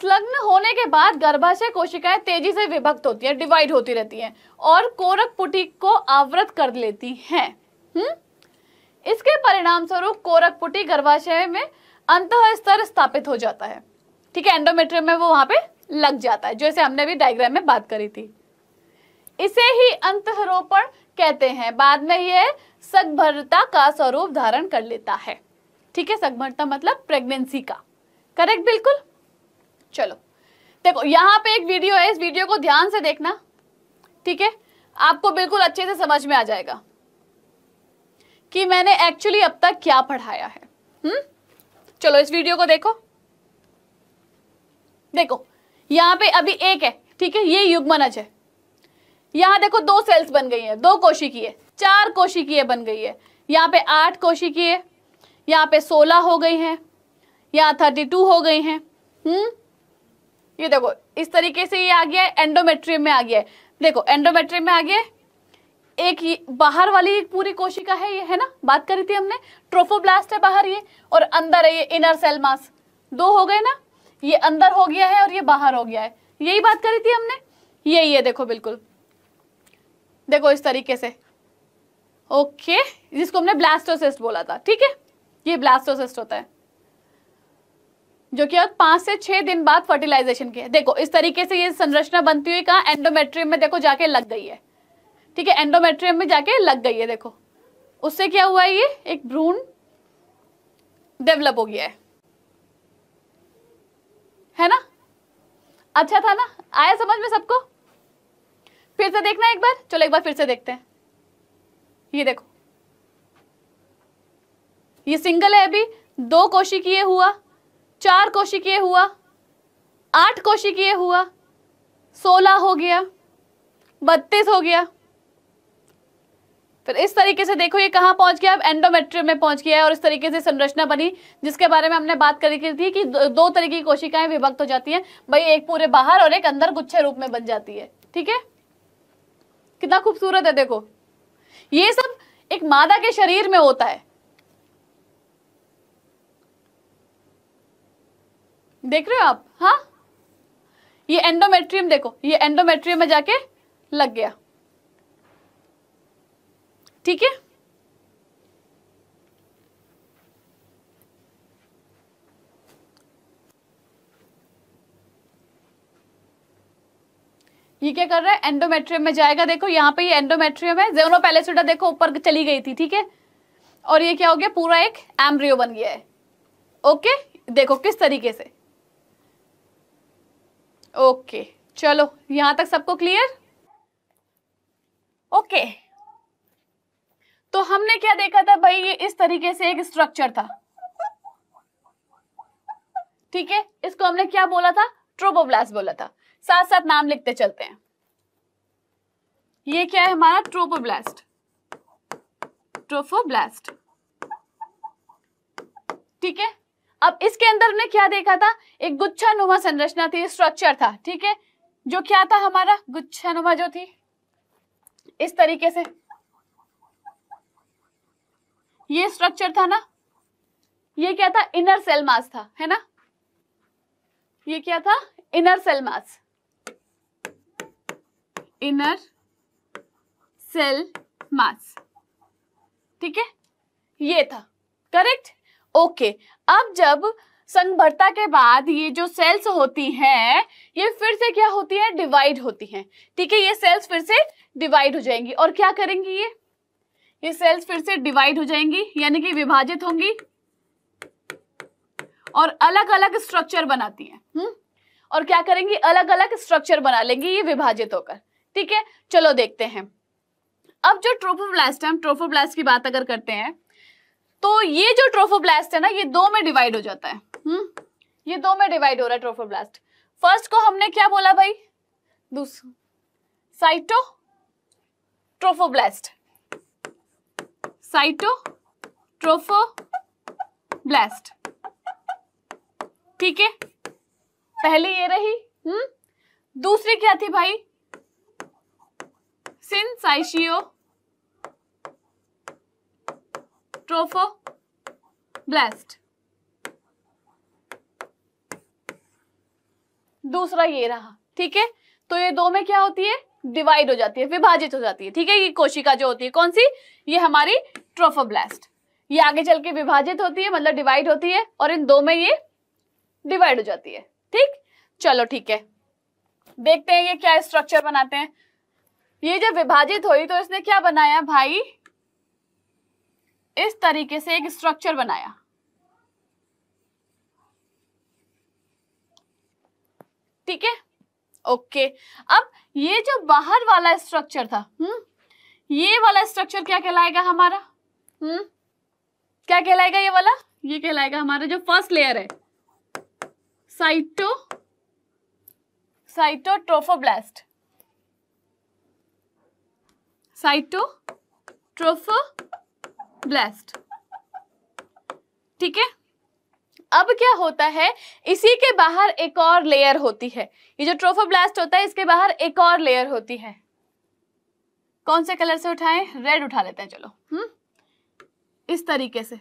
संलग्न होने के बाद गर्भाशय कोशिकाएं तेजी से विभक्त होती है डिवाइड होती रहती हैं और कोरक पुटी को आवृत कर लेती हुँ? हम्म? इसके परिणाम स्वरूप कोरक पुटी गर्भाशय में अंत स्तर स्थापित हो जाता है ठीक है एंडोमेट्रियम में वो वहां पे लग जाता है जैसे हमने भी डायग्राम में बात करी थी इसे ही अंतरोपण कहते हैं बाद में ये सगभरता का स्वरूप धारण कर लेता है ठीक है सगभरता मतलब प्रेगनेंसी का करेक्ट बिल्कुल चलो देखो यहां पे एक वीडियो है इस वीडियो को ध्यान से देखना ठीक है आपको बिल्कुल अच्छे से समझ में आ जाएगा कि मैंने एक्चुअली अब तक क्या पढ़ाया है हम्म चलो इस वीडियो को देखो देखो यहाँ पे अभी एक है ठीक है ये युग्मनज है यहां देखो दो सेल्स बन गई है दो है चार कोशिकीय बन गई है यहाँ पे आठ कोशिकीय यहाँ पे सोलह हो गई हैं यहाँ थर्टी टू हो गई हैं हम्म ये देखो इस तरीके से ये आ गया है एंडोमेट्रियम में आ गया है देखो एंडोमेट्रियम में आ गया एक बाहर वाली एक पूरी कोशिका है ये है ना बात करी थी हमने ट्रोफोब्लास्ट है बाहर ये और अंदर है ये इनर सेल मास दो हो गए ना ये अंदर हो गया है और ये बाहर हो गया है यही बात करी थी हमने यही है देखो बिल्कुल देखो इस तरीके से ओके जिसको हमने ब्लास्टोसिस्ट बोला था ठीक है ये ब्लास्टोसिस्ट होता है जो कि अब पांच से छह दिन बाद फर्टिलाइजेशन के देखो इस तरीके से ये संरचना बनती हुई कहा एंडोमेट्रियम में देखो जाके लग गई है ठीक है एंडोमेट्रियम में जाके लग गई है देखो उससे क्या हुआ है ये एक भ्रूण डेवलप हो गया है है ना अच्छा था ना आया समझ में सबको फिर से देखना एक बार चलो एक बार फिर से देखते हैं ये देखो ये सिंगल है अभी दो कोशिकीय हुआ चार कोशिकीय हुआ आठ कोशिकीय हुआ सोलह हो गया बत्तीस हो गया फिर इस तरीके से देखो ये कहाँ पहुंच गया अब एंडोमेट्रियम में पहुंच गया है और इस तरीके से संरचना बनी जिसके बारे में हमने बात करी की थी कि दो तरीके की कोशिकाएं विभक्त हो जाती हैं भाई एक पूरे बाहर और एक अंदर गुच्छे रूप में बन जाती है ठीक है कितना खूबसूरत है देखो ये सब एक मादा के शरीर में होता है देख रहे हो आप हा ये एंडोमेट्रियम देखो ये एंडोमेट्रियम में जाके लग गया ठीक है ये क्या कर रहा है एंडोमेट्रियम में जाएगा देखो यहाँ पे ये एंडोमेट्रियम है पहले पैलेसुडा देखो ऊपर चली गई थी ठीक है और ये क्या हो गया पूरा एक एम्ब्रियो बन गया है ओके देखो किस तरीके से ओके चलो यहां तक सबको क्लियर ओके तो हमने क्या देखा था भाई ये इस तरीके से एक स्ट्रक्चर था ठीक है इसको हमने क्या बोला था ट्रोपोब्लास्ट बोला था साथ साथ नाम लिखते चलते हैं ये क्या है हमारा ट्रोपोब्लास्ट ट्रोफोब्लास्ट ठीक है अब इसके अंदर ने क्या देखा था एक गुच्छा नुमा संरचना थी स्ट्रक्चर था ठीक है जो क्या था हमारा गुच्छा नुमा जो थी इस तरीके से ये स्ट्रक्चर था ना ये क्या था इनर सेल मास था है ना ये क्या था inner cell mass inner cell mass ठीक है ये था करेक्ट ओके अब जब संगभरता के बाद ये जो सेल्स होती हैं ये फिर से क्या होती है डिवाइड होती हैं ठीक है ये सेल्स फिर से डिवाइड हो जाएंगी और क्या करेंगी ये ये सेल्स फिर से डिवाइड हो जाएंगी यानी कि विभाजित होंगी और अलग अलग स्ट्रक्चर बनाती हैं हम्म और क्या करेंगी अलग अलग स्ट्रक्चर बना लेंगी ये विभाजित होकर ठीक है चलो देखते हैं अब जो ट्रोफोब्लास्ट है हम ट्रोफोब्लास्ट की बात अगर करते हैं तो ये जो ट्रोफोब्लास्ट है ना ये दो में डिवाइड हो जाता है हम्म ये दो में डिवाइड हो रहा है ट्रोफोब्लास्ट फर्स्ट को हमने क्या बोला भाई दूसरा साइटो ट्रोफोब्लास्ट साइटो ट्रोफोब्लास्ट ठीक है पहली ये रही हम्म दूसरी क्या थी भाई ब्लास्ट दूसरा ये रहा ठीक है तो ये दो में क्या होती है डिवाइड हो जाती है विभाजित हो जाती है ठीक है ये कोशिका जो होती है कौन सी ये हमारी ट्रोफोब्लास्ट ये आगे चल के विभाजित होती है मतलब डिवाइड होती है और इन दो में ये डिवाइड हो जाती है ठीक चलो ठीक है देखते हैं ये क्या स्ट्रक्चर बनाते हैं ये जब विभाजित हुई तो इसने क्या बनाया भाई इस तरीके से एक स्ट्रक्चर बनाया ठीक है ओके अब ये जो बाहर वाला स्ट्रक्चर था हम्म ये वाला स्ट्रक्चर क्या कहलाएगा हमारा हम्म क्या कहलाएगा ये वाला ये कहलाएगा हमारा जो फर्स्ट लेयर है साइटो साइटोट्रोफोब्लास्ट ब्लास्ट ठीक है अब क्या होता है इसी के बाहर एक और लेयर होती है ये जो ट्रोफोब्लास्ट होता है इसके बाहर एक और लेयर होती है कौन से कलर से उठाएं रेड उठा लेते हैं चलो हम्म इस तरीके से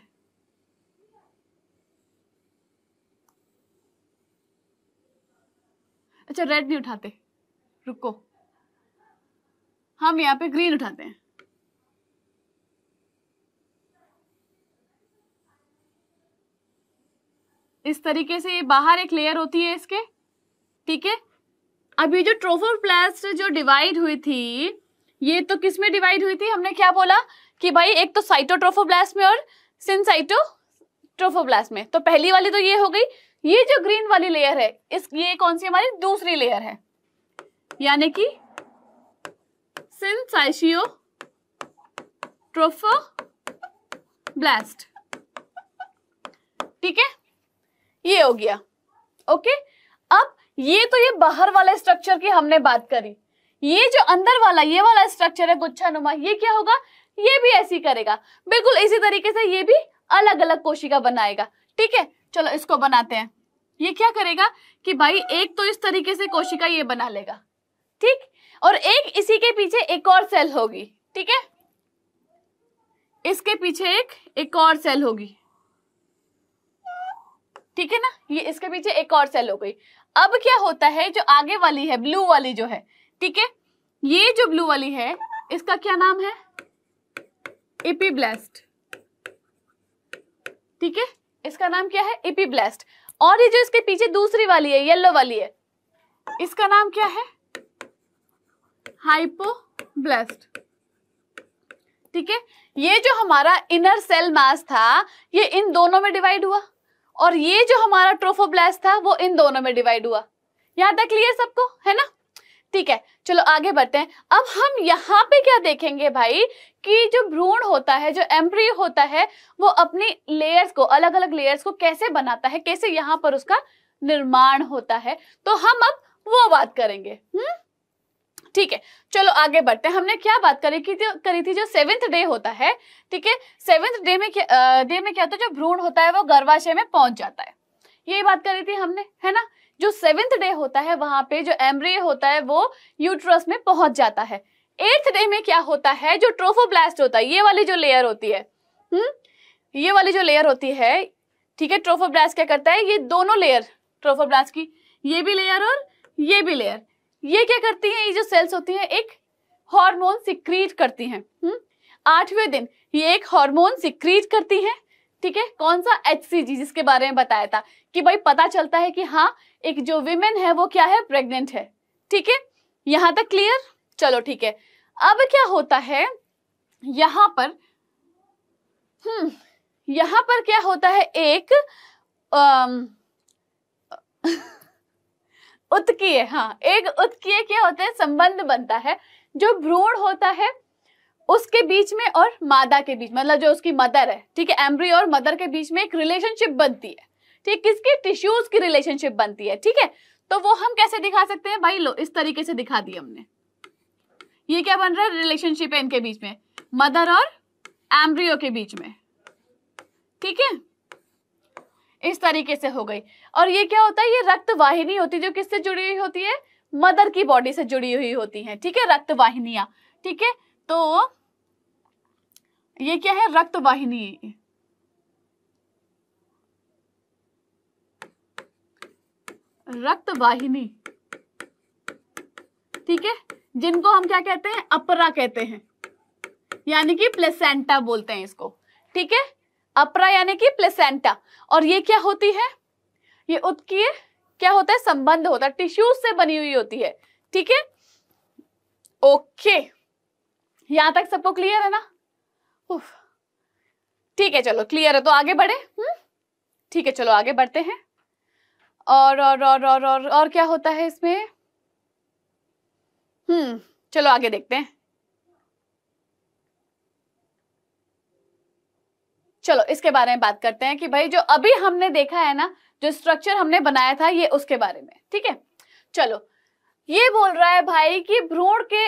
अच्छा रेड नहीं उठाते रुको हम यहाँ पे ग्रीन उठाते हैं इस तरीके से ये बाहर एक लेयर होती है इसके ठीक है अब ये जो ट्रोफोप्लास्ट जो डिवाइड हुई थी ये तो किस में डिवाइड हुई थी हमने क्या बोला कि भाई एक तो साइटोट्रोफोब्लास्ट में और सिंसाइटो ट्रोफोब्लास्ट में तो पहली वाली तो ये हो गई ये जो ग्रीन वाली लेयर है इस ये कौन सी हमारी दूसरी लेयर है यानी कि ट्रोफो ब्लास्ट ठीक है ये हो गया ओके अब ये तो ये बाहर वाले स्ट्रक्चर की हमने बात करी ये जो अंदर वाला ये वाला स्ट्रक्चर है गुच्छा नुमा ये क्या होगा ये भी ऐसी करेगा बिल्कुल इसी तरीके से ये भी अलग अलग कोशिका बनाएगा ठीक है चलो इसको बनाते हैं ये क्या करेगा कि भाई एक तो इस तरीके से कोशिका ये बना लेगा ठीक और एक इसी के पीछे एक और सेल होगी ठीक है इसके पीछे एक एक और सेल होगी ठीक है ना ये इसके पीछे एक और सेल हो गई अब क्या होता है जो आगे वाली है ब्लू वाली जो है ठीक है ये जो ब्लू वाली है इसका क्या नाम है इपीब्लास्ट ठीक है इसका नाम क्या है ब्लेस्ट और ये जो इसके पीछे दूसरी वाली है येलो वाली है इसका नाम क्या है हाइपोब्लास्ट ठीक है ये जो हमारा इनर सेल मास था ये इन दोनों में डिवाइड हुआ और ये जो हमारा ट्रोफोब्लास्ट था वो इन दोनों में डिवाइड हुआ यहाँ तक क्लियर सबको है ना ठीक है चलो आगे बढ़ते हैं अब हम यहाँ पे क्या देखेंगे भाई कि जो भ्रूण होता है जो एम्ब्रियो होता है वो अपनी लेयर्स को अलग अलग लेयर्स को कैसे बनाता है कैसे यहाँ पर उसका निर्माण होता है तो हम अब वो बात करेंगे हम्म ठीक है चलो आगे बढ़ते हैं हमने क्या बात करी की थी करी थी जो सेवेंथ डे होता है ठीक है सेवेंथ डे में डे में क्या होता है जो भ्रूण होता है वो गर्भाशय में पहुंच जाता है यही बात करी थी हमने है ना जो सेवेंथ डे होता है वहां पे जो एम्ब्रियो होता है वो यूट्रस में पहुंच जाता है एट्थ डे में क्या होता है जो ट्रोफोब्लास्ट होता है ये वाली जो लेयर होती है हम्म ये वाली जो लेयर होती है ठीक है ट्रोफोब्लास्ट क्या करता है ये दोनों लेयर ट्रोफोब्लास्ट की ये भी लेयर और ये भी लेयर ये क्या करती हैं ये जो सेल्स होती हैं एक हार्मोन सिक्रीट करती हैं हम्म? आठवें दिन ये एक हार्मोन सिक्रीट करती हैं ठीक है कौन सा एच जिसके बारे में बताया था कि भाई पता चलता है कि हाँ एक जो विमेन है वो क्या है प्रेग्नेंट है ठीक है यहां तक क्लियर चलो ठीक है अब क्या होता है यहाँ पर हम्म यहाँ पर क्या होता है एक आ, उत्कीय हाँ एक उत्कीय क्या होता है संबंध बनता है जो भ्रूण होता है उसके बीच में और मादा के बीच मतलब जो उसकी मदर है ठीक है एम्ब्री और मदर के बीच में एक रिलेशनशिप बनती है ठीक किसकी टिश्यूज की रिलेशनशिप बनती है ठीक है तो वो हम कैसे दिखा सकते हैं भाई लो इस तरीके से दिखा दी हमने ये क्या बन रहा है रिलेशनशिप है इनके बीच में मदर और एम्ब्रियो के बीच में ठीक है इस तरीके से हो गई और ये क्या होता है ये रक्त वाहिनी होती है जो किससे जुड़ी हुई होती है मदर की बॉडी से जुड़ी हुई होती है ठीक है रक्त वाहिनिया ठीक है तो ये क्या है रक्त वाहिनी रक्त वाहिनी ठीक है जिनको हम क्या कहते हैं अपरा कहते हैं यानी कि प्लेसेंटा बोलते हैं इसको ठीक है अपरा यानी कि प्लेसेंटा और ये क्या होती है ये उत्कीय क्या होता है संबंध होता है टिश्यूज से बनी हुई होती है ठीक है ओके यहां तक सबको क्लियर है ना ठीक है चलो क्लियर है तो आगे बढ़े हम्म। ठीक है चलो आगे बढ़ते हैं और और और और और, और क्या होता है इसमें हम्म चलो आगे देखते हैं चलो इसके बारे में बात करते हैं कि भाई जो अभी हमने देखा है ना जो स्ट्रक्चर हमने बनाया था ये उसके बारे में ठीक है चलो ये बोल रहा है भाई कि भ्रूण के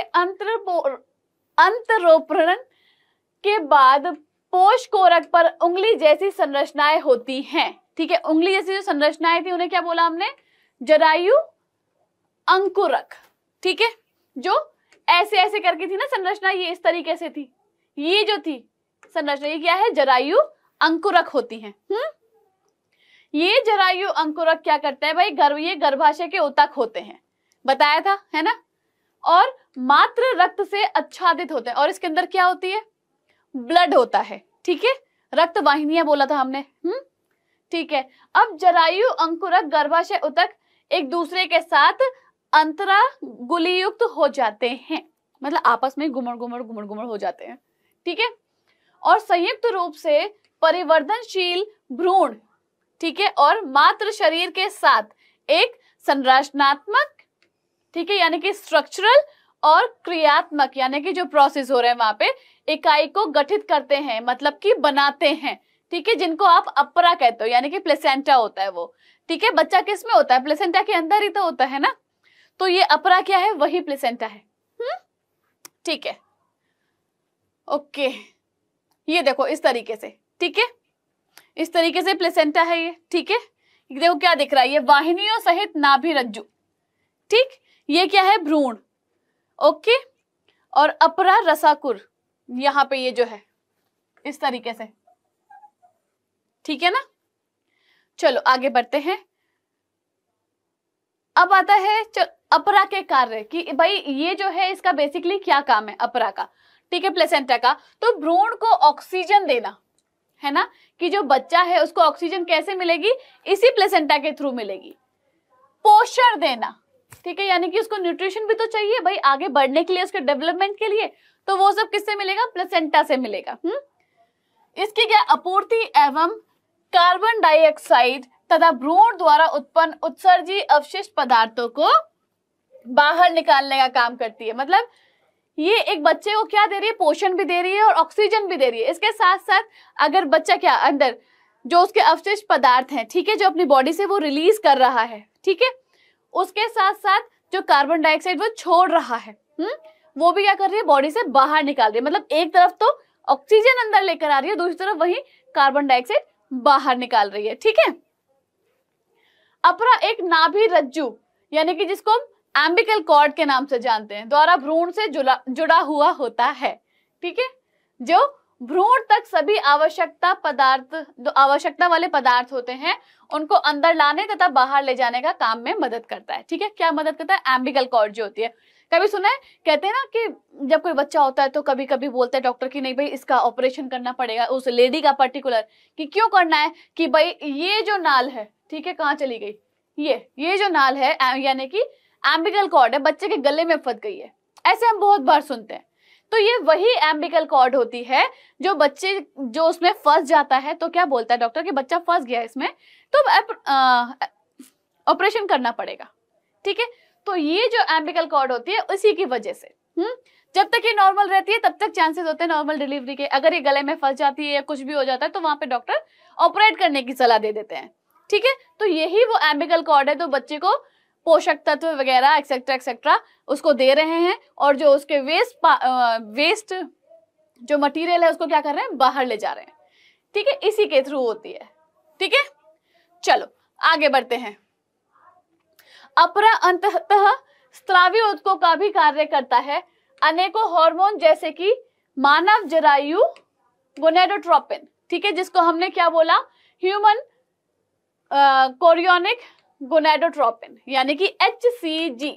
अंतरोपरण के बाद पोष कोरक पर उंगली जैसी संरचनाएं होती हैं ठीक है उंगली जैसी जो संरचनाएं थी उन्हें क्या बोला हमने जरायु अंकुरक ठीक है जो ऐसे ऐसे करके थी ना संरचना ये इस तरीके से थी ये जो थी संरचना ये क्या है जरायु अंकुरक होती है हुँ? ये जरायु अंकुरक क्या करते हैं भाई गर्भ ये गर्भाशय के उतक होते हैं बताया था है ना और मात्र रक्त से आच्छादित होते हैं और इसके अंदर क्या होती है ब्लड होता है ठीक है रक्त वाहिनियां बोला था हमने हम्म ठीक है अब जरायु अंकुरक गर्भाशय उतक एक दूसरे के साथ अंतरा गुलीयुक्त हो जाते हैं मतलब आपस में घुमड़ घुमड़ घुमड़ घुमड़ हो जाते हैं ठीक है और संयुक्त रूप से परिवर्तनशील भ्रूण ठीक है और मात्र शरीर के साथ एक संरचनात्मक ठीक है यानी कि स्ट्रक्चरल और क्रियात्मक यानी कि जो प्रोसेस हो रहे हैं वहां पे इकाई को गठित करते हैं मतलब कि बनाते हैं ठीक है जिनको आप अपरा कहते हो यानी कि प्लेसेंटा होता है वो ठीक है बच्चा किस में होता है प्लेसेंटा के अंदर ही तो होता है ना तो ये अपरा क्या है वही प्लेसेंटा है हम्म, ठीक है ओके ये देखो इस तरीके से ठीक है इस तरीके से प्लेसेंटा है ये ठीक है देखो क्या दिख रहा है ये वाहिनियों सहित नाभि रज्जु ठीक ये क्या है भ्रूण ओके और अपरा रसाकुर यहां पे ये जो है इस तरीके से ठीक है ना चलो आगे बढ़ते हैं अब आता है अपरा के कार्य कि भाई ये जो है इसका बेसिकली क्या काम है अपरा का ठीक है प्लेसेंटा का तो भ्रूण को ऑक्सीजन देना है ना कि जो बच्चा है उसको ऑक्सीजन कैसे मिलेगी इसी प्लेसेंटा के थ्रू मिलेगी पोषण देना ठीक है यानी कि उसको न्यूट्रिशन भी तो चाहिए भाई आगे बढ़ने के लिए उसके डेवलपमेंट के लिए तो वो सब किससे मिलेगा प्लेसेंटा से मिलेगा हम्म इसकी क्या आपूर्ति एवं कार्बन डाइऑक्साइड तथा भ्रूण द्वारा उत्पन्न उत्सर्जी अवशिष्ट पदार्थों को बाहर निकालने का काम करती है मतलब ये एक बच्चे को क्या दे रही है पोषण भी दे रही है और ऑक्सीजन भी दे रही है इसके साथ साथ अगर बच्चा क्या अंदर जो उसके अवशिष्ट पदार्थ हैं ठीक है जो अपनी बॉडी से वो रिलीज कर रहा है ठीक है उसके साथ साथ जो कार्बन डाइऑक्साइड वो छोड़ रहा है हुँ? हम्म? वो भी क्या कर रही है बॉडी से बाहर निकाल रही है मतलब एक तरफ तो ऑक्सीजन अंदर लेकर आ रही है दूसरी तरफ वही कार्बन डाइऑक्साइड बाहर निकाल रही है ठीक है अपरा एक नाभि रज्जु यानी कि जिसको हम एम्बिकल कॉर्ड के नाम से जानते हैं द्वारा भ्रूण से जुड़ा जुड़ा हुआ होता है ठीक है जो भ्रूण तक सभी आवश्यकता पदार्थ आवश्यकता वाले पदार्थ होते हैं उनको अंदर लाने तथा बाहर ले जाने का काम में मदद करता है ठीक है क्या मदद करता है एम्बिकल कॉर्ड जो होती है कभी सुना है कहते हैं ना कि जब कोई बच्चा होता है तो कभी कभी बोलते हैं डॉक्टर की नहीं भाई इसका ऑपरेशन करना पड़ेगा उस लेडी का पर्टिकुलर कि क्यों करना है कि भाई ये जो नाल है ठीक है कहाँ चली गई ये ये जो नाल है यानी कि एम्बिकल कॉर्ड है बच्चे के गले में फंस गई है ऐसे हम बहुत बार सुनते हैं तो ये वही एम्बिकल कॉर्ड होती है जो बच्चे जो उसमें फंस जाता है तो क्या बोलता है डॉक्टर कि बच्चा फंस गया इसमें तो ऑपरेशन करना पड़ेगा ठीक है तो ये जो एम्बिकल कॉर्ड होती है उसी की वजह से हम्म जब तक ये नॉर्मल रहती है तब तक चांसेस होते हैं नॉर्मल डिलीवरी के अगर ये गले में फंस जाती है या कुछ भी हो जाता है तो वहां पे डॉक्टर ऑपरेट करने की सलाह दे देते हैं ठीक है तो यही वो एम्बिकल कॉर्ड है तो बच्चे को पोषक तत्व वगैरह एक्सेट्रा एक्सेट्रा उसको दे रहे हैं और जो उसके वेस्ट वेस्ट जो मटेरियल है उसको क्या कर रहे हैं बाहर ले जा रहे हैं ठीक है इसी के थ्रू होती है ठीक है चलो आगे बढ़ते हैं अपरा अंत स्त्रावी उत्को का भी कार्य करता है अनेकों हार्मोन जैसे कि मानव जरायु गोनेडोट्रोपिन ठीक है जिसको हमने क्या बोला ह्यूमन कोरियोनिक uh, गोनेडोट्रोपिन यानी कि H C G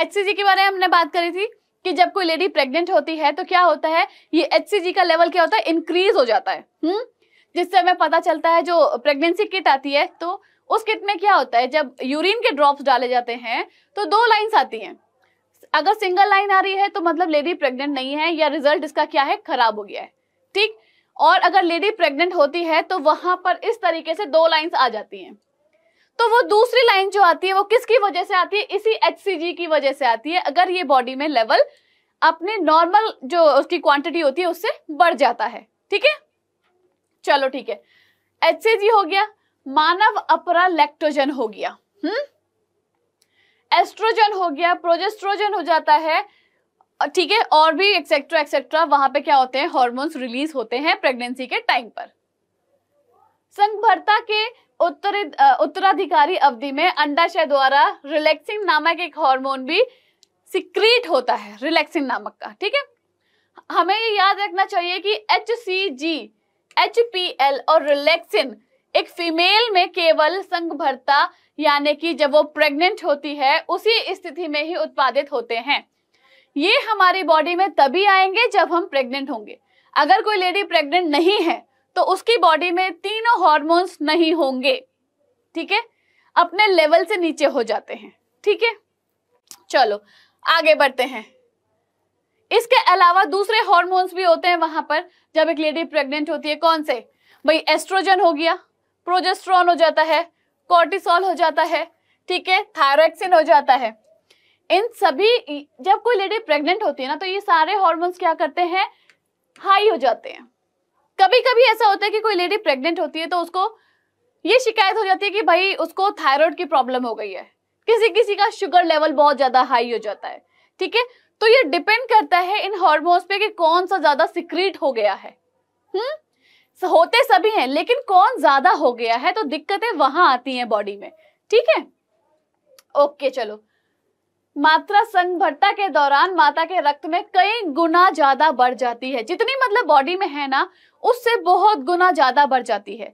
H C जी के बारे में हमने बात करी थी कि जब कोई लेडी प्रेग्नेंट होती है तो क्या होता है ये एच सी जी का लेवल क्या होता है इंक्रीज हो जाता है हुँ? हम्म? जिससे हमें पता चलता है जो प्रेगनेंसी किट आती है तो उस किट में क्या होता है जब यूरिन के ड्रॉप्स डाले जाते हैं तो दो लाइंस आती हैं अगर सिंगल लाइन आ रही है तो मतलब लेडी प्रेग्नेंट नहीं है या रिजल्ट इसका क्या है खराब हो गया है ठीक और अगर लेडी प्रेग्नेंट होती है तो वहां पर इस तरीके से दो लाइंस आ जाती हैं तो वो दूसरी लाइन जो आती है वो किसकी वजह से आती है इसी एच की वजह से आती है अगर ये बॉडी में लेवल अपने नॉर्मल जो उसकी क्वांटिटी होती है उससे बढ़ जाता है ठीक है चलो ठीक है एच हो गया मानव अपरा लेक्ट्रोजन हो गया हम्म एस्ट्रोजन हो गया प्रोजेस्ट्रोजन हो जाता है ठीक है और भी एक्सेट्रा एक्सेट्रा वहां पे क्या होते हैं हॉर्मोन्स रिलीज होते हैं प्रेगनेंसी के टाइम पर संगभरता के उत्तराधिकारी अवधि में अंडाशय द्वारा रिलैक्सिंग नामक एक हार्मोन भी सिक्रीट होता है रिलैक्सिंग नामक का ठीक है हमें ये याद रखना चाहिए कि H C G H P L और रिलैक्सिन एक फीमेल में केवल संगभरता यानी कि जब वो प्रेग्नेंट होती है उसी स्थिति में ही उत्पादित होते हैं ये हमारी बॉडी में तभी आएंगे जब हम प्रेग्नेंट होंगे अगर कोई लेडी प्रेग्नेंट नहीं है तो उसकी बॉडी में तीनों हॉर्मोन्स नहीं होंगे ठीक है अपने लेवल से नीचे हो जाते हैं ठीक है चलो आगे बढ़ते हैं इसके अलावा दूसरे हॉर्मोन्स भी होते हैं वहां पर जब एक लेडी प्रेग्नेंट होती है कौन से भाई एस्ट्रोजन हो गया प्रोजेस्ट्रॉन हो जाता है कॉर्टिसोल हो जाता है ठीक है थायरोक्सिन हो जाता है इन सभी जब कोई लेडी प्रेग्नेंट होती है ना तो ये सारे हॉर्मोन्स क्या करते हैं हाई हो जाते हैं कभी कभी ऐसा होता है कि कोई लेडी प्रेग्नेंट होती है तो उसको ये शिकायत हो जाती है कि भाई उसको थायराइड की प्रॉब्लम हो गई है किसी किसी का शुगर लेवल बहुत ज्यादा हाई हो जाता है ठीक है तो ये डिपेंड करता है इन हॉर्मोन्स पे कि कौन सा ज्यादा सिक्रीट हो गया है हम्म होते सभी हैं लेकिन कौन ज्यादा हो गया है तो दिक्कतें वहां आती हैं बॉडी में ठीक है ओके चलो मात्रा संभट्टा के दौरान माता के रक्त में कई गुना ज्यादा बढ़ जाती है जितनी मतलब बॉडी में है ना उससे बहुत गुना ज्यादा बढ़ जाती है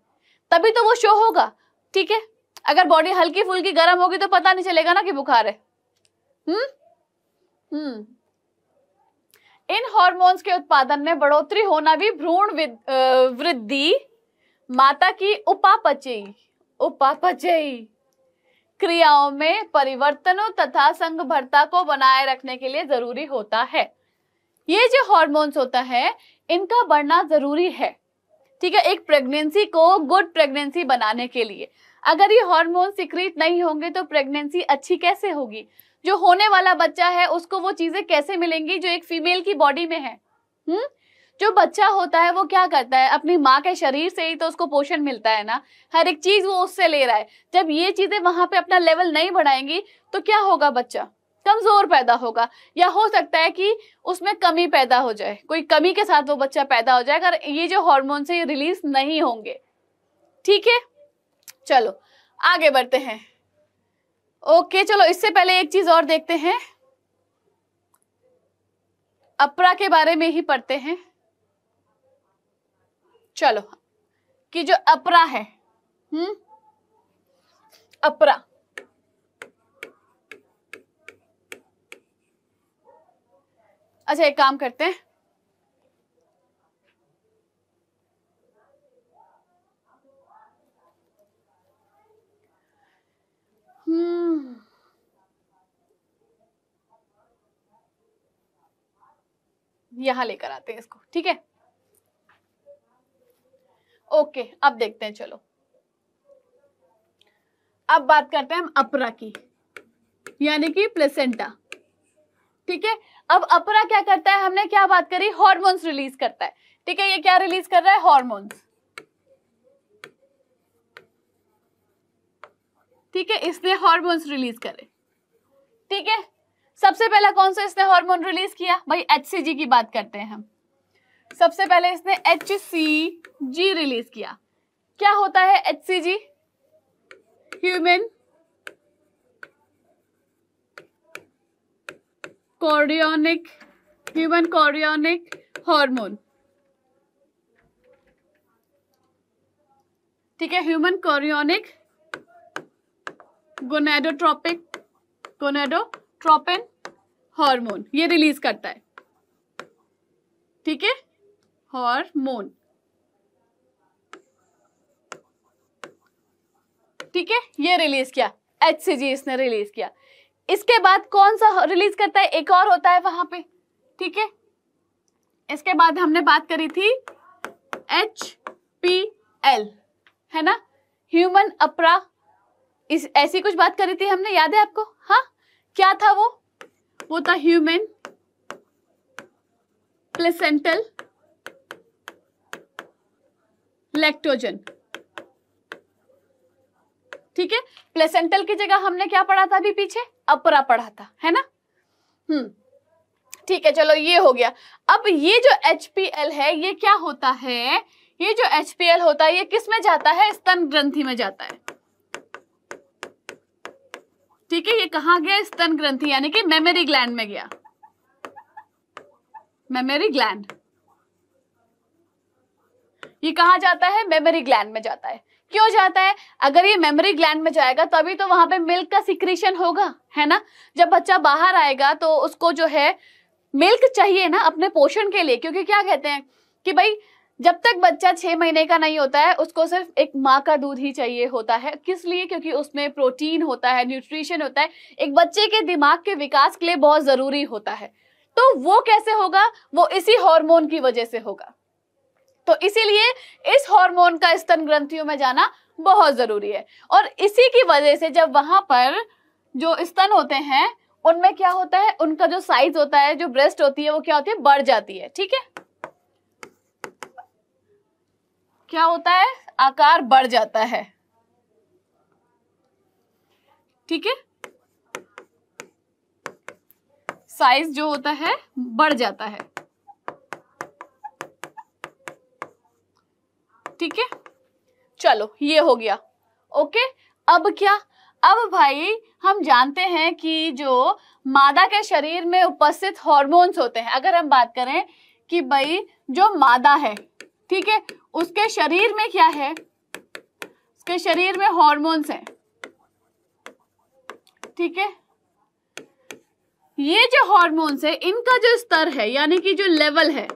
तभी तो वो शो होगा ठीक है अगर बॉडी हल्की फुल्की गर्म होगी तो पता नहीं चलेगा ना कि बुखार है हम्म हम्म इन हॉर्मोन्स के उत्पादन में बढ़ोतरी होना भी भ्रूण वृद्धि माता की उपापचयी उपापचयी क्रियाओं में परिवर्तनों तथा संगभरता को बनाए रखने के लिए जरूरी होता है ये जो हॉर्मोन्स होता है इनका बढ़ना जरूरी है ठीक है एक प्रेगनेंसी को गुड प्रेगनेंसी बनाने के लिए अगर ये हॉर्मोन सिक्रीट नहीं होंगे तो प्रेगनेंसी अच्छी कैसे होगी जो होने वाला बच्चा है उसको वो चीजें कैसे मिलेंगी जो एक फीमेल की बॉडी में है हुँ? हम्म? जो बच्चा होता है वो क्या करता है अपनी माँ के शरीर से ही तो उसको पोषण मिलता है ना हर एक चीज वो उससे ले रहा है जब ये चीजें वहां पे अपना लेवल नहीं बढ़ाएंगी तो क्या होगा बच्चा कमजोर पैदा होगा या हो सकता है कि उसमें कमी पैदा हो जाए कोई कमी के साथ वो बच्चा पैदा हो जाए अगर ये जो हॉर्मोन से ये रिलीज नहीं होंगे ठीक है चलो आगे बढ़ते हैं ओके चलो इससे पहले एक चीज और देखते हैं अपरा के बारे में ही पढ़ते हैं चलो कि जो अपरा है हम्म अपरा अच्छा एक काम करते हैं हम्म यहां लेकर आते हैं इसको ठीक है ओके अब देखते हैं चलो अब बात करते हैं हम अपरा की यानी कि प्लेसेंटा ठीक है अब अपरा क्या करता है हमने क्या बात करी हॉर्मोन्स रिलीज करता है ठीक है ये क्या रिलीज कर रहा है हॉर्मोन्स ठीक है इसने हॉर्मोन्स रिलीज करे ठीक है सबसे पहला कौन सा इसने हार्मोन रिलीज किया भाई एच की बात करते हैं हम सबसे पहले इसने एच सी जी रिलीज किया क्या होता है H C G human chorionic human chorionic hormone ठीक है human chorionic gonadotropic gonadotropin hormone ये रिलीज करता है ठीक है हॉर्मोन ठीक है ये रिलीज किया एच सी जी इसने रिलीज किया इसके बाद कौन सा रिलीज करता है एक और होता है वहां पे ठीक है इसके बाद हमने बात करी थी एच पी एल है ना ह्यूमन अपरा इस ऐसी कुछ बात करी थी हमने याद है आपको हाँ क्या था वो वो था ह्यूमन प्लेसेंटल लैक्टोजन ठीक है प्लेसेंटल की जगह हमने क्या पढ़ा था अभी पीछे अपरा पढ़ा था है ना हम्म ठीक है चलो ये हो गया अब ये जो एचपीएल है ये क्या होता है ये जो एचपीएल होता है ये किस में जाता है स्तन ग्रंथि में जाता है ठीक है ये कहा गया स्तन ग्रंथि यानी कि मेमोरी ग्लैंड में गया मेमोरी ग्लैंड ये कहाँ जाता है मेमोरी ग्लैंड में जाता है क्यों जाता है अगर ये मेमोरी ग्लैंड में जाएगा तभी तो वहां पे मिल्क का सिक्रीशन होगा है ना जब बच्चा बाहर आएगा तो उसको जो है मिल्क चाहिए ना अपने पोषण के लिए क्योंकि क्या कहते हैं कि भाई जब तक बच्चा छह महीने का नहीं होता है उसको सिर्फ एक माँ का दूध ही चाहिए होता है किस लिए क्योंकि उसमें प्रोटीन होता है न्यूट्रिशन होता है एक बच्चे के दिमाग के विकास के लिए बहुत ज़रूरी होता है तो वो कैसे होगा वो इसी हार्मोन की वजह से होगा तो इसीलिए इस हार्मोन का स्तन ग्रंथियों में जाना बहुत जरूरी है और इसी की वजह से जब वहां पर जो स्तन होते हैं उनमें क्या होता है उनका जो साइज होता है जो ब्रेस्ट होती है वो क्या होती है बढ़ जाती है ठीक है क्या होता है आकार बढ़ जाता है ठीक है साइज जो होता है बढ़ जाता है ठीक है चलो ये हो गया ओके अब क्या अब भाई हम जानते हैं कि जो मादा के शरीर में उपस्थित हॉर्मोन्स होते हैं अगर हम बात करें कि भाई जो मादा है ठीक है उसके शरीर में क्या है उसके शरीर में हॉर्मोन्स हैं ठीक है ये जो हॉर्मोन्स है इनका जो स्तर है यानी कि जो लेवल है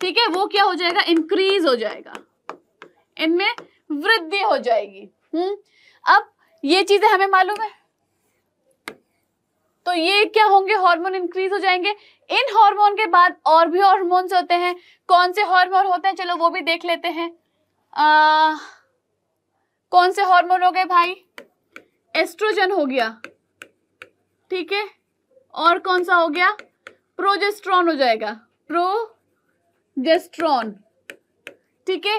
ठीक है वो क्या हो जाएगा इंक्रीज हो जाएगा इनमें वृद्धि हो जाएगी हम्म अब ये चीजें हमें मालूम है तो ये क्या होंगे हार्मोन इंक्रीज हो जाएंगे इन हार्मोन के बाद और भी हार्मोन्स होते हैं कौन से हार्मोन होते हैं चलो वो भी देख लेते हैं आ, कौन से हार्मोन हो गए भाई एस्ट्रोजन हो गया ठीक है और कौन सा हो गया प्रोजेस्ट्रॉन हो जाएगा प्रो जेस्ट्रॉन ठीक है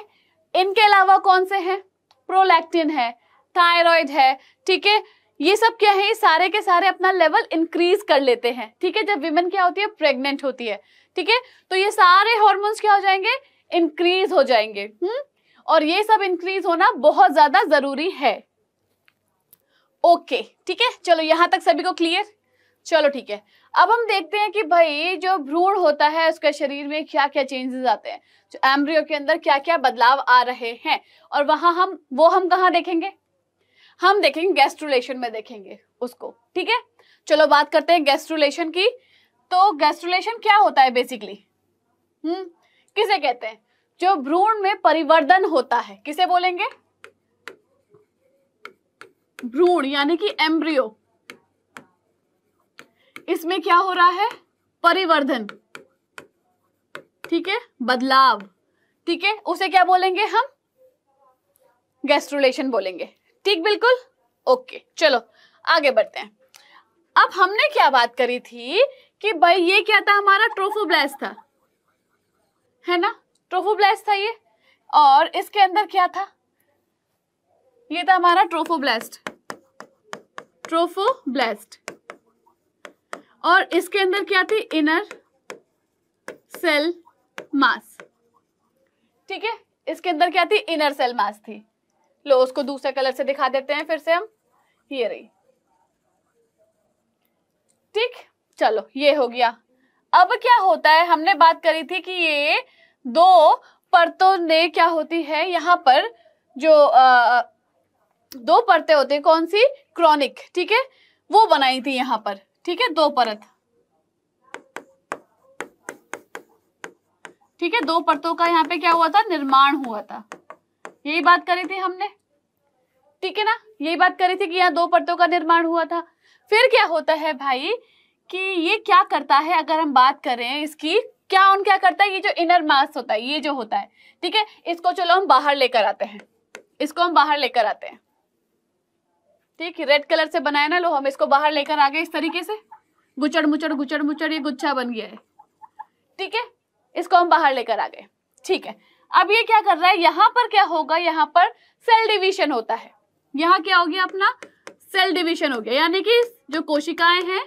इनके अलावा कौन से हैं प्रोलैक्टिन है थायराइड है ठीक है ये सब क्या है ये सारे के सारे अपना लेवल इंक्रीज कर लेते हैं ठीक है जब विमेन क्या होती है प्रेग्नेंट होती है ठीक है तो ये सारे हॉर्मोन्स क्या हो जाएंगे इंक्रीज हो जाएंगे हम्म और ये सब इंक्रीज होना बहुत ज्यादा जरूरी है ओके ठीक है चलो यहां तक सभी को क्लियर चलो ठीक है अब हम देखते हैं कि भाई जो भ्रूण होता है उसके शरीर में क्या क्या चेंजेस आते हैं जो एम्ब्रियो के अंदर क्या क्या बदलाव आ रहे हैं और वहां हम वो हम कहा देखेंगे हम देखेंगे गैस्ट्रोलेशन में देखेंगे उसको ठीक है चलो बात करते हैं गैस्ट्रोलेशन की तो गैस्ट्रोलेशन क्या होता है बेसिकली हम्म किसे कहते हैं जो भ्रूण में परिवर्तन होता है किसे बोलेंगे भ्रूण यानी कि एम्ब्रियो इसमें क्या हो रहा है परिवर्धन ठीक है बदलाव ठीक है उसे क्या बोलेंगे हम गैस्ट्रोलेशन बोलेंगे ठीक बिल्कुल ओके चलो आगे बढ़ते हैं अब हमने क्या बात करी थी कि भाई ये क्या था हमारा ट्रोफोब्लास्ट था है ना ट्रोफोब्लास्ट था ये और इसके अंदर क्या था ये था हमारा ट्रोफोब्लास्ट ट्रोफोब्लास्ट और इसके अंदर क्या थी इनर सेल मास ठीक है इसके अंदर क्या थी इनर सेल मास थी लो उसको दूसरे कलर से दिखा देते हैं फिर से हम ये रही ठीक चलो ये हो गया अब क्या होता है हमने बात करी थी कि ये दो परतों ने क्या होती है यहां पर जो आ, दो परतें होते हैं कौन सी क्रॉनिक ठीक है वो बनाई थी यहाँ पर ठीक है दो परत ठीक है दो परतों का यहाँ पे क्या हुआ था निर्माण हुआ था यही बात करी थी हमने ठीक है ना यही बात करी थी कि यहाँ दो परतों का निर्माण हुआ था फिर क्या होता है भाई कि ये क्या करता है अगर हम बात करें इसकी क्या ऑन क्या करता है ये जो इनर मास होता है ये जो होता है ठीक है इसको चलो हम बाहर लेकर आते हैं इसको हम बाहर लेकर आते हैं ठीक है रेड कलर से बनाया ना लो हम इसको बाहर लेकर आ गए इस तरीके से गुचड़ मुचड़ गुचड़ मुचड़ ये गुच्छा बन गया है ठीक है इसको हम बाहर लेकर आ गए ठीक है अब ये क्या कर रहा है यहाँ पर क्या होगा यहाँ पर सेल डिविजन होता है यहाँ क्या हो गया अपना सेल डिविजन हो गया यानी कि जो कोशिकाएं हैं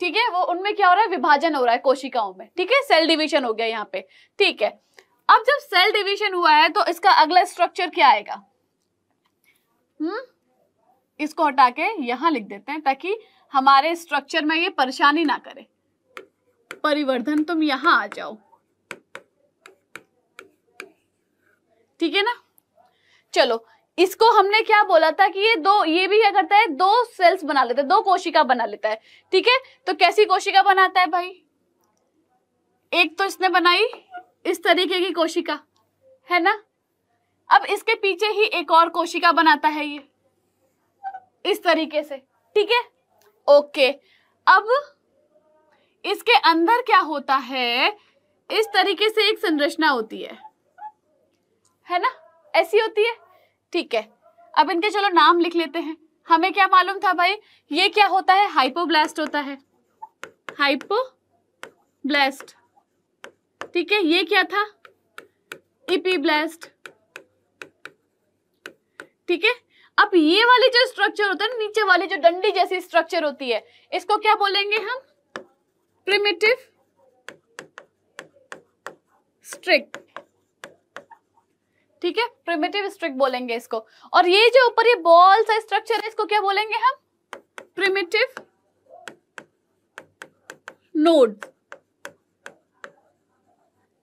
ठीक है वो उनमें क्या हो रहा है विभाजन हो रहा है कोशिकाओं में ठीक है सेल डिविजन हो गया यहाँ पे ठीक है अब जब सेल डिविजन हुआ है तो इसका अगला स्ट्रक्चर क्या आएगा हम्म इसको हटा के यहां लिख देते हैं ताकि हमारे स्ट्रक्चर में ये परेशानी ना करे परिवर्धन तुम यहां आ जाओ ठीक है ना चलो इसको हमने क्या बोला था कि ये दो ये भी क्या करता है दो सेल्स बना लेता है दो कोशिका बना लेता है ठीक है तो कैसी कोशिका बनाता है भाई एक तो इसने बनाई इस तरीके की कोशिका है ना अब इसके पीछे ही एक और कोशिका बनाता है ये इस तरीके से ठीक है ओके अब इसके अंदर क्या होता है इस तरीके से एक संरचना होती है है ना ऐसी होती है ठीक है अब इनके चलो नाम लिख लेते हैं हमें क्या मालूम था भाई ये क्या होता है हाइपोब्लास्ट होता है हाइपो ब्लास्ट ठीक है ये क्या था इपीब्लास्ट ठीक है अब ये वाली जो स्ट्रक्चर होता है नीचे वाली जो डंडी जैसी स्ट्रक्चर होती है इसको क्या बोलेंगे हम प्रिमिटिव स्ट्रिक ठीक है प्रिमेटिव स्ट्रिक बोलेंगे इसको और ये जो ऊपर ये बॉल सा स्ट्रक्चर है इसको क्या बोलेंगे हम प्रिमेटिव नोड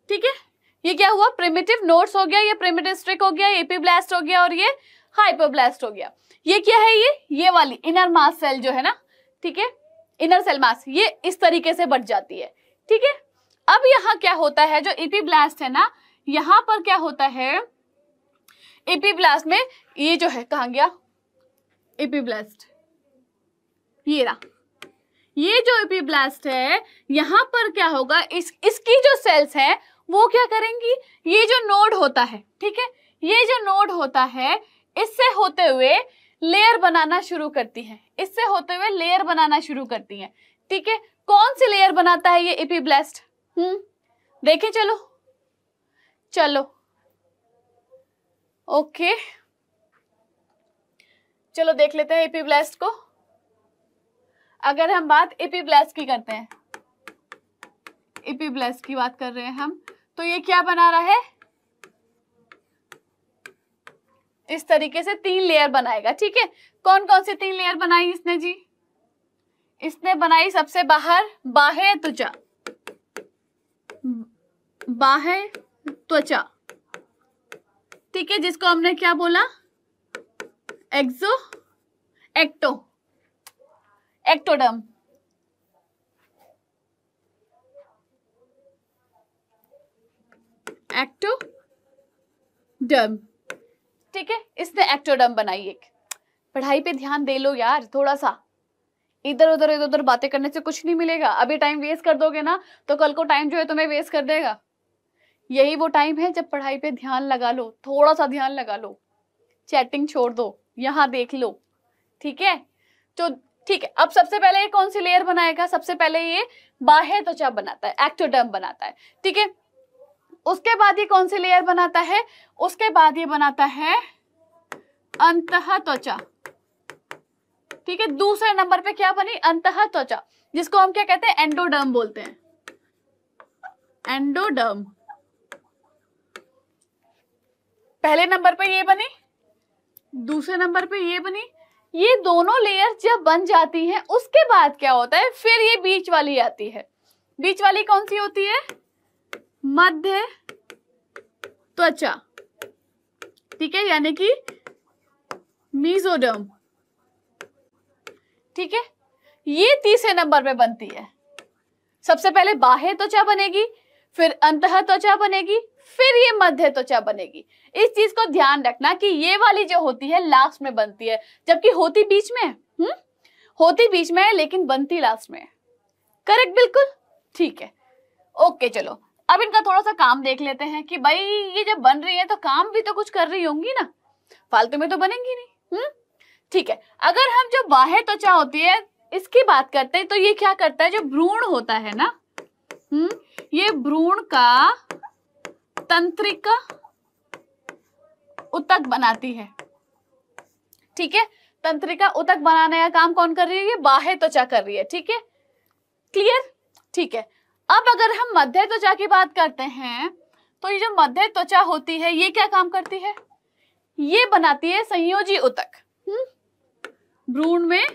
ठीक है ये क्या हुआ प्रिमेटिव नोड्स हो गया ये प्रिमेटिव स्ट्रिक हो गया एपी ब्लास्ट हो गया और ये हाइपरब्लास्ट हो गया ये क्या है ये ये वाली इनर मास सेल जो है ना ठीक है इनर सेल मास ये इस तरीके से बढ़ जाती है ठीक है अब यहाँ क्या होता है जो एपीब्लास्ट है ना यहाँ पर क्या होता है एपीब्लास्ट में ये जो है कहा गया एपीब्लास्ट ये रहा ये जो ब्लास्ट है यहाँ पर क्या होगा इस इसकी जो सेल्स है वो क्या करेंगी ये जो नोड होता है ठीक है ये जो नोड होता है इससे होते हुए लेयर बनाना शुरू करती है इससे होते हुए लेयर बनाना शुरू करती है ठीक है कौन सी लेयर बनाता है ये इपीब्लास्ट हम्म देखे चलो चलो ओके चलो देख लेते हैं ब्लेस्ट को अगर हम बात ब्लेस्ट की करते हैं ब्लेस्ट की बात कर रहे हैं हम तो ये क्या बना रहा है इस तरीके से तीन लेयर बनाएगा ठीक है कौन कौन सी तीन लेयर बनाई इसने जी इसने बनाई सबसे बाहर बाहे त्वचा बाहे त्वचा ठीक है जिसको हमने क्या बोला एक्सो एक्टो एक्टोडम एक्टो डम ठीक है इसने एक्टोडम बनाई एक पढ़ाई पे ध्यान दे लो यार थोड़ा सा इधर उधर इधर उधर बातें करने से कुछ नहीं मिलेगा अभी टाइम वेस्ट कर दोगे ना तो कल को टाइम जो है तुम्हें वेस्ट कर देगा यही वो टाइम है जब पढ़ाई पे ध्यान लगा लो थोड़ा सा ध्यान लगा लो चैटिंग छोड़ दो यहाँ देख लो ठीक है तो ठीक है अब सबसे पहले ये कौन सी लेयर बनाएगा सबसे पहले ये बाह्य त्वचा बनाता है एक्टोडर्म बनाता है ठीक है उसके बाद ये कौन सी लेयर बनाता है उसके बाद ये बनाता है अंत त्वचा ठीक है दूसरे नंबर पे क्या बनी अंत त्वचा जिसको हम क्या कहते हैं एंडोडर्म बोलते हैं एंडोडर्म पहले नंबर पे ये बनी दूसरे नंबर पे ये बनी ये दोनों लेयर जब बन जाती हैं उसके बाद क्या होता है फिर ये बीच वाली आती है बीच वाली कौन सी होती है मध्य त्वचा ठीक है यानी कि मीजोडम ठीक है ये तीसरे नंबर पे बनती है सबसे पहले बाह्य त्वचा बनेगी फिर अंत त्वचा बनेगी फिर ये मध्य त्वचा बनेगी इस चीज को ध्यान रखना कि ये वाली जो होती है लास्ट में बनती है जबकि होती बीच में हम्म होती बीच में है लेकिन बनती लास्ट में है करेक्ट बिल्कुल ठीक है ओके चलो अब इनका थोड़ा सा काम देख लेते हैं कि भाई ये जब बन रही है तो काम भी तो कुछ कर रही होंगी ना फालतू में तो बनेंगी नहीं हम्म ठीक है अगर हम जो बाह्य त्वचा तो होती है इसकी बात करते हैं तो ये क्या करता है जो भ्रूण होता है ना हम्म ये भ्रूण का तंत्रिका उतक बनाती है ठीक है तंत्रिका उतक बनाने का काम कौन कर रही है ये बाह्य त्वचा तो कर रही है ठीक है क्लियर ठीक है अब अगर हम मध्य त्वचा की बात करते हैं तो ये जो मध्य त्वचा होती है ये क्या काम करती है ये बनाती है संयोजी उतक हम्म। भ्रूण में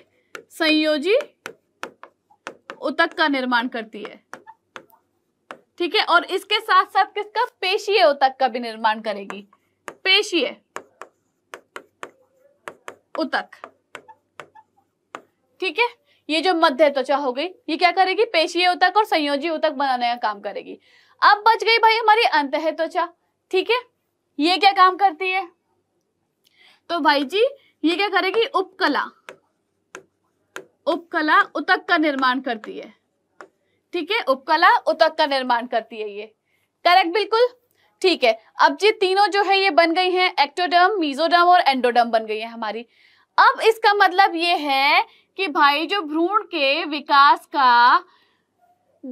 संयोजी उतक का निर्माण करती है ठीक है और इसके साथ साथ किसका पेशीय उतक का भी निर्माण करेगी पेशीय उतक ठीक है ये जो मध्य त्वचा हो गई ये क्या करेगी पेशीय उतक और संयोजी उतक बनाने का काम करेगी अब बच गई भाई हमारी अंत त्वचा ठीक है ये क्या काम करती है तो भाई जी ये क्या करेगी उपकला उपकला उतक का निर्माण करती है ठीक है उपकला उतक का निर्माण करती है ये करेक्ट बिल्कुल ठीक है अब जी तीनों जो है ये बन गई हैं एक्टोडर्म मीजोडर्म और एंडोडर्म बन गई है हमारी अब इसका मतलब ये है कि भाई जो भ्रूण के विकास का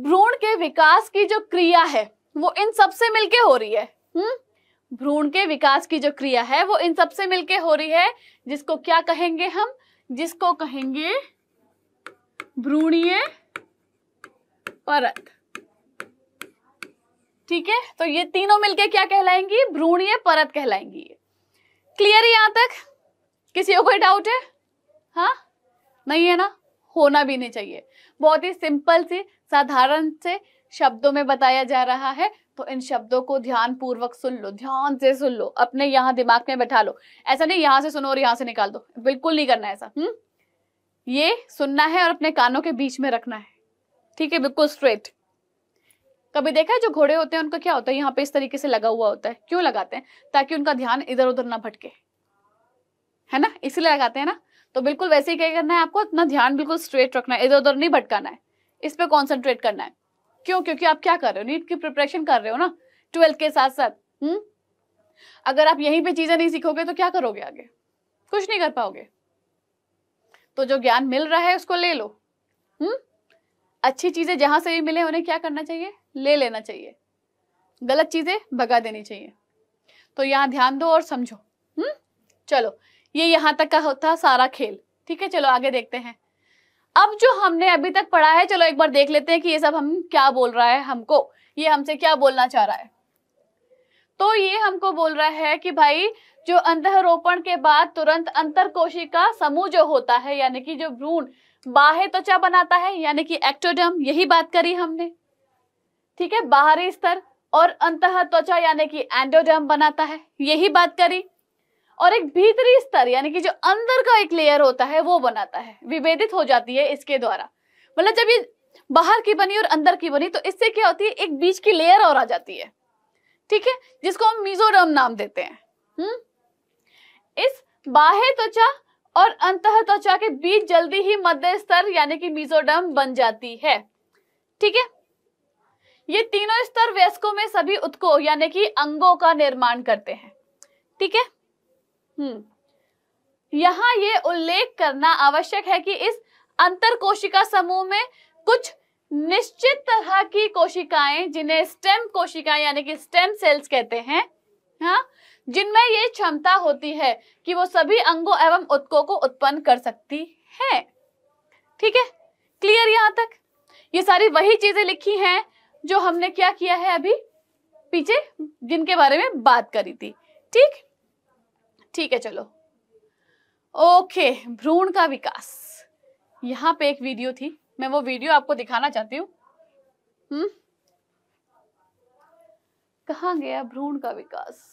भ्रूण के विकास की जो क्रिया है वो इन सब से मिलके हो रही है हम्म भ्रूण के विकास की जो क्रिया है वो इन सब से मिलके हो रही है जिसको क्या कहेंगे हम जिसको कहेंगे भ्रूणीय परत ठीक है तो ये तीनों मिलके क्या कहलाएंगी भ्रूणीय परत कहलाएंगी क्लियर यहां तक किसी को कोई डाउट है हाँ नहीं है ना होना भी नहीं चाहिए बहुत ही सिंपल से साधारण से शब्दों में बताया जा रहा है तो इन शब्दों को ध्यान पूर्वक सुन लो ध्यान से सुन लो अपने यहाँ दिमाग में बैठा लो ऐसा नहीं यहां से सुनो और यहां से निकाल दो बिल्कुल नहीं करना ऐसा हम्म ये सुनना है और अपने कानों के बीच में रखना है ठीक है बिल्कुल स्ट्रेट कभी देखा है जो घोड़े होते हैं उनका क्या होता है यहाँ पे इस तरीके से लगा हुआ होता है क्यों लगाते हैं ताकि उनका ध्यान इधर उधर ना भटके है ना इसलिए लगाते हैं ना तो बिल्कुल वैसे ही क्या करना है आपको अपना ध्यान बिल्कुल स्ट्रेट रखना है इधर उधर नहीं भटकाना है इस पर कॉन्सेंट्रेट करना है क्यों क्योंकि आप क्या कर रहे हो नीट की प्रिपरेशन कर रहे हो ना ट्वेल्थ के साथ साथ हम्म अगर आप यहीं पे चीजें नहीं सीखोगे तो क्या करोगे आगे कुछ नहीं कर पाओगे तो जो ज्ञान मिल रहा है उसको ले लो हम्म अच्छी चीजें जहां से भी मिले उन्हें क्या करना चाहिए ले लेना चाहिए गलत चीजें भगा देनी चाहिए तो यहां ध्यान दो और समझो हम्म चलो ये यहाँ तक का होता सारा खेल ठीक है चलो आगे देखते हैं अब जो हमने अभी तक पढ़ा है चलो एक बार देख लेते हैं कि ये सब हम क्या बोल रहा है हमको ये हमसे क्या बोलना चाह रहा है तो ये हमको बोल रहा है कि भाई जो अंतरोपण के बाद तुरंत अंतर कोशिका समूह जो होता है यानी कि जो भ्रूण बाह्य त्वचा बनाता है यानी कि एक्टोडम यही बात करी हमने ठीक है बाहरी स्तर और अंत त्वचा यानी कि एंडोडम बनाता है यही बात करी और एक भीतरी स्तर यानी कि जो अंदर का एक लेयर होता है वो बनाता है विभेदित हो जाती है इसके द्वारा मतलब जब ये बाहर की बनी और अंदर की बनी तो इससे क्या होती है एक बीच की लेयर और आ जाती है ठीक है जिसको हम मिजोरम नाम देते हैं हम्म इस बाह्य त्वचा और अंत त्वचा के बीच जल्दी ही मध्य स्तर यानी कि मिजोडम बन जाती है ठीक है ये तीनों स्तर वयस्कों में सभी उत्को यानी कि अंगों का निर्माण करते हैं ठीक है यहां हम्म। यहाँ ये उल्लेख करना आवश्यक है कि इस अंतर कोशिका समूह में कुछ निश्चित तरह की कोशिकाएं जिन्हें स्टेम कोशिकाएं यानी कि स्टेम सेल्स कहते हैं हाँ जिनमें ये क्षमता होती है कि वो सभी अंगों एवं उत्कों को उत्पन्न कर सकती है ठीक है क्लियर यहां तक ये सारी वही चीजें लिखी हैं जो हमने क्या किया है अभी पीछे जिनके बारे में बात करी थी ठीक ठीक है चलो ओके भ्रूण का विकास यहाँ पे एक वीडियो थी मैं वो वीडियो आपको दिखाना चाहती हूँ हम्म कहा गया भ्रूण का विकास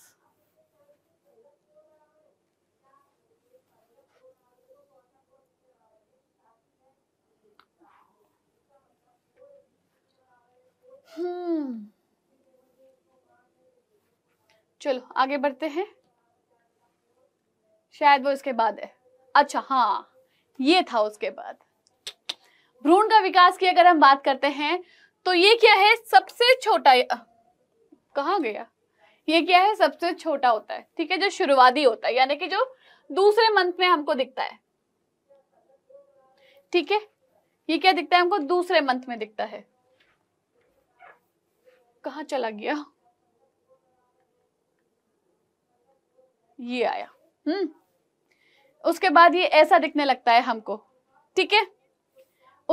हम्म चलो आगे बढ़ते हैं शायद वो इसके बाद है अच्छा हाँ ये था उसके बाद भ्रूण का विकास की अगर हम बात करते हैं तो ये क्या है सबसे छोटा कहा गया ये क्या है सबसे छोटा होता है ठीक है जो शुरुआती होता है यानी कि जो दूसरे मंथ में हमको दिखता है ठीक है ये क्या दिखता है हमको दूसरे मंथ में दिखता है कहा चला गया ये आया हम्म उसके बाद ये ऐसा दिखने लगता है हमको ठीक है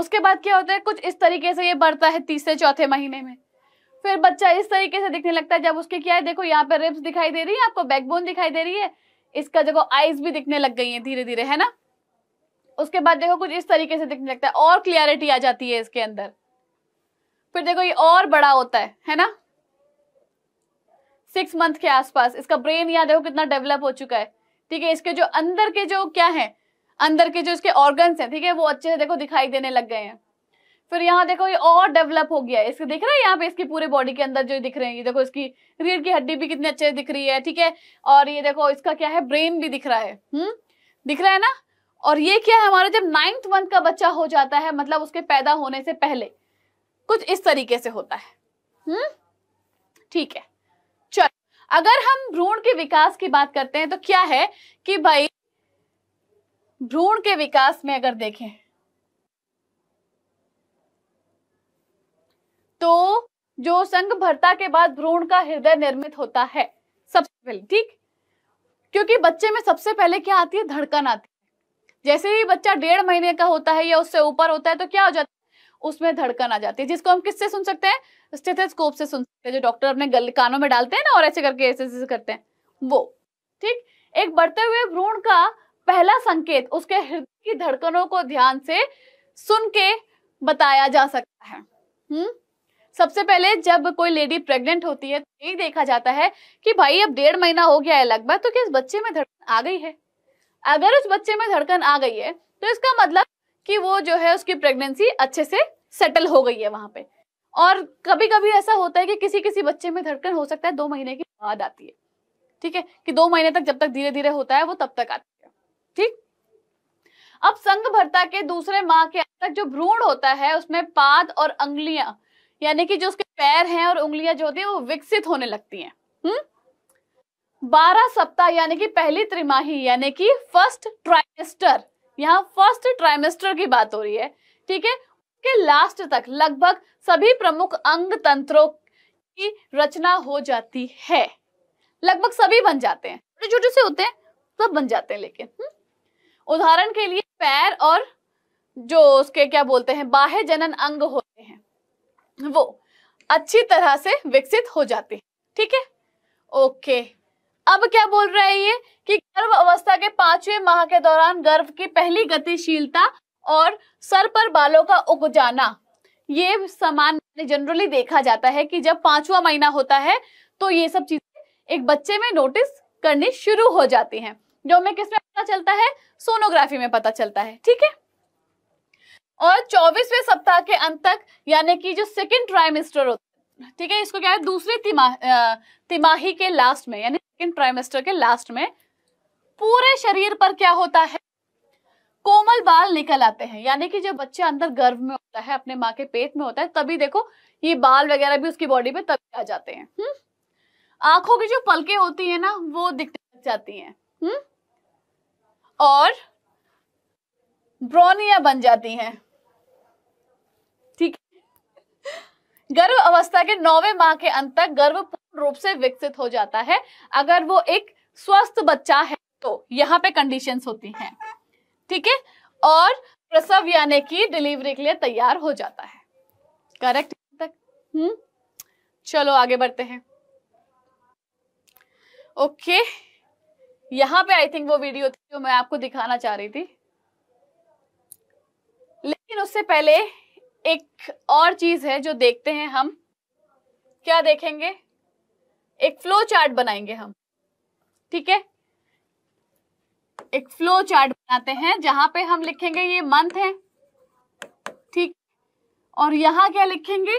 उसके बाद क्या होता है कुछ इस तरीके से ये बढ़ता है तीसरे चौथे महीने में फिर बच्चा इस तरीके से दिखने लगता है जब उसके क्या है देखो यहाँ पे रिब्स दिखाई दे रही है आपको बैकबोन दिखाई दे रही है इसका जगह आईज भी दिखने लग गई है धीरे धीरे है ना उसके बाद देखो कुछ इस तरीके से दिखने लगता है और क्लियरिटी आ जाती है इसके अंदर फिर देखो ये और बड़ा होता है है ना सिक्स मंथ के आसपास इसका ब्रेन यहाँ देखो कितना डेवलप हो चुका है ठीक है इसके जो अंदर के जो क्या है अंदर के जो इसके ऑर्गन है ठीक है वो अच्छे से देखो दिखाई देने लग गए हैं फिर यहाँ देखो ये और डेवलप हो गया है इसके दिख रहा है यहाँ पे इसकी पूरे बॉडी के अंदर जो दिख रहे हैं ये देखो इसकी रीढ़ की हड्डी भी कितनी अच्छे दिख रही है ठीक है और ये देखो इसका क्या है ब्रेन भी दिख रहा है हम्म दिख रहा है ना और ये क्या है हमारा जब नाइन्थ मंथ का बच्चा हो जाता है मतलब उसके पैदा होने से पहले कुछ इस तरीके से होता है हम्म ठीक है चल अगर हम भ्रूण के विकास की बात करते हैं तो क्या है कि भाई भ्रूण के विकास में अगर देखें तो जो संघ भरता के बाद भ्रूण का हृदय निर्मित होता है सबसे पहले ठीक क्योंकि बच्चे में सबसे पहले क्या आती है धड़कन आती है जैसे ही बच्चा डेढ़ महीने का होता है या उससे ऊपर होता है तो क्या हो जाता उसमें धड़कन आ जाती है जिसको हम किससे सुन सकते हैं स्टेथोस्कोप से सुन सकते हैं जो डॉक्टर अपने गल कानों में डालते हैं ना और ऐसे करके ऐसे ऐसे करते हैं वो ठीक एक बढ़ते हुए भ्रूण का पहला संकेत उसके हृदय की धड़कनों को ध्यान से सुन के बताया जा सकता है हम्म सबसे पहले जब कोई लेडी प्रेग्नेंट होती है तो ये देखा जाता है कि भाई अब डेढ़ महीना हो गया है लगभग तो इस बच्चे में धड़कन आ गई है अगर उस बच्चे में धड़कन आ गई है तो इसका मतलब कि वो जो है उसकी प्रेगनेंसी अच्छे से सेटल हो गई है वहां पे और कभी कभी ऐसा होता है कि किसी किसी बच्चे में धड़कन हो सकता है दो महीने के बाद आती है ठीक है कि दो महीने तक जब तक धीरे धीरे होता है वो तब तक आती है ठीक अब संघ भरता के दूसरे माह के तक जो भ्रूण होता है उसमें पाद और अंगलियां यानी कि जो उसके पैर हैं और उंगलियां जो होती है वो विकसित होने लगती हैं हम्म बारह सप्ताह यानी कि पहली त्रिमाही यानी कि फर्स्ट ट्राइमेस्टर यहाँ फर्स्ट ट्राइमेस्टर की बात हो रही है ठीक है के लास्ट तक लगभग सभी प्रमुख अंग तंत्रों की रचना हो जाती है लगभग सभी बन जाते हैं छोटे छोटे से होते हैं सब बन जाते हैं लेकिन हम्म? उदाहरण के लिए पैर और जो उसके क्या बोलते हैं बाह्य जनन अंग होते हैं वो अच्छी तरह से विकसित हो जाते हैं ठीक है ओके अब क्या बोल रहे हैं ये कि गर्भ अवस्था के पांचवें माह के दौरान गर्भ की पहली गतिशीलता और सर पर बालों का उग जाना ये सामान्य जनरली देखा जाता है कि जब पांचवा महीना होता है तो ये सब चीजें एक बच्चे में नोटिस करनी शुरू हो जाती हैं जो हमें किसमें पता चलता है सोनोग्राफी में पता चलता है ठीक है और चौबीसवें सप्ताह के अंत तक यानी कि जो सेकेंड ट्राइमिस्टर होता है ठीक है इसको क्या है दूसरे तिमा तिमाही के लास्ट में यानी सेकेंड ट्राइमेस्टर के लास्ट में पूरे शरीर पर क्या होता है कोमल बाल निकल आते हैं यानी कि जब बच्चे अंदर गर्भ में होता है अपने माँ के पेट में होता है तभी देखो ये बाल वगैरह भी उसकी बॉडी पे तभी आ जाते हैं हम्म? आंखों की जो पलके होती है ना वो दिखने लग जाती है हुँ? हम्म? और ब्रोनिया बन जाती हैं गर्भ अवस्था के नौवे माह के अंत तक गर्भ पूर्ण रूप से विकसित हो जाता है अगर वो एक स्वस्थ बच्चा है तो यहाँ पे कंडीशन होती है ठीक है और प्रसव यानी कि डिलीवरी के लिए तैयार हो जाता है करेक्ट तक हम्म चलो आगे बढ़ते हैं ओके okay. यहाँ पे आई थिंक वो वीडियो थी जो मैं आपको दिखाना चाह रही थी लेकिन उससे पहले एक और चीज है जो देखते हैं हम क्या देखेंगे एक फ्लो चार्ट बनाएंगे हम ठीक है एक फ्लो चार्ट बनाते हैं जहां पे हम लिखेंगे ये मंथ है ठीक और यहां क्या लिखेंगे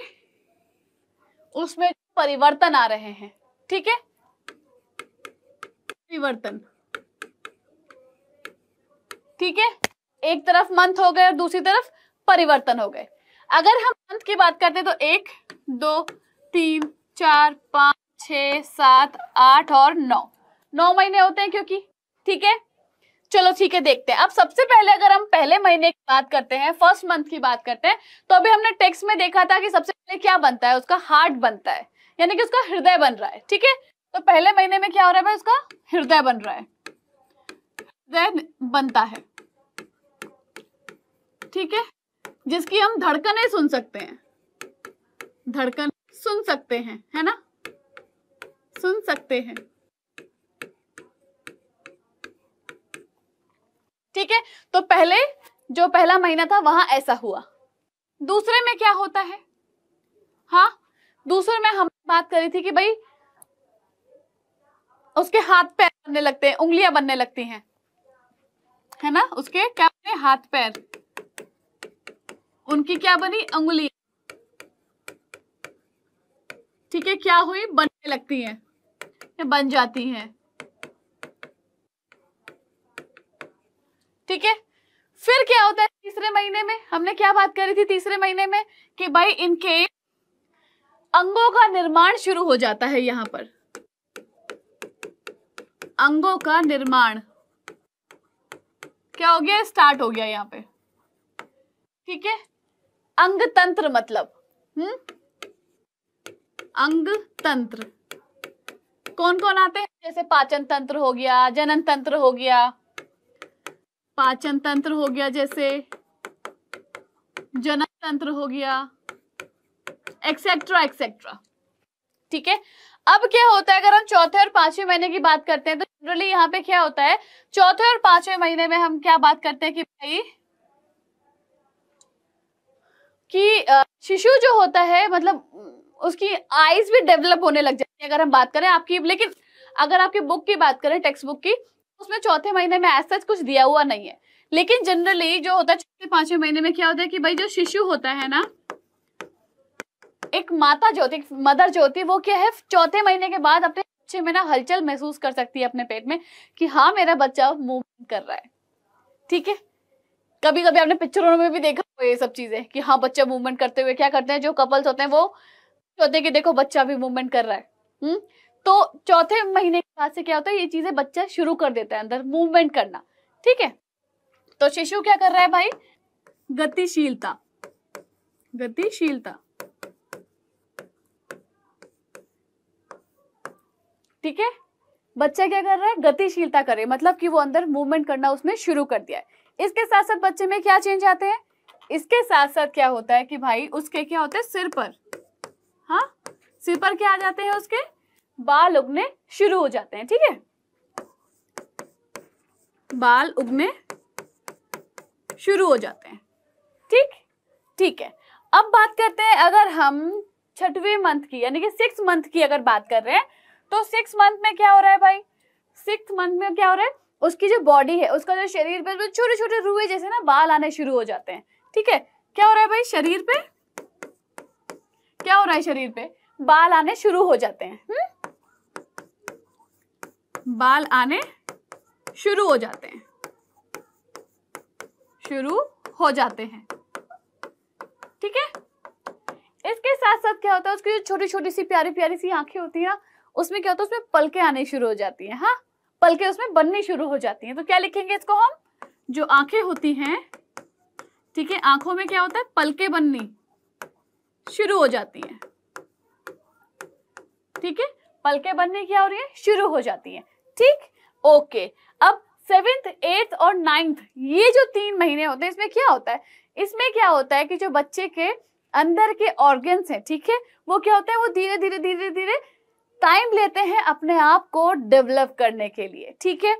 उसमें परिवर्तन आ रहे हैं ठीक है परिवर्तन ठीक है एक तरफ मंथ हो गए और दूसरी तरफ परिवर्तन हो गए अगर हम मंथ की बात करते हैं तो एक दो तीन चार पाँच छ सात आठ और नौ नौ महीने होते हैं क्योंकि ठीक है चलो ठीक है देखते हैं अब सबसे पहले अगर हम पहले महीने की बात करते हैं फर्स्ट मंथ की बात करते हैं तो अभी हमने टेक्स्ट में देखा था कि सबसे पहले क्या बनता है उसका हार्ट बनता है यानी कि उसका हृदय बन रहा है ठीक है तो पहले महीने में क्या हो रहा है भाई उसका हृदय बन रहा है हृदय बनता है ठीक है जिसकी हम धड़कने सुन सकते हैं धड़कन सुन सकते हैं है ना सुन सकते हैं ठीक है तो पहले जो पहला महीना था वहां ऐसा हुआ दूसरे में क्या होता है हाँ दूसरे में हम बात करी थी कि भाई उसके हाथ पैर बनने लगते हैं उंगलियां बनने लगती हैं है ना उसके क्या हाथ पैर उनकी क्या बनी अंगुली ठीक है क्या हुई बनने लगती हैं बन जाती हैं ठीक है फिर क्या होता है तीसरे महीने में हमने क्या बात करी थी तीसरे महीने में कि भाई इनके अंगों का निर्माण शुरू हो जाता है यहां पर अंगों का निर्माण क्या हो गया स्टार्ट हो गया यहाँ पे ठीक है अंग तंत्र मतलब हम्म अंग तंत्र कौन कौन आते हैं जैसे पाचन तंत्र हो गया जनन तंत्र हो गया पाचन तंत्र हो गया जैसे जनन तंत्र हो गया एक्सेट्रा एक्सेट्रा ठीक है अब क्या होता है अगर हम चौथे और पांचवें महीने की बात करते हैं तो जनरली यहाँ पे क्या होता है चौथे और पांचवें महीने में हम क्या बात करते हैं कि भाई कि शिशु जो होता है मतलब उसकी आईज भी डेवलप होने लग जाती है अगर हम बात करें आपकी लेकिन अगर आपकी बुक की बात करें टेक्स्ट बुक की तो उसमें चौथे महीने में ऐसा कुछ दिया हुआ नहीं है लेकिन जनरली जो होता है छठे पांचवें महीने में क्या होता है कि भाई जो शिशु होता है ना एक माता जो होती मदर जो होती वो क्या है चौथे महीने के बाद अपने बच्चे में ना हलचल महसूस कर सकती है अपने पेट में कि हाँ मेरा बच्चा मूवमेंट कर रहा है ठीक है कभी कभी आपने पिक्चरों में भी देखा ये सब चीजें कि हाँ बच्चा मूवमेंट करते हुए क्या करते हैं जो कपल्स होते हैं वो होते हैं कि देखो बच्चा भी मूवमेंट कर रहा है हुँ? हम्म? तो चौथे महीने के बाद से क्या होता है ये चीजें बच्चा शुरू कर देता है अंदर मूवमेंट करना ठीक है तो शिशु क्या कर रहा है भाई गतिशीलता गतिशीलता ठीक है बच्चा क्या कर रहा है गतिशीलता करे मतलब कि वो अंदर मूवमेंट करना उसने शुरू कर दिया है इसके साथ साथ बच्चे में क्या चेंज आते हैं इसके साथ साथ क्या होता है कि भाई उसके क्या होते हैं सिर पर हाँ सिर पर क्या आ जाते हैं उसके बाल उगने शुरू हो जाते हैं ठीक है बाल उगने शुरू हो जाते हैं ठीक ठीक है अब बात करते हैं अगर हम छठवें मंथ की यानी कि सिक्स मंथ की अगर बात कर रहे हैं तो सिक्स मंथ में क्या हो रहा है भाई सिक्स मंथ में क्या हो रहा है उसकी जो बॉडी है उसका जो शरीर पे जो छोटे छोटे रुए जैसे ना बाल आने शुरू हो जाते हैं ठीक है क्या हो रहा है भाई शरीर पे क्या हो रहा है शरीर पे बाल आने शुरू हो जाते हैं हम्म? बाल आने शुरू हो जाते हैं शुरू हो जाते हैं ठीक है इसके साथ साथ क्या होता है उसकी जो छोटी छोटी सी प्यारी प्यारी सी आंखें होती है उसमें क्या होता है उसमें पलके आने शुरू हो जाती है हाँ पलके उसमें बननी शुरू हो जाती है तो क्या लिखेंगे इसको हम जो आंखें होती हैं ठीक है आंखों में क्या होता है पलके बननी शुरू हो जाती हैं ठीक है पलके बननी क्या हो रही है शुरू हो जाती है ठीक ओके अब सेवेंथ एट्थ और नाइन्थ ये जो तीन महीने होते हैं इसमें क्या होता है इसमें क्या होता है कि जो बच्चे के अंदर के ऑर्गन्स हैं ठीक है वो क्या होता है वो धीरे धीरे धीरे धीरे टाइम लेते हैं अपने आप को डेवलप करने के लिए ठीक है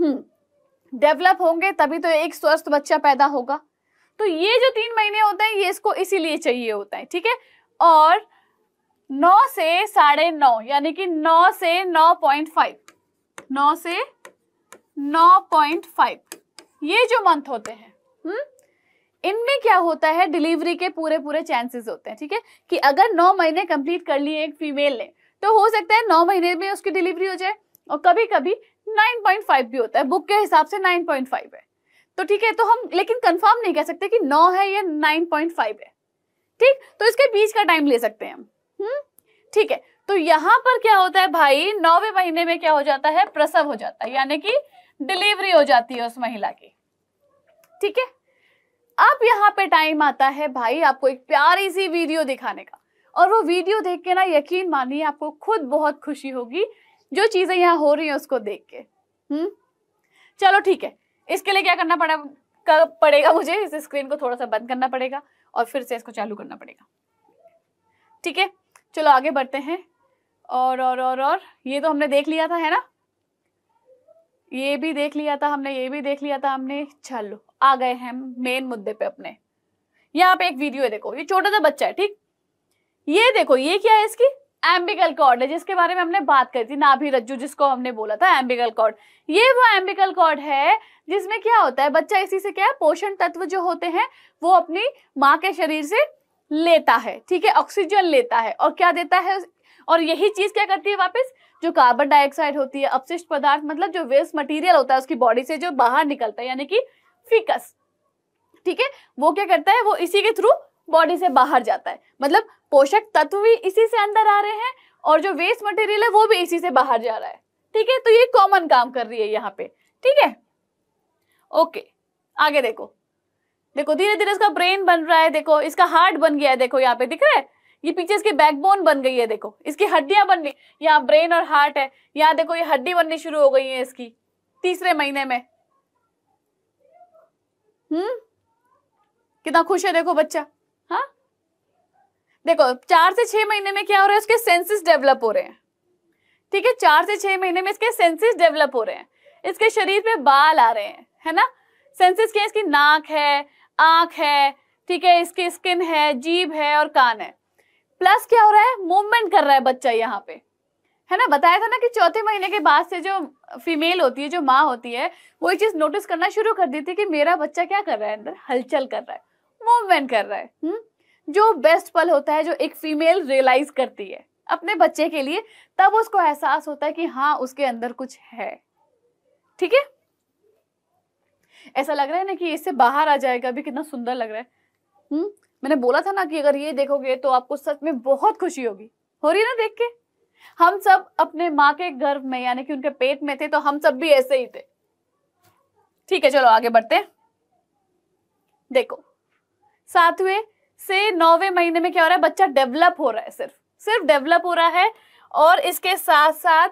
हम्म डेवलप होंगे तभी तो एक स्वस्थ बच्चा पैदा होगा तो ये जो तीन महीने होते हैं ये इसको इसीलिए चाहिए होता है ठीक है और नौ से साढ़े नौ यानी कि नौ से नौ पॉइंट फाइव नौ से नौ पॉइंट फाइव ये जो मंथ होते हैं हम्म इनमें क्या होता है डिलीवरी के पूरे पूरे चांसेस होते हैं ठीक है कि अगर नौ महीने कंप्लीट कर लिए एक फीमेल ने तो हो सकता है नौ महीने में उसकी डिलीवरी हो जाए और कभी कभी 9.5 भी होता है बुक के हिसाब से 9.5 है तो ठीक है तो हम लेकिन कंफर्म नहीं कह सकते कि 9 है या 9.5 है ठीक तो इसके बीच का टाइम ले सकते हैं हम हम्म ठीक है तो यहाँ पर क्या होता है भाई नौवे महीने में क्या हो जाता है प्रसव हो जाता है यानी कि डिलीवरी हो जाती है उस महिला की ठीक है अब यहाँ पे टाइम आता है भाई आपको एक प्यारी सी वीडियो दिखाने का और वो वीडियो देख के ना यकीन मानिए आपको खुद बहुत खुशी होगी जो चीज़ें यहाँ हो रही हैं उसको देख के हम्म चलो ठीक है इसके लिए क्या करना पड़ा कर, पड़ेगा मुझे इस स्क्रीन को थोड़ा सा बंद करना पड़ेगा और फिर से इसको चालू करना पड़ेगा ठीक है चलो आगे बढ़ते हैं और और और और ये तो हमने देख लिया था है ना ये भी देख लिया था हमने ये भी देख लिया था हमने चलो आ गए हैं मेन मुद्दे पे अपने यहाँ पे एक वीडियो है देखो ये छोटा सा बच्चा है ठीक ये देखो ये क्या है इसकी एम्बिकल कॉर्ड है जिसके बारे में हमने बात करी थी नाभि रज्जू जिसको हमने बोला था एम्बिकल कॉर्ड ये वो एम्बिकल कॉर्ड है जिसमें क्या होता है बच्चा इसी से क्या है पोषण तत्व जो होते हैं वो अपनी माँ के शरीर से लेता है ठीक है ऑक्सीजन लेता है और क्या देता है और यही चीज क्या करती है वापस जो कार्बन डाइऑक्साइड होती है अपशिष्ट पदार्थ मतलब जो वेस्ट मटेरियल होता है उसकी बॉडी से जो बाहर निकलता है यानी कि फिकस ठीक है वो क्या करता है वो इसी के थ्रू बॉडी से बाहर जाता है मतलब पोषक तत्व भी इसी से अंदर आ रहे हैं और जो वेस्ट मटेरियल है वो भी इसी से बाहर जा रहा है ठीक है तो ये कॉमन काम कर रही है यहाँ पे ठीक है ओके आगे देखो देखो धीरे धीरे इसका ब्रेन बन रहा है देखो इसका हार्ट बन गया है देखो यहाँ पे दिख रहा है ये पीछे इसकी बैकबोन बन गई है देखो इसकी हड्डियां बन गई यहाँ ब्रेन और हार्ट है यहाँ देखो ये हड्डी बननी शुरू हो गई है इसकी तीसरे महीने में हम्म कितना खुश है देखो बच्चा देखो चार से छह महीने में क्या हो रहा है उसके सेंसेस डेवलप हो रहे हैं ठीक है चार से छह महीने में इसके सेंसेस डेवलप हो रहे हैं इसके शरीर पे बाल आ रहे हैं है ना सेंसेस क्या इसकी नाक है आंख है ठीक है इसकी स्किन है जीभ है और कान है प्लस क्या हो रहा है मूवमेंट कर रहा है बच्चा यहाँ पे है ना बताया था ना कि चौथे महीने के बाद से जो फीमेल होती है जो माँ होती है वो ये चीज नोटिस करना शुरू कर दी थी कि मेरा बच्चा क्या कर रहा है अंदर हलचल कर रहा है मूवमेंट कर रहा है हुँ? हम्म? जो बेस्ट पल होता है जो एक फीमेल रियलाइज करती है अपने बच्चे के लिए तब उसको एहसास होता है कि हाँ उसके अंदर कुछ है ठीक है ऐसा लग रहा है ना कि इससे बाहर आ जाएगा अभी कितना सुंदर लग रहा है हम्म मैंने बोला था ना कि अगर ये देखोगे तो आपको सच में बहुत खुशी होगी हो रही है ना देख के हम सब अपने माँ के गर्भ में यानी कि उनके पेट में थे तो हम सब भी ऐसे ही थे ठीक है चलो आगे बढ़ते देखो सातवें से नौवे महीने में क्या हो रहा है बच्चा डेवलप हो रहा है सिर्फ सिर्फ डेवलप हो रहा है और इसके साथ साथ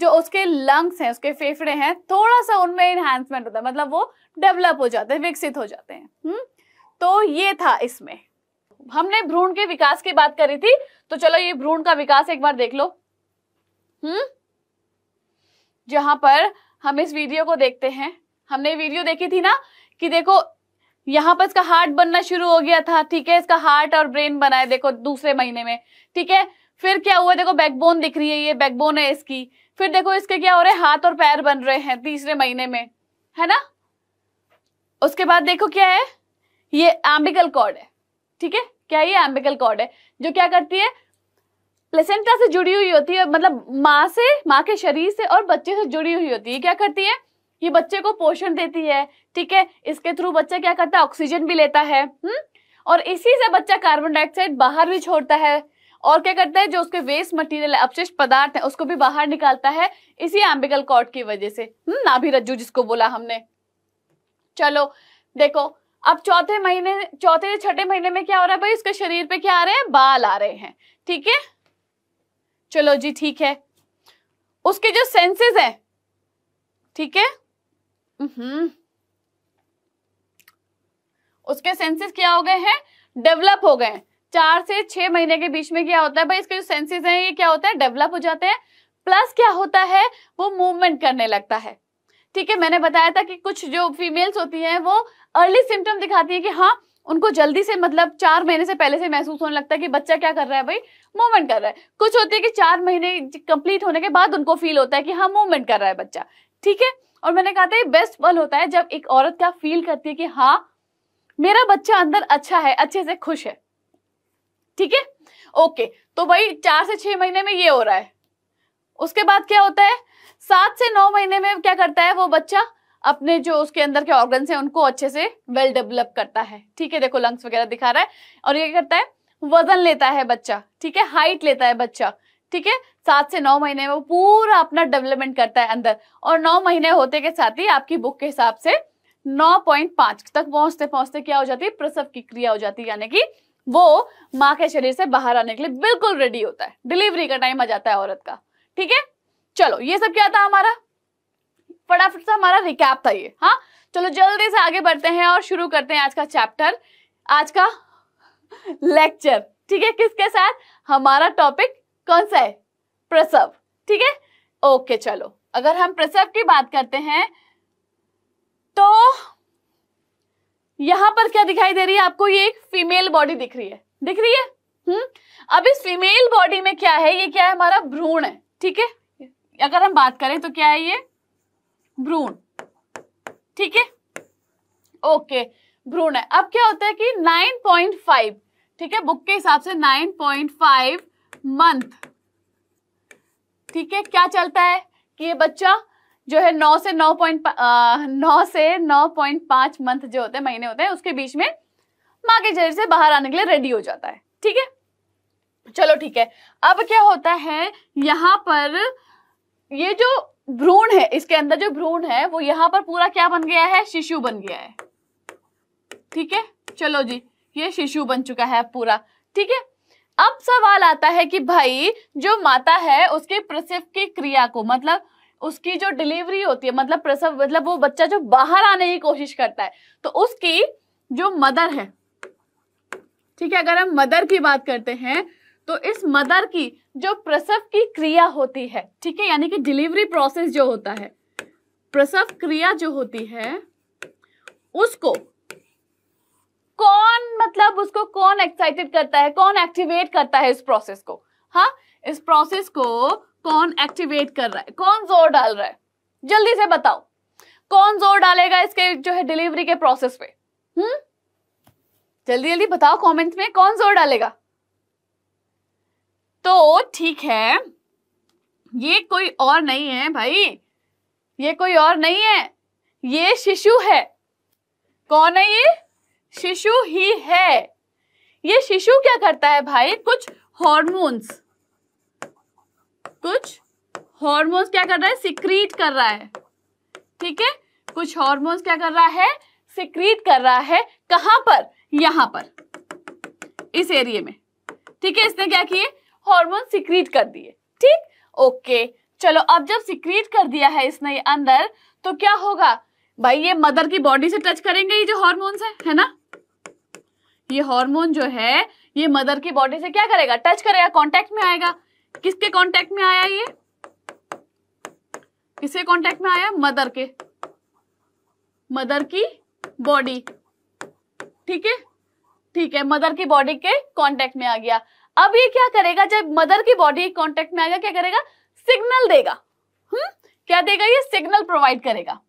जो उसके लंग्स हैं उसके फेफड़े हैं थोड़ा सा उनमें इन्हांसमेंट होता है मतलब वो डेवलप हो जाते हैं विकसित हो जाते हैं हम्म तो ये था इसमें हमने भ्रूण के विकास की बात करी थी तो चलो ये भ्रूण का विकास एक बार देख लो हम्म जहां पर हम इस वीडियो को देखते हैं हमने वीडियो देखी थी ना कि देखो यहाँ पर इसका हार्ट बनना शुरू हो गया था ठीक है इसका हार्ट और ब्रेन बनाए देखो दूसरे महीने में ठीक है फिर क्या हुआ देखो बैकबोन दिख रही है ये बैकबोन है इसकी फिर देखो इसके क्या हो रहे हैं हाथ और पैर बन रहे हैं तीसरे महीने में है ना उसके बाद देखो क्या है ये एम्बिकल कॉर्ड है ठीक है क्या ये एम्बिकल कॉर्ड है जो क्या करती है प्लेसेंटा से जुड़ी हुई होती है मतलब माँ से माँ के शरीर से और बच्चे से जुड़ी हुई होती है क्या करती है ये बच्चे को पोषण देती है ठीक है इसके थ्रू बच्चा क्या करता है ऑक्सीजन भी लेता है हुँ? हम्म? और इसी से बच्चा कार्बन डाइऑक्साइड बाहर भी छोड़ता है और क्या करता है जो उसके वेस्ट मटेरियल अपशिष्ट पदार्थ है उसको भी बाहर निकालता है इसी एम्बिकल कॉर्ड की वजह से हम्म, नाभि रज्जू जिसको बोला हमने चलो देखो अब चौथे महीने चौथे या छठे महीने में क्या हो रहा है भाई उसके शरीर पे क्या आ रहे हैं बाल आ रहे हैं ठीक है चलो जी ठीक है उसके जो सेंसेस है ठीक है हम्म। उसके सेंसेस क्या हो गए हैं डेवलप हो गए हैं चार से छह महीने के बीच में क्या होता है भाई इसके जो सेंसेस हैं ये क्या होता है डेवलप हो जाते हैं प्लस क्या होता है वो मूवमेंट करने लगता है ठीक है मैंने बताया था कि कुछ जो फीमेल्स होती हैं वो अर्ली सिम्टम दिखाती है कि हाँ उनको जल्दी से मतलब चार महीने से पहले से महसूस होने लगता है कि बच्चा क्या कर रहा है भाई मूवमेंट कर रहा है कुछ होती है कि चार महीने कंप्लीट होने के बाद उनको फील होता है कि हाँ मूवमेंट कर रहा है बच्चा ठीक है और मैंने कहा था ये बेस्ट पल होता है जब एक औरत क्या फील करती है कि हाँ मेरा बच्चा अंदर अच्छा है अच्छे से खुश है ठीक है ओके तो भाई चार से छह महीने में ये हो रहा है उसके बाद क्या होता है सात से नौ महीने में क्या करता है वो बच्चा अपने जो उसके अंदर के ऑर्गन्स हैं उनको अच्छे से वेल डेवलप करता है ठीक है देखो लंग्स वगैरह दिखा रहा है और ये करता है वजन लेता है बच्चा ठीक है हाइट लेता है बच्चा ठीक है सात से नौ महीने में वो पूरा अपना डेवलपमेंट करता है अंदर और नौ महीने होते के साथ ही आपकी बुक के हिसाब से नौ पॉइंट पांच तक पहुंचते पहुंचते क्या हो जाती है प्रसव की क्रिया हो जाती है यानी कि वो माँ के शरीर से बाहर आने के लिए बिल्कुल रेडी होता है डिलीवरी का टाइम आ जाता है औरत का ठीक है चलो ये सब क्या था हमारा फटाफट से हमारा रिकैप था ये हाँ चलो जल्दी से आगे बढ़ते हैं और शुरू करते हैं आज का चैप्टर आज का लेक्चर ठीक है किसके साथ हमारा टॉपिक कौन सा है प्रसव ठीक है ओके चलो अगर हम प्रसव की बात करते हैं तो यहां पर क्या दिखाई दे रही है आपको ये एक फीमेल बॉडी दिख रही है दिख रही है हम्म अब इस फीमेल बॉडी में क्या है ये क्या है हमारा भ्रूण है ठीक है अगर हम बात करें तो क्या है ये भ्रूण ठीक है ओके भ्रूण है अब क्या होता है कि 9.5 ठीक है बुक के हिसाब से 9.5 मंथ ठीक है क्या चलता है कि ये बच्चा जो है नौ से नौ पॉइंट नौ से नौ पॉइंट पांच मंथ जो होते हैं महीने होते हैं उसके बीच में माँ के जरिए से बाहर आने के लिए रेडी हो जाता है ठीक है चलो ठीक है अब क्या होता है यहाँ पर ये जो भ्रूण है इसके अंदर जो भ्रूण है वो यहाँ पर पूरा क्या बन गया है शिशु बन गया है ठीक है चलो जी ये शिशु बन चुका है पूरा ठीक है अब सवाल आता है कि भाई जो माता है उसके प्रसव की क्रिया को मतलब उसकी जो डिलीवरी होती है मतलब प्रसव मतलब वो बच्चा जो बाहर आने की कोशिश करता है तो उसकी जो मदर है ठीक है अगर हम मदर की बात करते हैं तो इस मदर की जो प्रसव की क्रिया होती है ठीक है यानी कि डिलीवरी प्रोसेस जो होता है प्रसव क्रिया जो होती है उसको कौन मतलब उसको कौन एक्साइटेड करता है कौन एक्टिवेट करता है इस प्रोसेस को हाँ इस प्रोसेस को कौन एक्टिवेट कर रहा है कौन जोर डाल रहा है जल्दी से बताओ कौन जोर डालेगा इसके जो है डिलीवरी के प्रोसेस पे हम्म जल्दी जल्दी बताओ कमेंट में कौन जोर डालेगा तो ठीक है ये कोई और नहीं है भाई ये कोई और नहीं है ये शिशु है कौन है ये शिशु ही है ये शिशु क्या करता है भाई कुछ हॉर्मोन्स कुछ हॉर्मोन्स क्या कर रहा है सिक्रीट कर रहा है ठीक है कुछ हॉर्मोन्स क्या कर रहा है सिक्रीट कर रहा है कहां पर यहां पर इस एरिए में ठीक है इसने क्या किए हॉर्मोन सिक्रीट कर दिए ठीक ओके चलो अब जब सिक्रीट कर दिया है इसने अंदर तो क्या होगा भाई ये मदर की बॉडी से टच करेंगे ये जो हॉर्मोन्स है है ना ये हार्मोन जो है ये मदर की बॉडी से क्या करेगा टच करेगा कांटेक्ट में आएगा किसके कांटेक्ट में आया ये किसके कांटेक्ट में आया मदर के मदर की बॉडी ठीक है ठीक है मदर की बॉडी के कांटेक्ट में आ गया अब ये क्या करेगा जब मदर की बॉडी कांटेक्ट में आएगा क्या करेगा सिग्नल देगा हम्म क्या देगा ये सिग्नल प्रोवाइड करेगा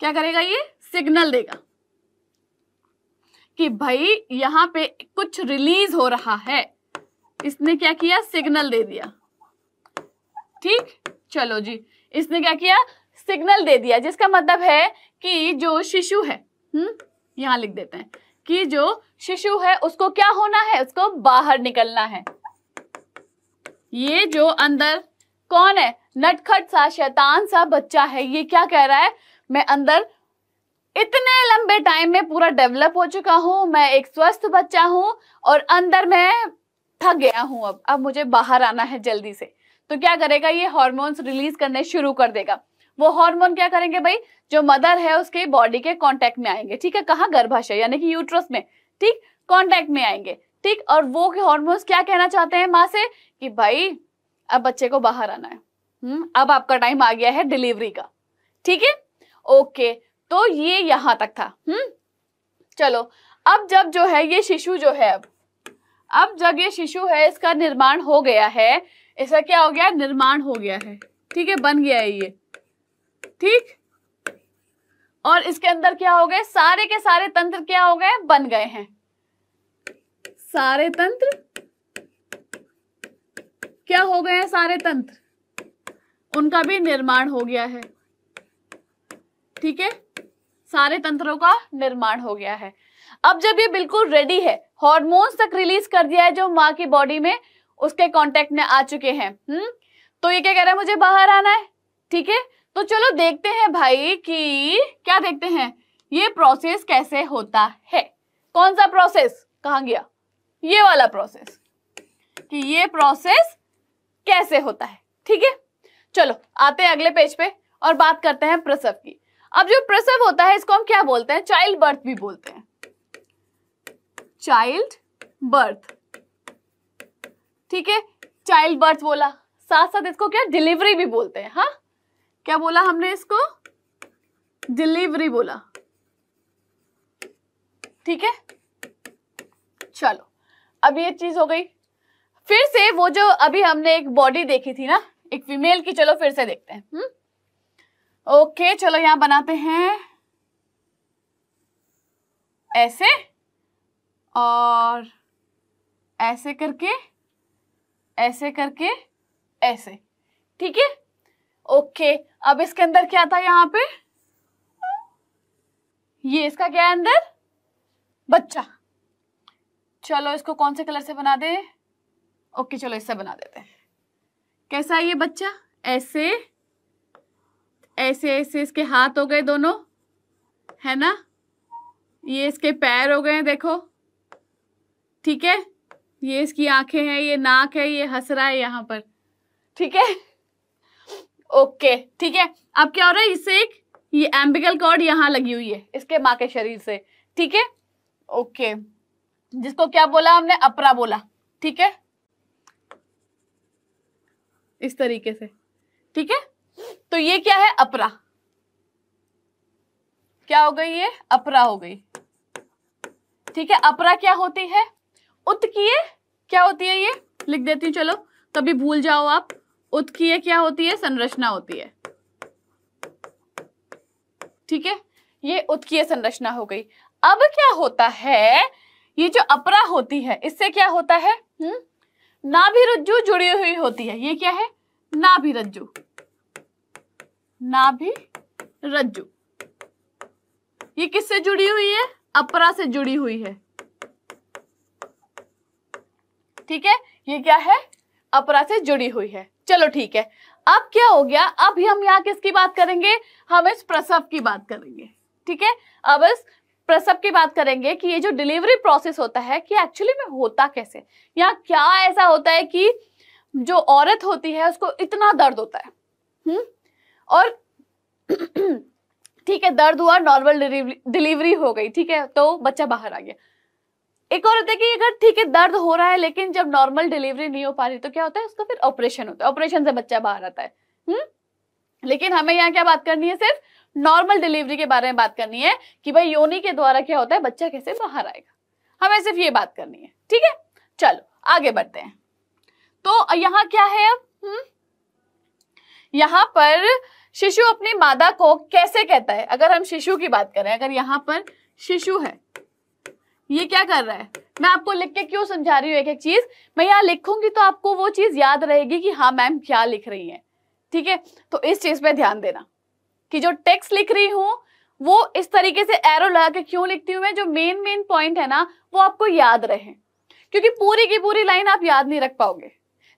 क्या करेगा ये सिग्नल देगा कि भाई यहाँ पे कुछ रिलीज हो रहा है इसने क्या किया सिग्नल दे दिया ठीक चलो जी इसने क्या किया सिग्नल दे दिया जिसका मतलब है कि जो शिशु है हम्म यहाँ लिख देते हैं कि जो शिशु है उसको क्या होना है उसको बाहर निकलना है ये जो अंदर कौन है नटखट सा शैतान सा बच्चा है ये क्या कह रहा है मैं अंदर इतने लंबे टाइम में पूरा डेवलप हो चुका हूँ मैं एक स्वस्थ बच्चा हूँ और अंदर मैं थक गया हूँ अब अब मुझे बाहर आना है जल्दी से तो क्या करेगा ये हॉर्मोन्स रिलीज करने शुरू कर देगा वो हार्मोन क्या करेंगे भाई जो मदर है उसके बॉडी के कांटेक्ट में आएंगे ठीक है कहा गर्भाशय यानी कि यूट्रस में ठीक कांटेक्ट में आएंगे ठीक और वो हॉर्मोन्स क्या कहना चाहते हैं माँ से कि भाई अब बच्चे को बाहर आना है हम्म अब आपका टाइम आ गया है डिलीवरी का ठीक है ओके तो ये यहां तक था हम्म चलो अब जब जो है ये शिशु जो है अब अब जब ये शिशु है इसका निर्माण हो गया है ऐसा क्या हो गया निर्माण हो गया है ठीक है बन गया है ये ठीक और इसके अंदर क्या हो गए सारे के सारे तंत्र क्या हो गए बन गए हैं सारे तंत्र क्या हो गए हैं सारे तंत्र उनका भी निर्माण हो गया है ठीक है सारे तंत्रों का निर्माण हो गया है अब जब ये बिल्कुल रेडी है हॉर्मोन्स तक रिलीज कर दिया है जो माँ की बॉडी में उसके कॉन्टेक्ट में आ चुके हैं हम्म तो ये क्या कह रहा है मुझे बाहर आना है ठीक है तो चलो देखते हैं भाई कि क्या देखते हैं ये प्रोसेस कैसे होता है कौन सा प्रोसेस कहा गया ये वाला प्रोसेस कि ये प्रोसेस कैसे होता है ठीक है चलो आते हैं अगले पेज पे और बात करते हैं प्रसव की अब जो प्रसव होता है इसको हम क्या बोलते हैं चाइल्ड बर्थ भी बोलते हैं चाइल्ड बर्थ ठीक है चाइल्ड बर्थ बोला साथ साथ इसको क्या डिलीवरी भी बोलते हैं हाँ क्या बोला हमने इसको डिलीवरी बोला ठीक है चलो अब ये चीज हो गई फिर से वो जो अभी हमने एक बॉडी देखी थी ना एक फीमेल की चलो फिर से देखते हैं हुँ? हम्म? ओके चलो यहां बनाते हैं ऐसे और ऐसे करके ऐसे करके ऐसे ठीक है ओके अब इसके अंदर क्या था यहाँ पे ये इसका क्या है अंदर बच्चा चलो इसको कौन से कलर से बना दे ओके चलो इससे बना देते हैं कैसा है ये बच्चा ऐसे ऐसे ऐसे इसके हाथ हो गए दोनों है ना ये इसके पैर हो गए देखो ठीक है ये इसकी आंखें हैं ये नाक है ये हंस रहा है यहाँ पर ठीक है ओके ठीक है अब क्या हो रहा है इससे एक ये एम्बिकल कॉर्ड यहाँ लगी हुई है इसके माँ के शरीर से ठीक है ओके जिसको क्या बोला हमने अपरा बोला ठीक है इस तरीके से ठीक है तो ये क्या है अपरा क्या हो गई ये अपरा हो गई ठीक है अपरा क्या होती है उत्कीय क्या होती है ये लिख देती हूं चलो कभी भूल जाओ आप उत्कीय क्या होती है संरचना होती है ठीक है ये उत्कीय संरचना हो गई अब क्या होता है ये जो अपरा होती है इससे क्या होता है हम्म नाभिरज्जु जुड़ी हुई होती है ये क्या है नाभिरज्जु नाभि रज्जु ये किससे जुड़ी हुई है अपरा से जुड़ी हुई है ठीक है ये क्या है अपरा से जुड़ी हुई है चलो ठीक है अब क्या हो गया अब हम यहाँ किसकी बात करेंगे हम इस प्रसव की बात करेंगे ठीक है अब इस प्रसव की बात करेंगे कि ये जो डिलीवरी प्रोसेस होता है कि एक्चुअली में होता कैसे यहाँ क्या ऐसा होता है कि जो औरत होती है उसको इतना दर्द होता है हुँ? हम्म? और ठीक है दर्द हुआ नॉर्मल डिलीवरी हो गई ठीक है तो बच्चा बाहर आ गया एक और होता है कि अगर ठीक है दर्द हो रहा है लेकिन जब नॉर्मल डिलीवरी नहीं हो पा रही तो क्या होता है उसका फिर ऑपरेशन होता है ऑपरेशन से बच्चा बाहर आता है हुँ? हम्म? लेकिन हमें यहाँ क्या बात करनी है सिर्फ नॉर्मल डिलीवरी के बारे में बात करनी है कि भाई योनि के द्वारा क्या होता है बच्चा कैसे बाहर आएगा हमें सिर्फ ये बात करनी है ठीक है चलो आगे बढ़ते हैं तो यहाँ क्या है अब हम्म? यहाँ पर शिशु अपनी मादा को कैसे कहता है अगर हम शिशु की बात करें अगर यहाँ पर शिशु है ये क्या कर रहा है मैं आपको लिख के क्यों समझा रही हूँ एक एक चीज मैं यहाँ लिखूंगी तो आपको वो चीज याद रहेगी कि हाँ मैम क्या लिख रही है ठीक है तो इस चीज पे ध्यान देना कि जो टेक्स्ट लिख रही हूँ वो इस तरीके से एरो लगा के क्यों लिखती हूँ मैं जो मेन मेन पॉइंट है ना वो आपको याद रहे क्योंकि पूरी की पूरी लाइन आप याद नहीं रख पाओगे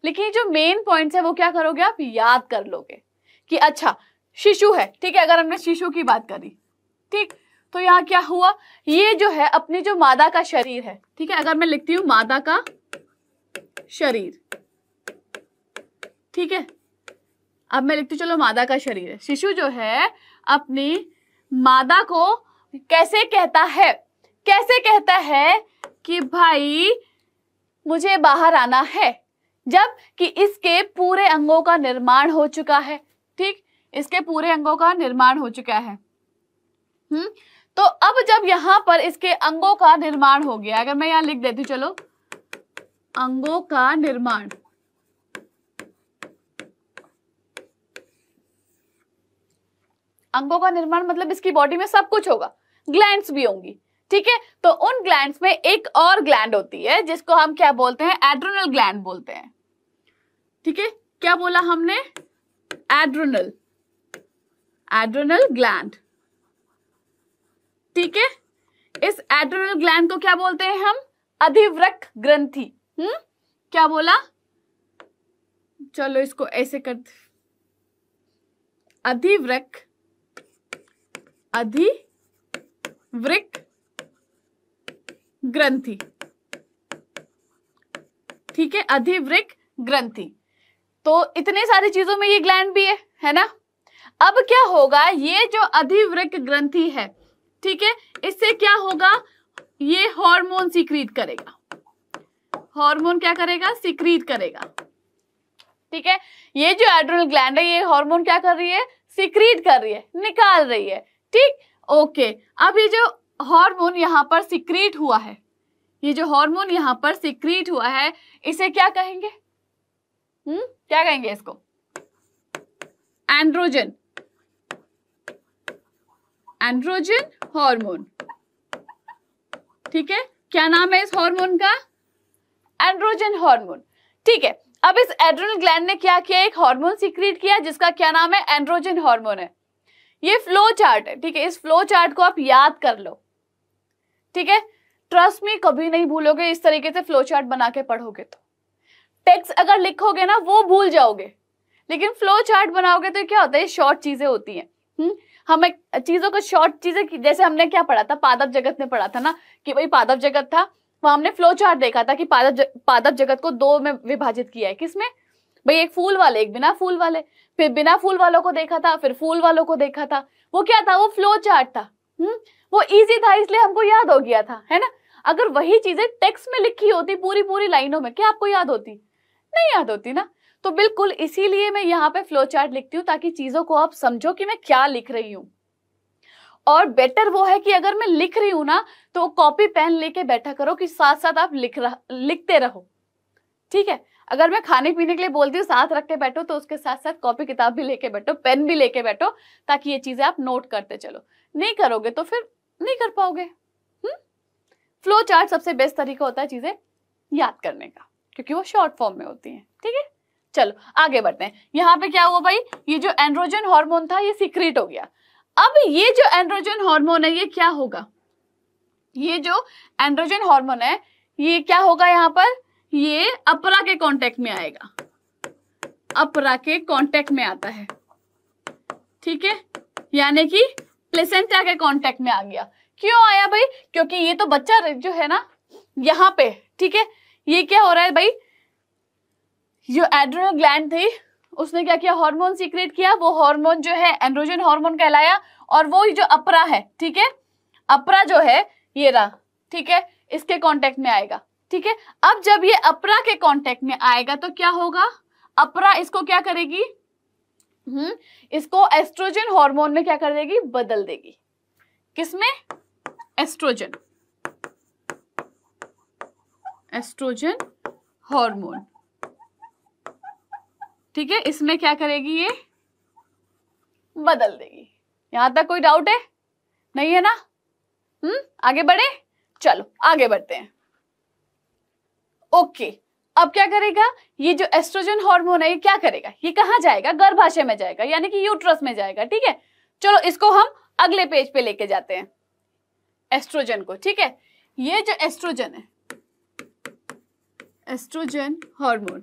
लेकिन जो मेन पॉइंट्स है वो क्या करोगे आप याद कर लोगे कि अच्छा शिशु है ठीक है अगर हमने शिशु की बात करी ठीक तो यहाँ क्या हुआ ये जो है अपने जो मादा का शरीर है ठीक है अगर मैं लिखती हूं मादा का शरीर ठीक है अब मैं लिखती चलो मादा का शरीर है शिशु जो है अपनी मादा को कैसे कहता है कैसे कहता है कि भाई मुझे बाहर आना है जब कि इसके पूरे अंगों का निर्माण हो चुका है ठीक इसके पूरे अंगों का निर्माण हो चुका है हम्म तो अब जब यहां पर इसके अंगों का निर्माण हो गया अगर मैं यहां लिख देती चलो अंगों का निर्माण अंगों का निर्माण मतलब इसकी बॉडी में सब कुछ होगा ग्लैंड्स भी होंगी ठीक है तो उन ग्लैंड्स में एक और ग्लैंड होती है जिसको हम क्या बोलते हैं एड्रोनल ग्लैंड बोलते हैं ठीक है क्या बोला हमने एड्रोनल एड्रोनल ग्लैंड ठीक है इस एड्रोनल ग्लैंड को क्या बोलते हैं हम अधिवृक्क ग्रंथि हम्म क्या बोला चलो इसको ऐसे कर अधिवृक अधिवृक ग्रंथि ठीक है अधिवृक ग्रंथि तो इतने सारी चीजों में ये ग्लैंड भी है है ना अब क्या होगा ये जो अधिवृक ग्रंथि है ठीक है इससे क्या होगा ये हार्मोन सीक्रीट करेगा हार्मोन क्या करेगा सीक्रीट करेगा ठीक है ये जो एड्रल ग्लैंड है ये हार्मोन क्या कर रही है सीक्रीट कर रही है निकाल रही है ठीक ओके अब ये जो हार्मोन यहां पर सीक्रीट हुआ है ये जो हार्मोन यहां पर सीक्रीट हुआ है इसे क्या कहेंगे हम्म क्या कहेंगे इसको एंड्रोजन एंड्रोजन हार्मोन ठीक है क्या नाम है इस हार्मोन का एंड्रोजन हार्मोन ठीक है अब इस एड्रनल ग्लैंड ने क्या किया एक हार्मोन सीक्रेट किया जिसका क्या नाम है एंड्रोजन हार्मोन है ये फ्लो चार्ट है ठीक है इस फ्लो चार्ट को आप याद कर लो ठीक है ट्रस्ट में कभी नहीं भूलोगे इस तरीके से फ्लो चार्ट बना के पढ़ोगे तो टेक्स्ट अगर लिखोगे ना वो भूल जाओगे लेकिन फ्लो चार्ट बनाओगे तो क्या होता है शॉर्ट चीजें होती हैं हमें हम्म? चीजों को शॉर्ट चीजें जैसे हमने क्या पढ़ा था पादप जगत में पढ़ा था ना कि भाई पादप जगत था वहां हमने फ्लो चार्ट देखा था कि पादप पादप जगत को दो में विभाजित किया है किसमें भाई एक फूल वाले एक बिना फूल वाले फिर बिना फूल वालों को देखा था फिर फूल वालों को देखा था वो क्या था वो फ्लो चार्ट था हुँ? हम्म? वो इजी था इसलिए हमको याद हो गया था है ना अगर वही चीजें टेक्स्ट में लिखी होती पूरी पूरी लाइनों में क्या आपको याद होती नहीं याद होती ना तो बिल्कुल इसीलिए मैं यहाँ पे फ्लो चार्ट लिखती हूँ ताकि चीजों को आप समझो कि मैं क्या लिख रही हूँ और बेटर वो है कि अगर मैं लिख रही हूं ना तो कॉपी पेन लेके बैठा करो कि साथ साथ आप लिख रह, लिखते रहो ठीक है अगर मैं खाने पीने के लिए बोलती हूँ साथ रख के बैठो तो उसके साथ साथ कॉपी किताब भी लेके बैठो पेन भी लेके बैठो ताकि ये चीजें आप नोट करते चलो नहीं करोगे तो फिर नहीं कर पाओगे फ्लो हम्म? चार्ट सबसे बेस्ट तरीका होता है चीजें याद करने का क्योंकि वो शॉर्ट फॉर्म में होती है ठीक है चलो आगे बढ़ते हैं यहाँ पे क्या हुआ भाई ये जो एंड्रोजन हार्मोन था ये सीक्रेट हो गया अब ये जो एंड्रोजन हार्मोन है ये क्या होगा ये जो एंड्रोजन हार्मोन है ये क्या होगा यहाँ पर ये अपरा के कांटेक्ट में आएगा अपरा के कांटेक्ट में आता है ठीक है यानी कि प्लेसेंटा के कांटेक्ट में आ गया क्यों आया भाई क्योंकि ये तो बच्चा जो है ना यहाँ पे ठीक है ये क्या हो रहा है भाई जो एड्रिनल ग्लैंड थी उसने क्या किया हार्मोन सीक्रेट किया वो हार्मोन जो है एंड्रोजन हार्मोन कहलाया और वो जो अपरा है ठीक है अपरा जो है ये रहा ठीक है इसके कांटेक्ट में आएगा ठीक है अब जब ये अपरा के कांटेक्ट में आएगा तो क्या होगा अपरा इसको क्या करेगी हम्म इसको एस्ट्रोजन हार्मोन में क्या कर देगी बदल देगी किसमें एस्ट्रोजन एस्ट्रोजन हार्मोन ठीक है इसमें क्या करेगी ये बदल देगी यहां तक कोई डाउट है नहीं है ना हम्म आगे बढ़े चलो आगे बढ़ते हैं ओके अब क्या करेगा ये जो एस्ट्रोजन हार्मोन है ये क्या करेगा ये कहा जाएगा गर्भाशय में जाएगा यानी कि यूट्रस में जाएगा ठीक है चलो इसको हम अगले पेज पे लेके जाते हैं एस्ट्रोजन को ठीक है ये जो एस्ट्रोजन है एस्ट्रोजन हार्मोन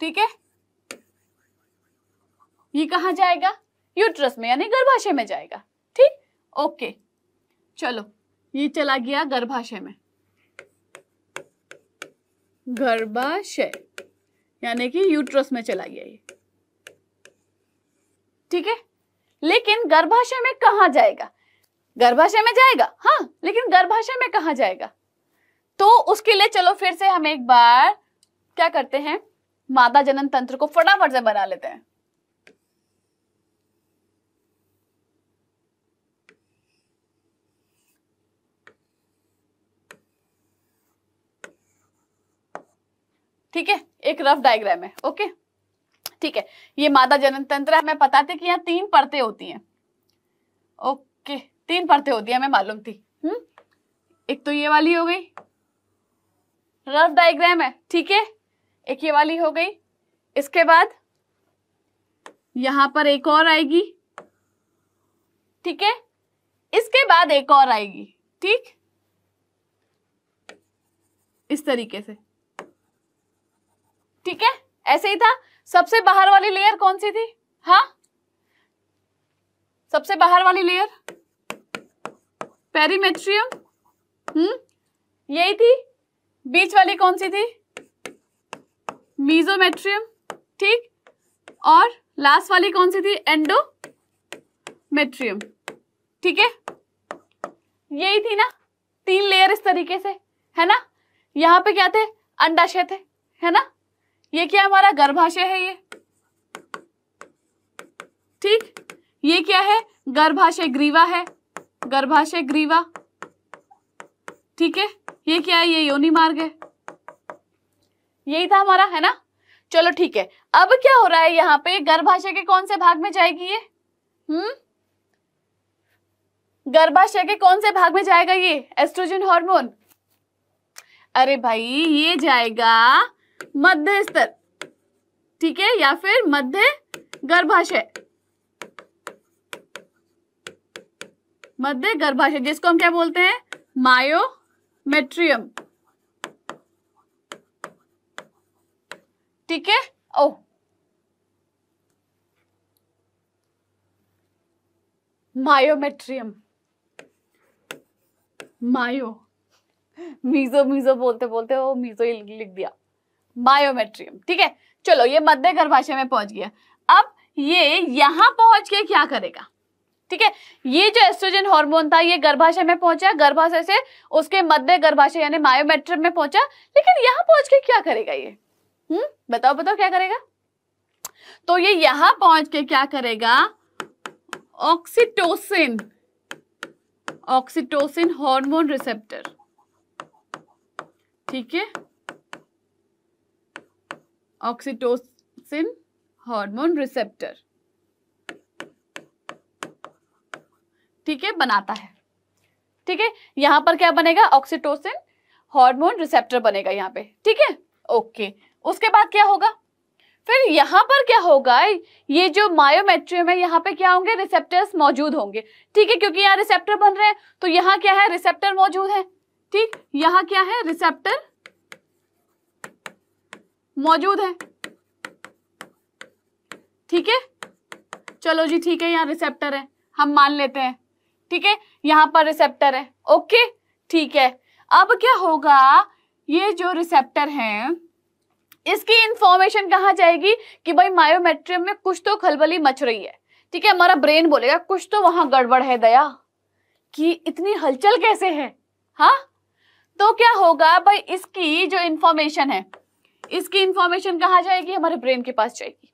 ठीक है ये कहा जाएगा यूट्रस में यानी गर्भाशय में जाएगा ठीक ओके चलो ये चला गया गर्भाशय में गर्भाशय यानी कि यूट्रस में चला गया ये ठीक है लेकिन गर्भाशय में कहा जाएगा गर्भाशय में जाएगा हाँ लेकिन गर्भाशय में कहा जाएगा तो उसके लिए चलो फिर से हम एक बार क्या करते हैं मादा जनन तंत्र को फटाफट से बना लेते हैं ठीक है एक रफ डायग्राम है ओके ठीक है ये मादा जनन तंत्र है मैं बताते कि यहां तीन परतें होती हैं ओके तीन परतें होती है हमें मालूम थी हम्म एक तो ये वाली हो गई रफ डायग्राम है ठीक है एक ये वाली हो गई इसके बाद यहां पर एक और आएगी ठीक है इसके बाद एक और आएगी ठीक इस तरीके से ठीक है ऐसे ही था सबसे बाहर वाली लेयर कौन सी थी हाँ सबसे बाहर वाली लेयर पेरीमेट्रियम हम्म यही थी बीच वाली कौन सी थी मीजोमेट्रियम ठीक और लास्ट वाली कौन सी थी एंडोमेट्रियम ठीक है यही थी ना तीन लेयर इस तरीके से है ना यहाँ पे क्या थे अंडाशय थे है ना ये क्या हमारा गर्भाशय है ये ठीक ये क्या है गर्भाशय ग्रीवा है गर्भाशय ग्रीवा ठीक है ये क्या है ये योनि मार्ग है यही था हमारा है ना चलो ठीक है अब क्या हो रहा है यहाँ पे गर्भाशय के कौन से भाग में जाएगी ये हम्म गर्भाशय के कौन से भाग में जाएगा ये एस्ट्रोजन हार्मोन अरे भाई ये जाएगा मध्य स्तर ठीक है या फिर मध्य गर्भाशय मध्य गर्भाशय जिसको हम क्या बोलते हैं मायोमेट्रियम ठीक है oh myometrium myo meso meso बोलते बोलते वो मीजो लिख दिया मायोमेट्रियम ठीक है चलो ये मध्य गर्भाशय में पहुंच गया अब ये यहां पहुंच के क्या करेगा ठीक है ये जो एस्ट्रोजन हार्मोन था ये गर्भाशय में पहुंचा गर्भाशय से उसके मध्य गर्भाशय यानी मायोमेट्रिक में पहुंचा लेकिन यहां पहुंच के क्या करेगा ये हम्म बताओ बताओ क्या करेगा तो ये यहां पहुंच के क्या करेगा ऑक्सीटोसिन ऑक्सीटोसिन हार्मोन रिसेप्टर ठीक है ऑक्सीटोसिन हार्मोन रिसेप्टर ठीक है बनाता है ठीक है यहां पर क्या बनेगा ऑक्सीटोसिन हार्मोन रिसेप्टर बनेगा यहाँ पे ठीक है ओके उसके बाद क्या होगा फिर यहां पर क्या होगा ये जो मायोमेट्रियम है यहाँ पे क्या होंगे रिसेप्टर्स मौजूद होंगे ठीक है क्योंकि यहाँ रिसेप्टर बन रहे हैं तो यहाँ क्या है रिसेप्टर मौजूद है ठीक यहाँ क्या है रिसेप्टर मौजूद है ठीक है चलो जी ठीक है यहाँ रिसेप्टर है हम मान लेते हैं ठीक है यहाँ पर रिसेप्टर है ओके ठीक है अब क्या होगा ये जो रिसेप्टर है इसकी इंफॉर्मेशन कहा जाएगी कि भाई मायोमेट्रियम में कुछ तो खलबली मच रही है ठीक है हमारा ब्रेन बोलेगा कुछ तो वहां गड़बड़ है दया कि इतनी हलचल कैसे है हा तो क्या होगा भाई इसकी जो इंफॉर्मेशन है इसकी इंफॉर्मेशन कहा जाएगी हमारे ब्रेन के पास जाएगी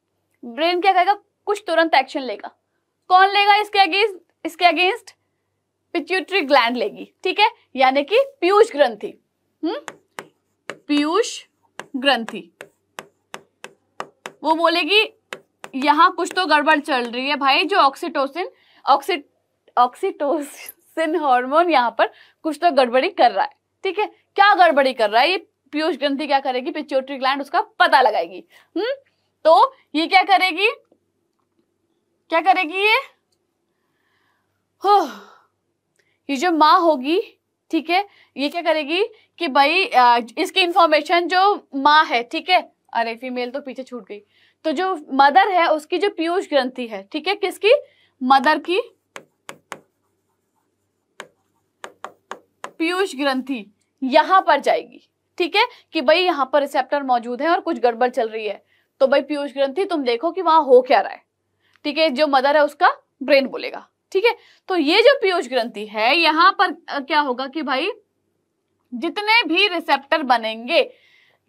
ब्रेन क्या कहेगा कुछ तुरंत एक्शन लेगा कौन लेगा इसके अगेंस्ट इसके अगेंस्ट पिट्यूटरी ग्लैंड लेगी ठीक है यानी कि पीयूष ग्रंथि हम्म? पीयूष ग्रंथि वो बोलेगी यहां कुछ तो गड़बड़ चल रही है भाई जो ऑक्सीटोसिन ऑक्सी ऑक्सीटोसिन हार्मोन यहां पर कुछ तो गड़बड़ी कर रहा है ठीक है क्या गड़बड़ी कर रहा है ये पीयूष ग्रंथि क्या करेगी पिट्यूटरी ग्लैंड उसका पता लगाएगी हम्म तो ये क्या करेगी क्या करेगी ये हो ये जो माँ होगी ठीक है ये क्या करेगी कि भाई इसकी इंफॉर्मेशन जो माँ है ठीक है अरे फीमेल तो पीछे छूट गई तो जो मदर है उसकी जो पीयूष ग्रंथि है ठीक है किसकी मदर की पीयूष ग्रंथि यहां पर जाएगी ठीक है कि भाई यहाँ पर रिसेप्टर मौजूद है और कुछ गड़बड़ चल रही है तो भाई पीयूष ग्रंथि तुम देखो कि वहां हो क्या रहा है ठीक है जो मदर है उसका ब्रेन बोलेगा ठीक है तो ये जो पीयूष ग्रंथि है यहां पर क्या होगा कि भाई जितने भी रिसेप्टर बनेंगे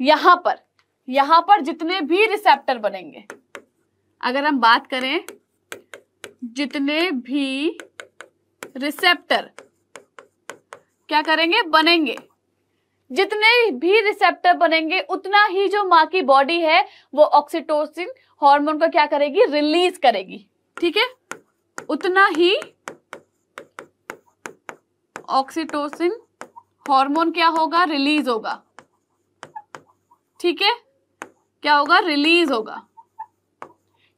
यहां पर यहां पर जितने भी रिसेप्टर बनेंगे अगर हम बात करें जितने भी रिसेप्टर क्या करेंगे बनेंगे जितने भी रिसेप्टर बनेंगे उतना ही जो माँ की बॉडी है वो ऑक्सीटोसिन हार्मोन को क्या करेगी रिलीज करेगी ठीक है उतना ही ऑक्सीटोसिन हार्मोन क्या होगा रिलीज होगा ठीक है क्या होगा रिलीज होगा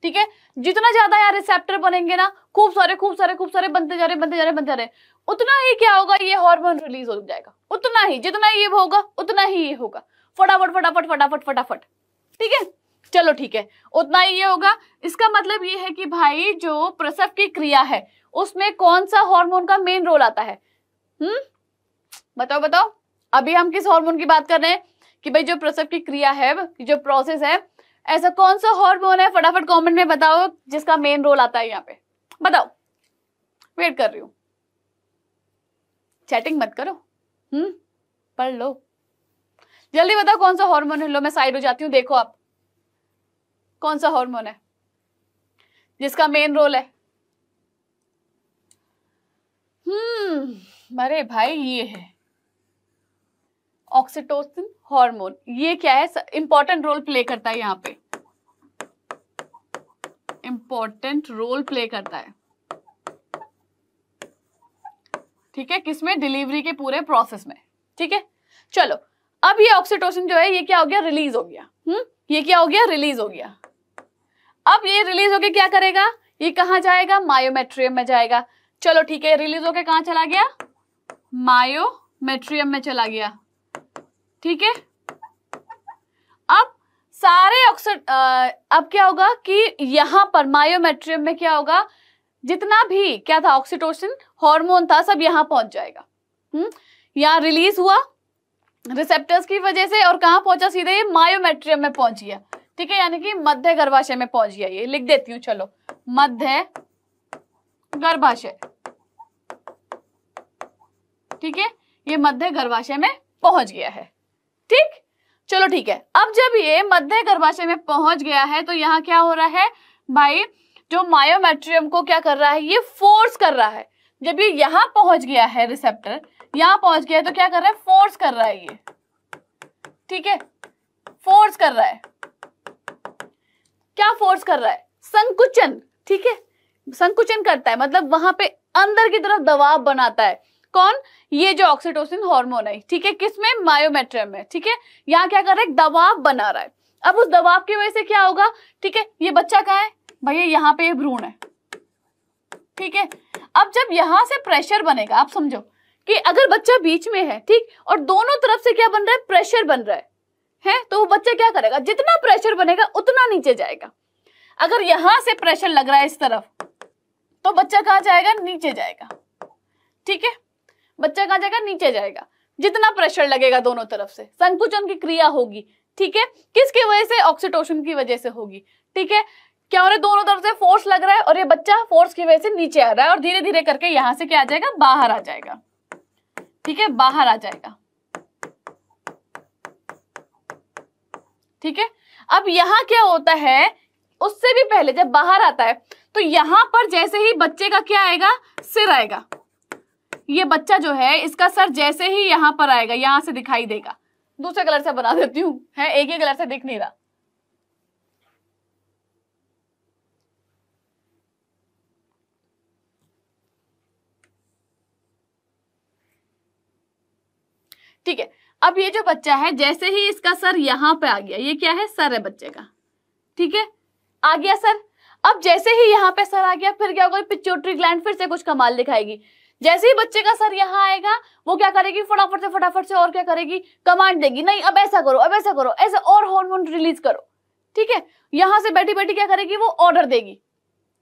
ठीक है जितना ज्यादा यार रिसेप्टर बनेंगे ना खूब सारे खूब सारे खूब सारे बनते जा रहे बनते जा रहे बनते जा रहे उतना ही क्या होगा ये हार्मोन रिलीज हो जाएगा उतना ही जितना ये होगा उतना ही ये होगा फटाफट फटाफट फटाफट फटाफट ठीक है चलो ठीक है उतना ही ये होगा इसका मतलब ये है कि भाई जो प्रसव की क्रिया है उसमें कौन सा हार्मोन का मेन रोल आता है हम्म बताओ बताओ अभी हम किस हार्मोन की बात कर रहे हैं कि भाई जो प्रसव की क्रिया है जो प्रोसेस है ऐसा कौन सा हार्मोन है फटाफट कमेंट में बताओ जिसका मेन रोल आता है यहाँ पे बताओ वेट कर रही हूं चैटिंग मत करो हम्म पढ़ लो जल्दी बताओ कौन सा हॉर्मोन है लो मैं साइड हो जाती हूँ देखो आप कौन सा हार्मोन है जिसका मेन रोल है हम्म अरे भाई ये है ऑक्सीटोसिन हार्मोन ये क्या है इंपॉर्टेंट रोल प्ले करता है यहाँ पे इंपॉर्टेंट रोल प्ले करता है ठीक है किसमें डिलीवरी के पूरे प्रोसेस में ठीक है चलो अब ये ऑक्सीटोसिन जो है ये क्या हो गया रिलीज हो गया हम्म ये क्या हो गया रिलीज हो गया अब ये रिलीज होके क्या करेगा ये कहां जाएगा मायोमेट्रियम में जाएगा चलो ठीक है रिलीज होके कहा चला गया मायोमेट्रियम में चला गया ठीक है अब सारे ऑक्सीड अब क्या होगा कि यहां पर मायोमेट्रियम में क्या होगा जितना भी क्या था ऑक्सीटोसिन हार्मोन था सब यहां पहुंच जाएगा हम्म यहां रिलीज हुआ रिसेप्टर्स की वजह से और कहां पहुंचा सीधे ये मायोमेट्रियम में पहुंच गया ठीक है यानी कि मध्य गर्भाशय में पहुंच गया ये लिख देती हूँ चलो मध्य गर्भाशय ठीक है ये मध्य गर्भाशय में पहुंच गया है ठीक चलो ठीक है अब जब ये मध्य गर्भाशय में पहुंच गया है तो यहाँ क्या हो रहा है भाई जो मायोमेट्रियम को क्या कर रहा है ये फोर्स कर रहा है जब ये यहां पहुंच गया है रिसेप्टर यहां पहुंच गया है तो क्या कर रहा है फोर्स कर रहा है ये ठीक है फोर्स कर रहा है क्या फोर्स कर रहा है संकुचन ठीक है संकुचन करता है मतलब वहां पे अंदर की तरफ दबाव बनाता है कौन ये जो ऑक्सीटोसिन हार्मोन है ठीक है किसमें मायोमेट्रियम में ठीक है यहाँ क्या कर रहा है दबाव बना रहा है अब उस दबाव की वजह से क्या होगा ठीक है ये बच्चा क्या है भैया यहाँ पे भ्रूण है ठीक है अब जब यहां से प्रेशर बनेगा आप समझो कि अगर बच्चा बीच में है ठीक और दोनों तरफ से क्या बन रहा है प्रेशर बन रहा है है तो वो बच्चा क्या करेगा जितना प्रेशर बनेगा उतना नीचे जाएगा अगर यहां से प्रेशर लग रहा है इस तरफ तो बच्चा कहाँ जाएगा नीचे जाएगा ठीक है बच्चा कहा जाएगा नीचे जाएगा जितना प्रेशर लगेगा दोनों तरफ से संकुचन की क्रिया होगी ठीक है किसकी वजह से ऑक्सीटोशन की वजह से होगी ठीक है क्या हो रहा है दोनों तरफ से फोर्स लग रहा है और ये बच्चा फोर्स की वजह से नीचे आ रहा है और धीरे धीरे करके यहां से क्या आ जाएगा बाहर आ जाएगा ठीक है बाहर आ जाएगा ठीक है अब यहाँ क्या होता है उससे भी पहले जब बाहर आता है तो यहां पर जैसे ही बच्चे का क्या आएगा सिर आएगा ये बच्चा जो है इसका सर जैसे ही यहां पर आएगा यहां से दिखाई देगा दूसरे कलर से बना देती हूं है एक ही कलर से दिख नहीं रहा ठीक है अब ये जो बच्चा है जैसे ही इसका सर यहां पे आ गया ये क्या है सर है बच्चे का ठीक है आ गया सर अब जैसे ही यहां पे सर आ गया फिर क्या होगा पिचोट्री ग्लैंड फिर से कुछ कमाल दिखाएगी जैसे ही बच्चे का सर यहाँ आएगा वो क्या करेगी फटाफट से फटाफट से और क्या करेगी कमांड देगी नहीं अब ऐसा करो अब ऐसा करो ऐसे और हॉर्मोन रिलीज करो ठीक है यहां से बैठी बैठी क्या करेगी वो ऑर्डर देगी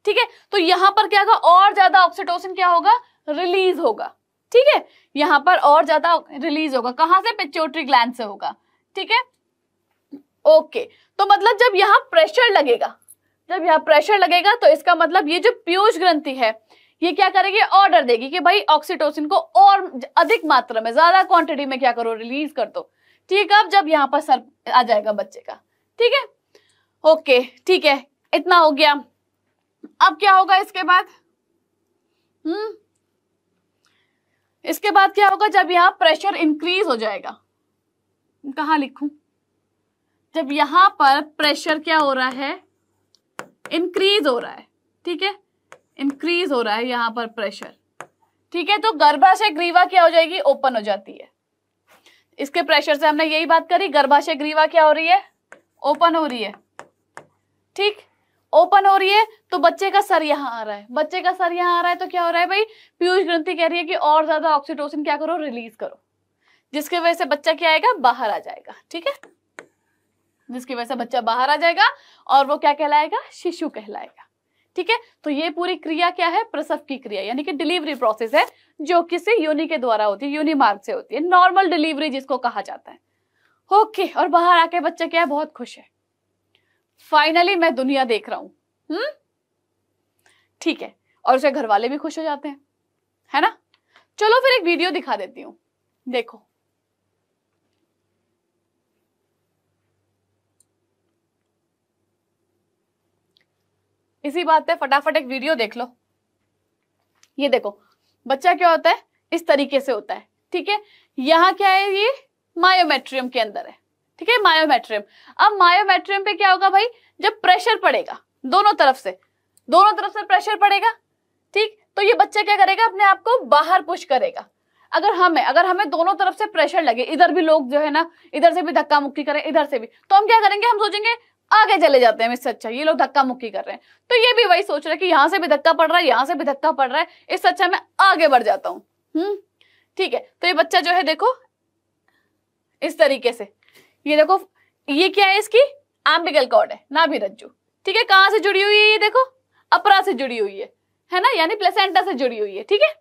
ठीक है तो यहां पर क्या होगा और ज्यादा ऑक्सीटोसिन क्या होगा रिलीज होगा ठीक है यहाँ पर और ज्यादा रिलीज होगा कहाँ से पिट्यूटरी ग्लैंड से होगा ठीक है ओके तो मतलब जब यहाँ प्रेशर लगेगा जब यहाँ प्रेशर लगेगा तो इसका मतलब ये जो पीयूष ग्रंथि है ये क्या करेगी ऑर्डर देगी कि भाई ऑक्सीटोसिन को और अधिक मात्रा में ज्यादा क्वांटिटी में क्या करो रिलीज कर दो ठीक है अब जब यहाँ पर सर आ जाएगा बच्चे का ठीक है ओके ठीक है इतना हो गया अब क्या होगा इसके बाद हम्म इसके बाद क्या होगा जब यहाँ प्रेशर इंक्रीज हो जाएगा कहा लिखूं जब यहां पर प्रेशर क्या हो रहा है इंक्रीज हो रहा है ठीक है इंक्रीज हो रहा है यहां पर प्रेशर ठीक है तो गर्भाशय ग्रीवा क्या हो जाएगी ओपन हो जाती है इसके प्रेशर से हमने यही बात करी गर्भाशय ग्रीवा क्या हो रही है ओपन हो रही है ठीक ओपन हो रही है तो बच्चे का सर यहाँ आ रहा है बच्चे का सर यहाँ आ रहा है तो क्या हो रहा है भाई पीयूष ग्रंथि कह रही है कि और ज्यादा ऑक्सीटोसिन क्या करो रिलीज करो जिसकी वजह से बच्चा क्या आएगा बाहर आ जाएगा ठीक है जिसकी वजह से बच्चा बाहर आ जाएगा और वो क्या कहलाएगा शिशु कहलाएगा ठीक है तो ये पूरी क्रिया क्या है प्रसव की क्रिया यानी कि डिलीवरी प्रोसेस है जो किसी योनि के द्वारा होती है योनि मार्ग से होती है नॉर्मल डिलीवरी जिसको कहा जाता है ओके और बाहर आके बच्चा क्या है बहुत खुश है फाइनली मैं दुनिया देख रहा हूं हम्म ठीक है और उसके घर वाले भी खुश हो जाते हैं है ना चलो फिर एक वीडियो दिखा देती हूं देखो इसी बात है फटाफट एक वीडियो देख लो ये देखो बच्चा क्या होता है इस तरीके से होता है ठीक है यहां क्या है ये मायोमेट्रियम के अंदर है ठीक है मायोमेट्रियम अब मायोमेट्रियम पे क्या होगा भाई जब प्रेशर पड़ेगा दोनों तरफ से दोनों तरफ से प्रेशर पड़ेगा ठीक तो ये बच्चा क्या करेगा अपने आप को बाहर पुश करेगा अगर हमें अगर हमें दोनों तरफ से प्रेशर लगे इधर भी लोग जो है ना इधर से भी धक्का मुक्की करें इधर से भी तो हम क्या करेंगे हम सोचेंगे आगे चले जाते हैं इससे अच्छा ये लोग धक्का मुक्की कर रहे हैं तो ये भी वही सोच रहे हैं कि यहां से भी धक्का पड़ रहा है यहां से भी धक्का पड़ रहा है इससे अच्छा मैं आगे बढ़ जाता हूँ हम्म, ठीक है तो ये बच्चा जो है देखो इस तरीके से ये देखो ये क्या है इसकी एम्बिकल कॉर्ड है ना भी रज्जू ठीक है कहां से जुड़ी हुई है ये देखो अपरा से जुड़ी हुई है है ना यानी प्लेसेंटा से जुड़ी हुई है ठीक है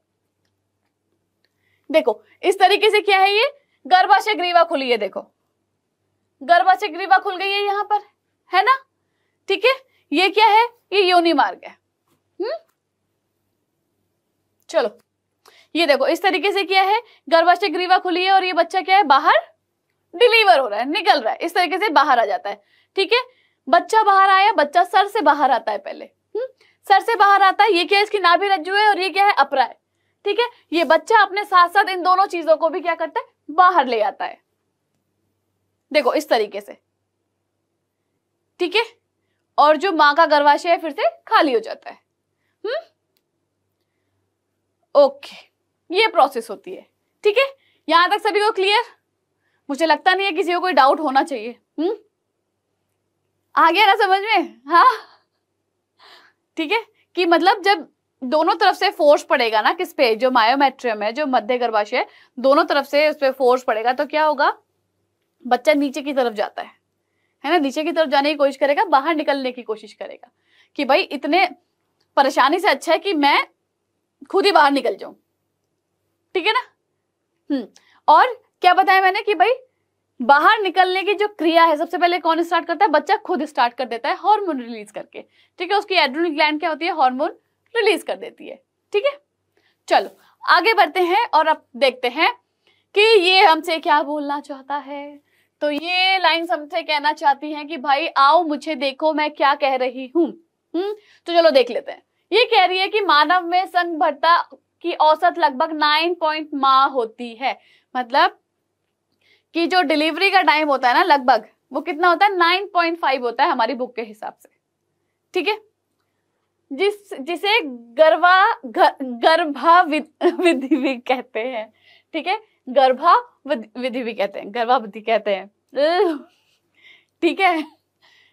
देखो इस तरीके से क्या है ये गर्भाशय ग्रीवा खुली है देखो गर्भाशय ग्रीवा खुल गई है यहां पर है ना ठीक है ये क्या है ये योनि मार्ग है हम्म चलो ये देखो इस तरीके से क्या है गर्भाशय ग्रीवा खुली है और ये बच्चा क्या है बाहर डिलीवर हो रहा है निकल रहा है इस तरीके से बाहर आ जाता है ठीक है बच्चा बाहर आया बच्चा सर से बाहर आता है पहले हुँ? हम्म? सर से बाहर आता है ये क्या है इसकी नाभि रज्जु है और ये क्या है अपरा है ठीक है ये बच्चा अपने साथ साथ इन दोनों चीजों को भी क्या करता है बाहर ले आता है देखो इस तरीके से ठीक है और जो मां का गर्भाशय है फिर से खाली हो जाता है हम्म ओके ये प्रोसेस होती है ठीक है यहां तक सभी को क्लियर मुझे लगता नहीं है किसी को कोई डाउट होना चाहिए हम्म आ गया ना समझ में हाँ ठीक है कि मतलब जब दोनों तरफ से फोर्स पड़ेगा ना किस पे जो मायोमेट्रियम है जो मध्य गर्भाशय दोनों तरफ से उस पर फोर्स पड़ेगा तो क्या होगा बच्चा नीचे की तरफ जाता है है ना नीचे की तरफ जाने की कोशिश करेगा बाहर निकलने की कोशिश करेगा कि भाई इतने परेशानी से अच्छा है कि मैं खुद ही बाहर निकल जाऊं ठीक है ना हम्म और क्या बताया मैंने कि भाई बाहर निकलने की जो क्रिया है सबसे पहले कौन स्टार्ट करता है बच्चा खुद स्टार्ट कर देता है हार्मोन रिलीज करके ठीक है उसकी एड्रोनिक ग्लैंड क्या होती है हार्मोन रिलीज कर देती है ठीक है चलो आगे बढ़ते हैं और अब देखते हैं कि ये हमसे क्या बोलना चाहता है तो ये लाइन हमसे कहना चाहती है कि भाई आओ मुझे देखो मैं क्या कह रही हूं हुँ? हम्म, तो चलो देख लेते हैं ये कह रही है कि मानव में संघ भरता की औसत लगभग नाइन पॉइंट माह होती है मतलब कि जो डिलीवरी का टाइम होता है ना लगभग वो कितना होता है नाइन पॉइंट फाइव होता है हमारी बुक के हिसाब से ठीक है जिस जिसे गर्भा गर्भा विधि भी कहते हैं ठीक है गर्भा विधि भी कहते हैं गर्भा विधि कहते हैं ठीक है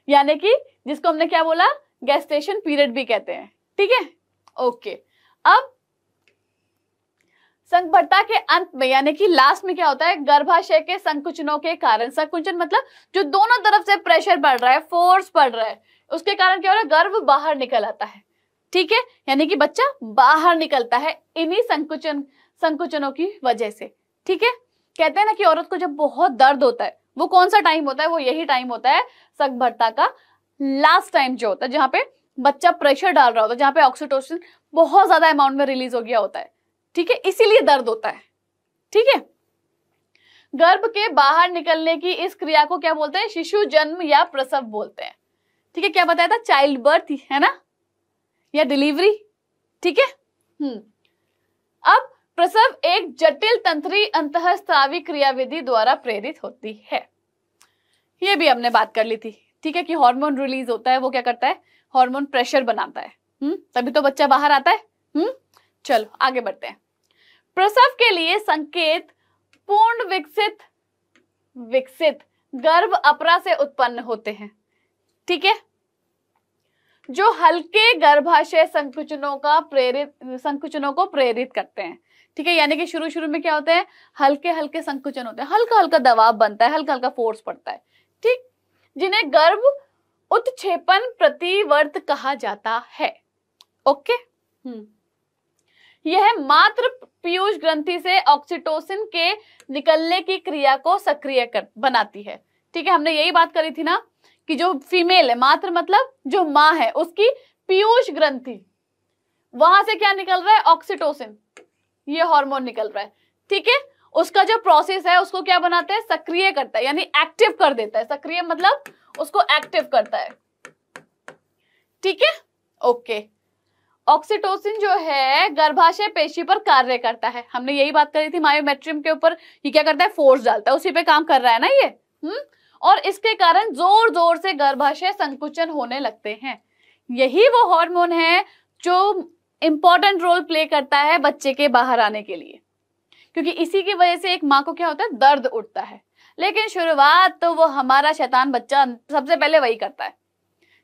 यानी कि जिसको हमने क्या बोला गैस्टेशन पीरियड भी कहते हैं ठीक है ओके अब संकभरता के अंत में यानी कि लास्ट में क्या होता है गर्भाशय के संकुचनों के कारण संकुचन मतलब जो दोनों तरफ से प्रेशर बढ़ रहा है फोर्स बढ़ रहा है उसके कारण क्या हो रहा है गर्भ बाहर निकल आता है ठीक है यानी कि बच्चा बाहर निकलता है इन्हीं संकुचन संकुचनों की वजह से ठीक है कहते हैं ना कि औरत को जब बहुत दर्द होता है वो कौन सा टाइम होता है वो यही टाइम होता है संकभरता का लास्ट टाइम जो होता है जहाँ पे बच्चा प्रेशर डाल रहा होता है जहाँ पे ऑक्सीटोसिन बहुत ज्यादा अमाउंट में रिलीज हो गया होता है ठीक है इसीलिए दर्द होता है ठीक है गर्भ के बाहर निकलने की इस क्रिया को क्या बोलते हैं शिशु जन्म या प्रसव बोलते हैं ठीक है क्या बताया था चाइल्ड बर्थ है ना या डिलीवरी ठीक है हम्म। अब प्रसव एक जटिल तंत्री अंतःस्त्रावी क्रियाविधि द्वारा प्रेरित होती है ये भी हमने बात कर ली थी ठीक है कि हार्मोन रिलीज होता है वो क्या करता है हार्मोन प्रेशर बनाता है हम्म तभी तो बच्चा बाहर आता है हम्म चलो आगे बढ़ते हैं प्रसव के लिए संकेत पूर्ण विकसित विकसित गर्भ अपरा से उत्पन्न होते हैं ठीक है जो हल्के गर्भाशय संकुचनों का प्रेरित संकुचनों को प्रेरित करते हैं ठीक है यानी कि शुरू शुरू में क्या होते हैं हल्के हल्के संकुचन होते हैं हल्का हल्का दबाव बनता है हल्का हल्का फोर्स पड़ता है ठीक जिन्हें गर्भ उत्क्षेपण प्रतिवर्त कहा जाता है ओके हम्म यह मात्र पीयूष ग्रंथि से ऑक्सीटोसिन के निकलने की क्रिया को सक्रिय कर बनाती है ठीक है हमने यही बात करी थी ना कि जो फीमेल है मात्र मतलब जो माँ है उसकी पीयूष ग्रंथि वहां से क्या निकल रहा है ऑक्सीटोसिन ये हार्मोन निकल रहा है ठीक है उसका जो प्रोसेस है उसको क्या बनाता है सक्रिय करता है यानी एक्टिव कर देता है सक्रिय मतलब उसको एक्टिव करता है ठीक है ओके ऑक्सीटोसिन जो है गर्भाशय पेशी पर कार्य करता है हमने यही बात करी थी मायोमेट्रियम के ऊपर ये क्या करता है फोर्स डालता है उसी पे काम कर रहा है ना ये हम्म और इसके कारण जोर जोर से गर्भाशय संकुचन होने लगते हैं यही वो हार्मोन है जो इंपॉर्टेंट रोल प्ले करता है बच्चे के बाहर आने के लिए क्योंकि इसी की वजह से एक माँ को क्या होता है दर्द उठता है लेकिन शुरुआत तो वो हमारा शैतान बच्चा सबसे पहले वही करता है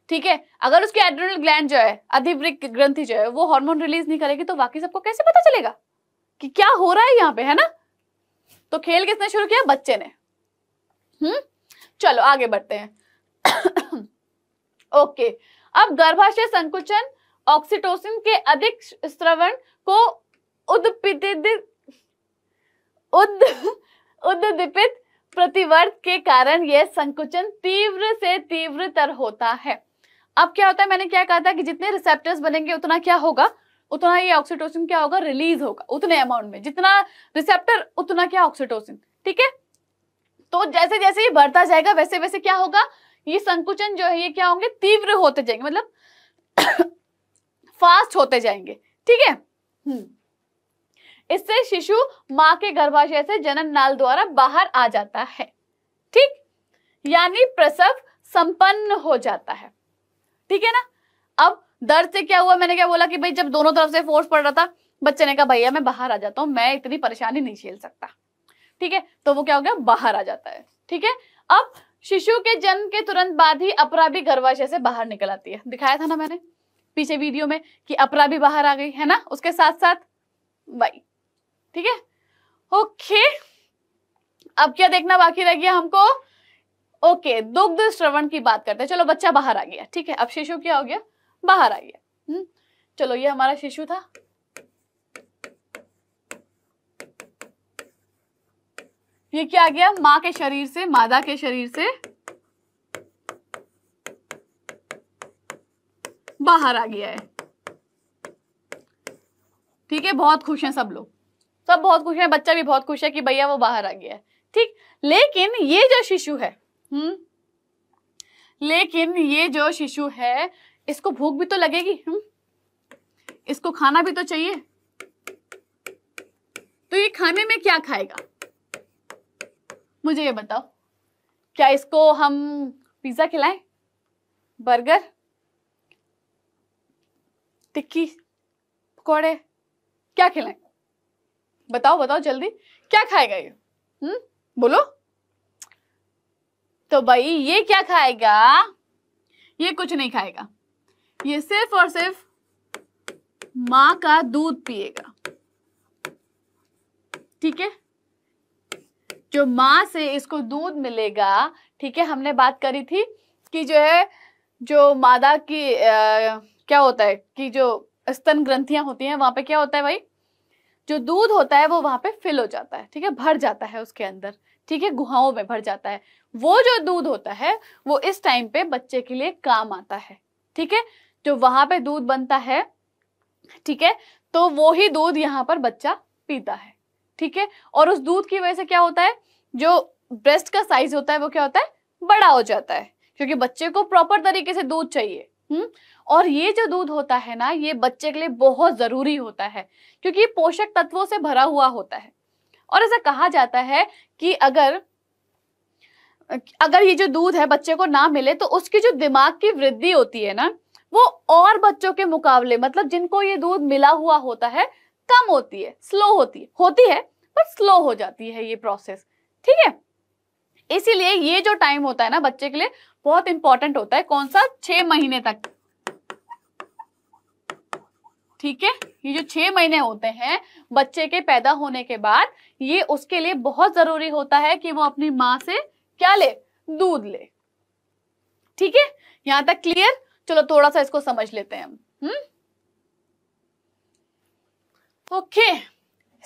ठीक है अगर उसकी एड्रोनल ग्लैंड जो है अधिवृक ग्रंथि जो है वो हार्मोन रिलीज नहीं करेगी तो बाकी सबको कैसे पता चलेगा कि क्या हो रहा है यहाँ पे है ना तो खेल किसने शुरू किया बच्चे ने हम्म चलो आगे बढ़ते हैं ओके अब गर्भाशय संकुचन ऑक्सीटोसिन के अधिक स्त्रवण को उद्दीपित उद प्रतिवर्त के कारण यह संकुचन तीव्र से तीव्रतर होता है अब क्या होता है मैंने क्या कहा था कि जितने रिसेप्टर्स बनेंगे उतना क्या होगा उतना ये ऑक्सीटोसिन क्या होगा रिलीज होगा उतने अमाउंट में जितना रिसेप्टर उतना क्या ऑक्सीटोसिन ठीक है तो जैसे जैसे ये बढ़ता जाएगा वैसे वैसे क्या होगा ये संकुचन जो है ये क्या होंगे तीव्र होते जाएंगे मतलब फास्ट होते जाएंगे ठीक है हम्म। इससे शिशु मां के गर्भाशय से जनन नाल द्वारा बाहर आ जाता है ठीक यानी प्रसव संपन्न हो जाता है ठीक है ना अब दर्द से क्या हुआ मैंने क्या बोला कि भाई जब दोनों तरफ से फोर्स पड़ रहा था बच्चे ने कहा भैया मैं बाहर आ जाता हूँ मैं इतनी परेशानी नहीं झेल सकता ठीक है तो वो क्या हो गया बाहर आ जाता है ठीक है अब शिशु के जन्म के तुरंत बाद ही अपरा भी गर्भाशय से बाहर निकल आती है दिखाया था ना मैंने पीछे वीडियो में कि अपरा भी बाहर आ गई है ना उसके साथ साथ वाई ठीक है ओके अब क्या देखना बाकी रह गया हमको ओके दुग्ध श्रवण की बात करते हैं चलो बच्चा बाहर आ गया ठीक है अब शिशु क्या हो गया बाहर आ गया हुँ? हम्म, चलो ये हमारा शिशु था ये क्या आ गया माँ के शरीर से मादा के शरीर से बाहर आ गया है ठीक है बहुत खुश हैं सब लोग सब बहुत खुश हैं बच्चा भी बहुत खुश है कि भैया वो बाहर आ गया है ठीक लेकिन ये जो शिशु है हम्म लेकिन ये जो शिशु है इसको भूख भी तो लगेगी हम्म इसको खाना भी तो चाहिए तो ये खाने में क्या खाएगा मुझे ये बताओ क्या इसको हम पिज्जा खिलाएं बर्गर टिक्की पकौड़े क्या खिलाएं बताओ बताओ जल्दी क्या खाएगा ये हम्म बोलो तो भाई ये क्या खाएगा ये कुछ नहीं खाएगा ये सिर्फ और सिर्फ माँ का दूध पिएगा ठीक है जो माँ से इसको दूध मिलेगा ठीक है हमने बात करी थी कि जो है जो मादा की आ, क्या होता है कि जो स्तन ग्रंथियां होती हैं वहां पे क्या होता है भाई जो दूध होता है वो वहां पे फिल हो जाता है ठीक है भर जाता है उसके अंदर ठीक है गुहाओं में भर जाता है वो जो दूध होता है वो इस टाइम पे बच्चे के लिए काम आता है ठीक है जो वहां पे दूध बनता है ठीक है तो वो ही दूध यहाँ पर बच्चा पीता है ठीक है और उस दूध की वजह से क्या होता है जो ब्रेस्ट का साइज होता है वो क्या होता है बड़ा हो जाता है क्योंकि बच्चे को प्रॉपर तरीके से दूध चाहिए हम्म और ये जो दूध होता है ना ये बच्चे के लिए बहुत जरूरी होता है क्योंकि ये पोषक तत्वों से भरा हुआ होता है और ऐसा कहा जाता है कि अगर अगर ये जो दूध है बच्चे को ना मिले तो उसकी जो दिमाग की वृद्धि होती है ना वो और बच्चों के मुकाबले मतलब जिनको ये दूध मिला हुआ होता है कम होती है स्लो होती है होती है पर स्लो हो जाती है ये प्रोसेस ठीक है इसीलिए ये जो टाइम होता है ना बच्चे के लिए बहुत इंपॉर्टेंट होता है कौन सा छह महीने तक ठीक है ये जो छह महीने होते हैं बच्चे के पैदा होने के बाद ये उसके लिए बहुत जरूरी होता है कि वो अपनी माँ से क्या ले दूध ले ठीक है यहां तक क्लियर चलो थोड़ा सा इसको समझ लेते हैं हम हम्म ओके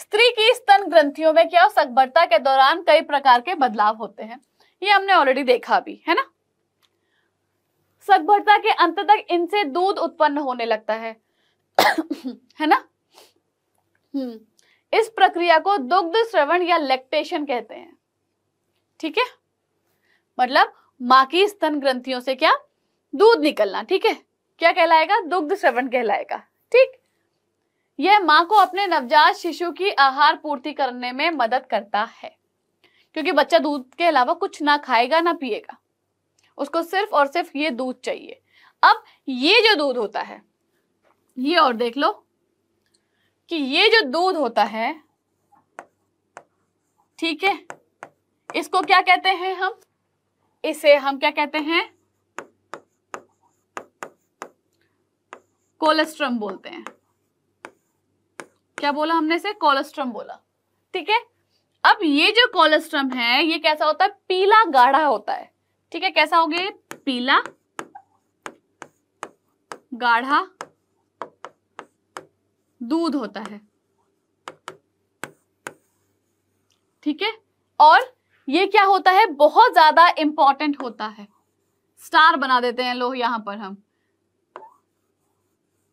स्त्री की स्तन ग्रंथियों में क्या सकबरता के दौरान कई प्रकार के बदलाव होते हैं ये हमने ऑलरेडी देखा भी है ना सकभरता के अंत तक इनसे दूध उत्पन्न होने लगता है है ना हम्म इस प्रक्रिया को दुग्ध श्रवण या लेक्टेशन कहते हैं ठीक है मतलब माँ की स्तन ग्रंथियों से क्या दूध निकलना ठीक है क्या कहलाएगा दुग्ध श्रवण कहलाएगा ठीक यह माँ को अपने नवजात शिशु की आहार पूर्ति करने में मदद करता है क्योंकि बच्चा दूध के अलावा कुछ ना खाएगा ना पिएगा उसको सिर्फ और सिर्फ ये दूध चाहिए अब ये जो दूध होता है ये और देख लो कि ये जो दूध होता है ठीक है इसको क्या कहते हैं हम इसे हम क्या कहते हैं कोलेस्ट्रम बोलते हैं क्या बोला हमने इसे कोलेस्ट्रम बोला ठीक है अब ये जो कोलेस्ट्रम है ये कैसा होता है पीला गाढ़ा होता है ठीक है कैसा हो गया पीला गाढ़ा दूध होता है ठीक है और ये क्या होता है बहुत ज्यादा इंपॉर्टेंट होता है स्टार बना देते हैं लोग यहां पर हम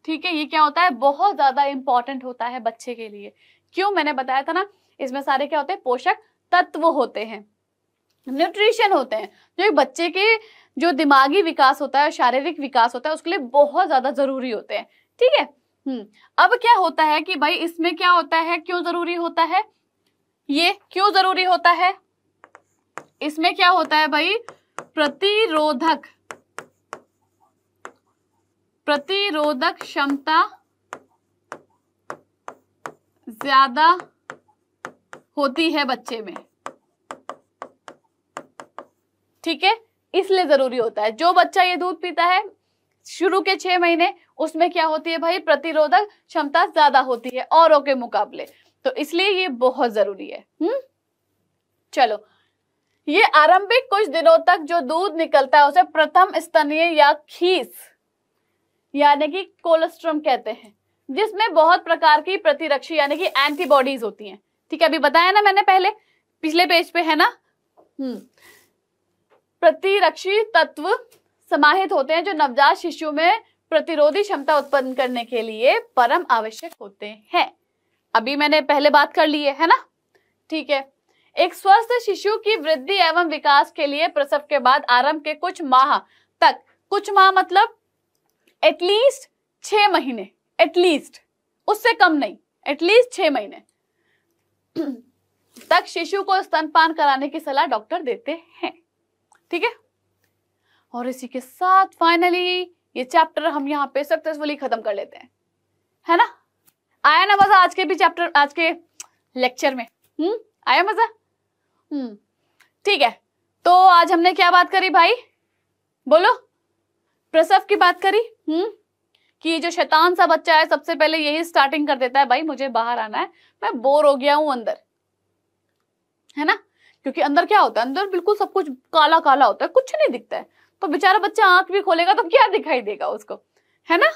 ठीक है ये क्या होता है बहुत ज्यादा इंपॉर्टेंट होता है बच्चे के लिए क्यों मैंने बताया था ना इसमें सारे क्या होते हैं पोषक तत्व होते हैं न्यूट्रिशन होते हैं जो एक बच्चे के जो दिमागी विकास होता है शारीरिक विकास होता है उसके लिए बहुत ज्यादा जरूरी होते हैं ठीक है हम्म अब क्या होता है कि भाई इसमें क्या होता है क्यों जरूरी होता है ये क्यों जरूरी होता है इसमें क्या होता है भाई प्रतिरोधक प्रतिरोधक क्षमता ज्यादा होती है बच्चे में ठीक है इसलिए जरूरी होता है जो बच्चा ये दूध पीता है शुरू के छह महीने उसमें क्या होती है भाई प्रतिरोधक क्षमता ज्यादा होती है औरों के मुकाबले तो इसलिए ये बहुत जरूरी है हम्म चलो ये आरंभिक कुछ दिनों तक जो दूध निकलता है उसे प्रथम स्तनीय या खीस यानी कि कोलेस्ट्रम कहते हैं जिसमें बहुत प्रकार की प्रतिरक्षी यानी कि एंटीबॉडीज होती हैं ठीक है अभी बताया ना मैंने पहले पिछले पेज पे है ना हम्म प्रतिरक्षी तत्व समाहित होते हैं जो नवजात शिशु में प्रतिरोधी क्षमता उत्पन्न करने के लिए परम आवश्यक होते हैं अभी मैंने पहले बात कर ली है है ना ठीक है एक स्वस्थ शिशु की वृद्धि एवं विकास के लिए प्रसव के बाद आरंभ के कुछ माह तक कुछ माह मतलब एटलीस्ट छ महीने एटलीस्ट उससे कम नहीं एटलीस्ट छ महीने तक शिशु को स्तनपान कराने की सलाह डॉक्टर देते हैं ठीक है और इसी के साथ फाइनली ये चैप्टर हम यहाँ पे सक्सेसफुली खत्म कर लेते हैं है ना आया ना मजा आज के भी चैप्टर आज के लेक्चर में हम्म आया मजा हम्म ठीक है तो आज हमने क्या बात करी भाई बोलो प्रसव की बात करी हम्म कि जो शैतान सा बच्चा है सबसे पहले यही स्टार्टिंग कर देता है भाई मुझे बाहर आना है मैं बोर हो गया हूं अंदर है ना क्योंकि अंदर क्या होता है अंदर बिल्कुल सब कुछ काला काला होता है कुछ नहीं दिखता है तो बेचारा बच्चा आंख भी खोलेगा तो क्या दिखाई देगा उसको है ना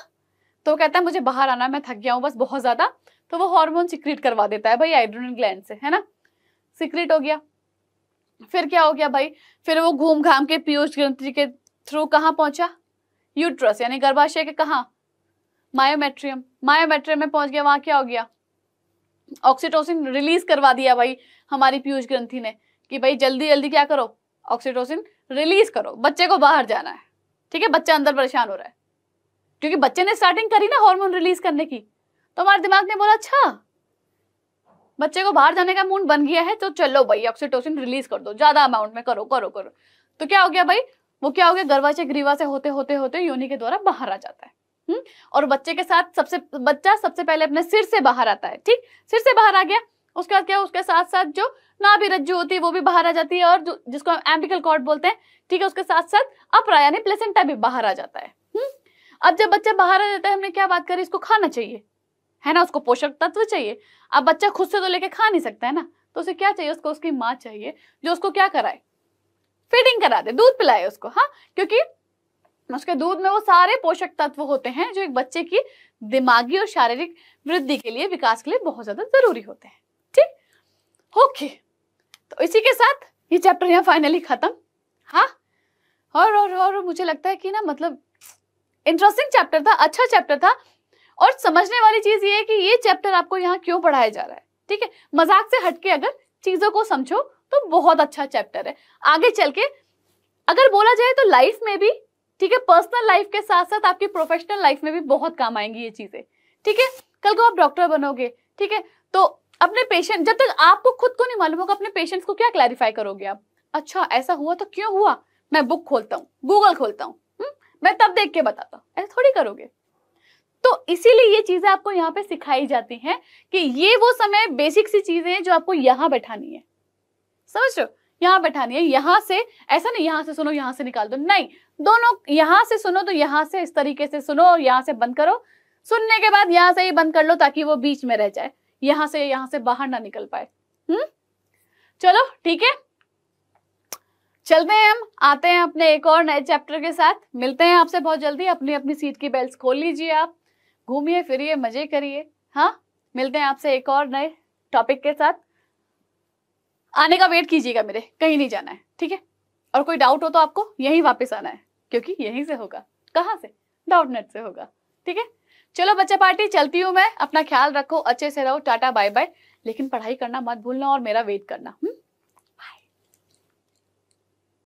तो कहता है मुझे बाहर आना मैं थक गया हूँ बस बहुत ज्यादा तो वो हार्मोन सिक्रीट करवा देता है भाई आइड्रोन ग्लैंड से है ना सिक्रीट हो गया फिर क्या हो गया भाई फिर वो घूम घाम के पीयूष ग्रंथि के थ्रू कहाँ पहुंचा यूट्रस यानी गर्भाशय के कहा मायोमेट्रियम मायोमेट्रियम में पहुंच गया वहां क्या हो गया ऑक्सीटोसिन रिलीज करवा दिया भाई हमारी पीयूष ग्रंथि ने कि भाई जल्दी जल्दी क्या करो ऑक्सीटोसिन रिलीज करो बच्चे को बाहर जाना है ठीक है बच्चा अंदर परेशान हो रहा है क्योंकि बच्चे ने स्टार्टिंग करी ना हार्मोन रिलीज करने की तो हमारे दिमाग ने बोला अच्छा बच्चे को बाहर जाने का मूड बन गया है तो चलो भाई ऑक्सीटोसिन रिलीज कर दो ज्यादा अमाउंट में करो करो करो तो क्या हो गया भाई वो क्या हो गया गर्भाशय ग्रीवा से होते होते होते योनि के द्वारा बाहर आ जाता है हुँ? हम्म? और बच्चे के साथ सबसे बच्चा सबसे पहले अपने सिर से बाहर आता है ठीक सिर से बाहर आ गया उसके बाद क्या उसके साथ साथ जो ना भी रज्जु होती है वो भी बाहर आ जाती है और जो जिसको हम एम्बिकल कॉर्ड बोलते हैं ठीक है उसके साथ साथ अपरा यानी प्लेसेंटा भी बाहर आ जाता है हुँ? हम्म? अब जब बच्चा बाहर आ जाता है हमने क्या बात करी इसको खाना चाहिए है ना उसको पोषक तत्व चाहिए अब बच्चा खुद से तो लेके खा नहीं सकता है ना तो उसे क्या चाहिए उसको उसकी माँ चाहिए जो उसको क्या कराए फीडिंग करा दे दूध पिलाए उसको हाँ क्योंकि उसके दूध में वो सारे पोषक तत्व होते हैं जो एक बच्चे की दिमागी और शारीरिक वृद्धि के लिए विकास के लिए बहुत ज्यादा जरूरी होते हैं ठीक ओके तो इसी के साथ ये चैप्टर यहाँ फाइनली खत्म हाँ और और और मुझे लगता है कि ना मतलब इंटरेस्टिंग चैप्टर था अच्छा चैप्टर था और समझने वाली चीज़ ये है कि ये चैप्टर आपको यहाँ क्यों पढ़ाया जा रहा है ठीक है मजाक से हटके अगर चीज़ों को समझो तो बहुत अच्छा चैप्टर है आगे चल के अगर बोला जाए तो लाइफ में भी ठीक है पर्सनल लाइफ के साथ साथ आपकी प्रोफेशनल लाइफ में भी बहुत काम आएंगी ये चीज़ें ठीक है कल को आप डॉक्टर बनोगे ठीक है तो अपने पेशेंट जब तक आपको खुद को नहीं मालूम होगा अपने पेशेंट्स को क्या क्लैरिफाई करोगे आप अच्छा ऐसा हुआ तो क्यों हुआ मैं बुक खोलता हूँ गूगल खोलता हूँ हम्म? मैं तब देख के बताता हूँ ऐसा थोड़ी करोगे तो इसीलिए ये चीजें आपको यहाँ पे सिखाई जाती हैं कि ये वो समय बेसिक सी चीजें हैं जो आपको यहाँ बैठानी है समझ रहे हो यहाँ बैठानी है यहाँ से ऐसा नहीं यहाँ से सुनो यहाँ से निकाल दो नहीं दोनों यहाँ से सुनो तो यहाँ से इस तरीके से सुनो और यहाँ से बंद करो सुनने के बाद यहाँ से ही बंद कर लो ताकि वो बीच में रह जाए यहां से यहां से बाहर ना निकल पाए हम्म चलो ठीक है चलते हैं हम आते हैं अपने एक और नए चैप्टर के साथ मिलते हैं आपसे बहुत जल्दी अपनी अपनी सीट की बेल्ट खोल लीजिए आप घूमिए फिरिए मजे करिए हाँ मिलते हैं आपसे एक और नए टॉपिक के साथ आने का वेट कीजिएगा मेरे कहीं नहीं जाना है ठीक है और कोई डाउट हो तो आपको यहीं वापस आना है क्योंकि यहीं से होगा कहाँ से डाउट नेट से होगा ठीक है चलो बच्चा पार्टी चलती हूँ मैं अपना ख्याल रखो अच्छे से रहो टाटा बाय बाय लेकिन पढ़ाई करना मत भूलना और मेरा वेट करना हुँ? हम्म?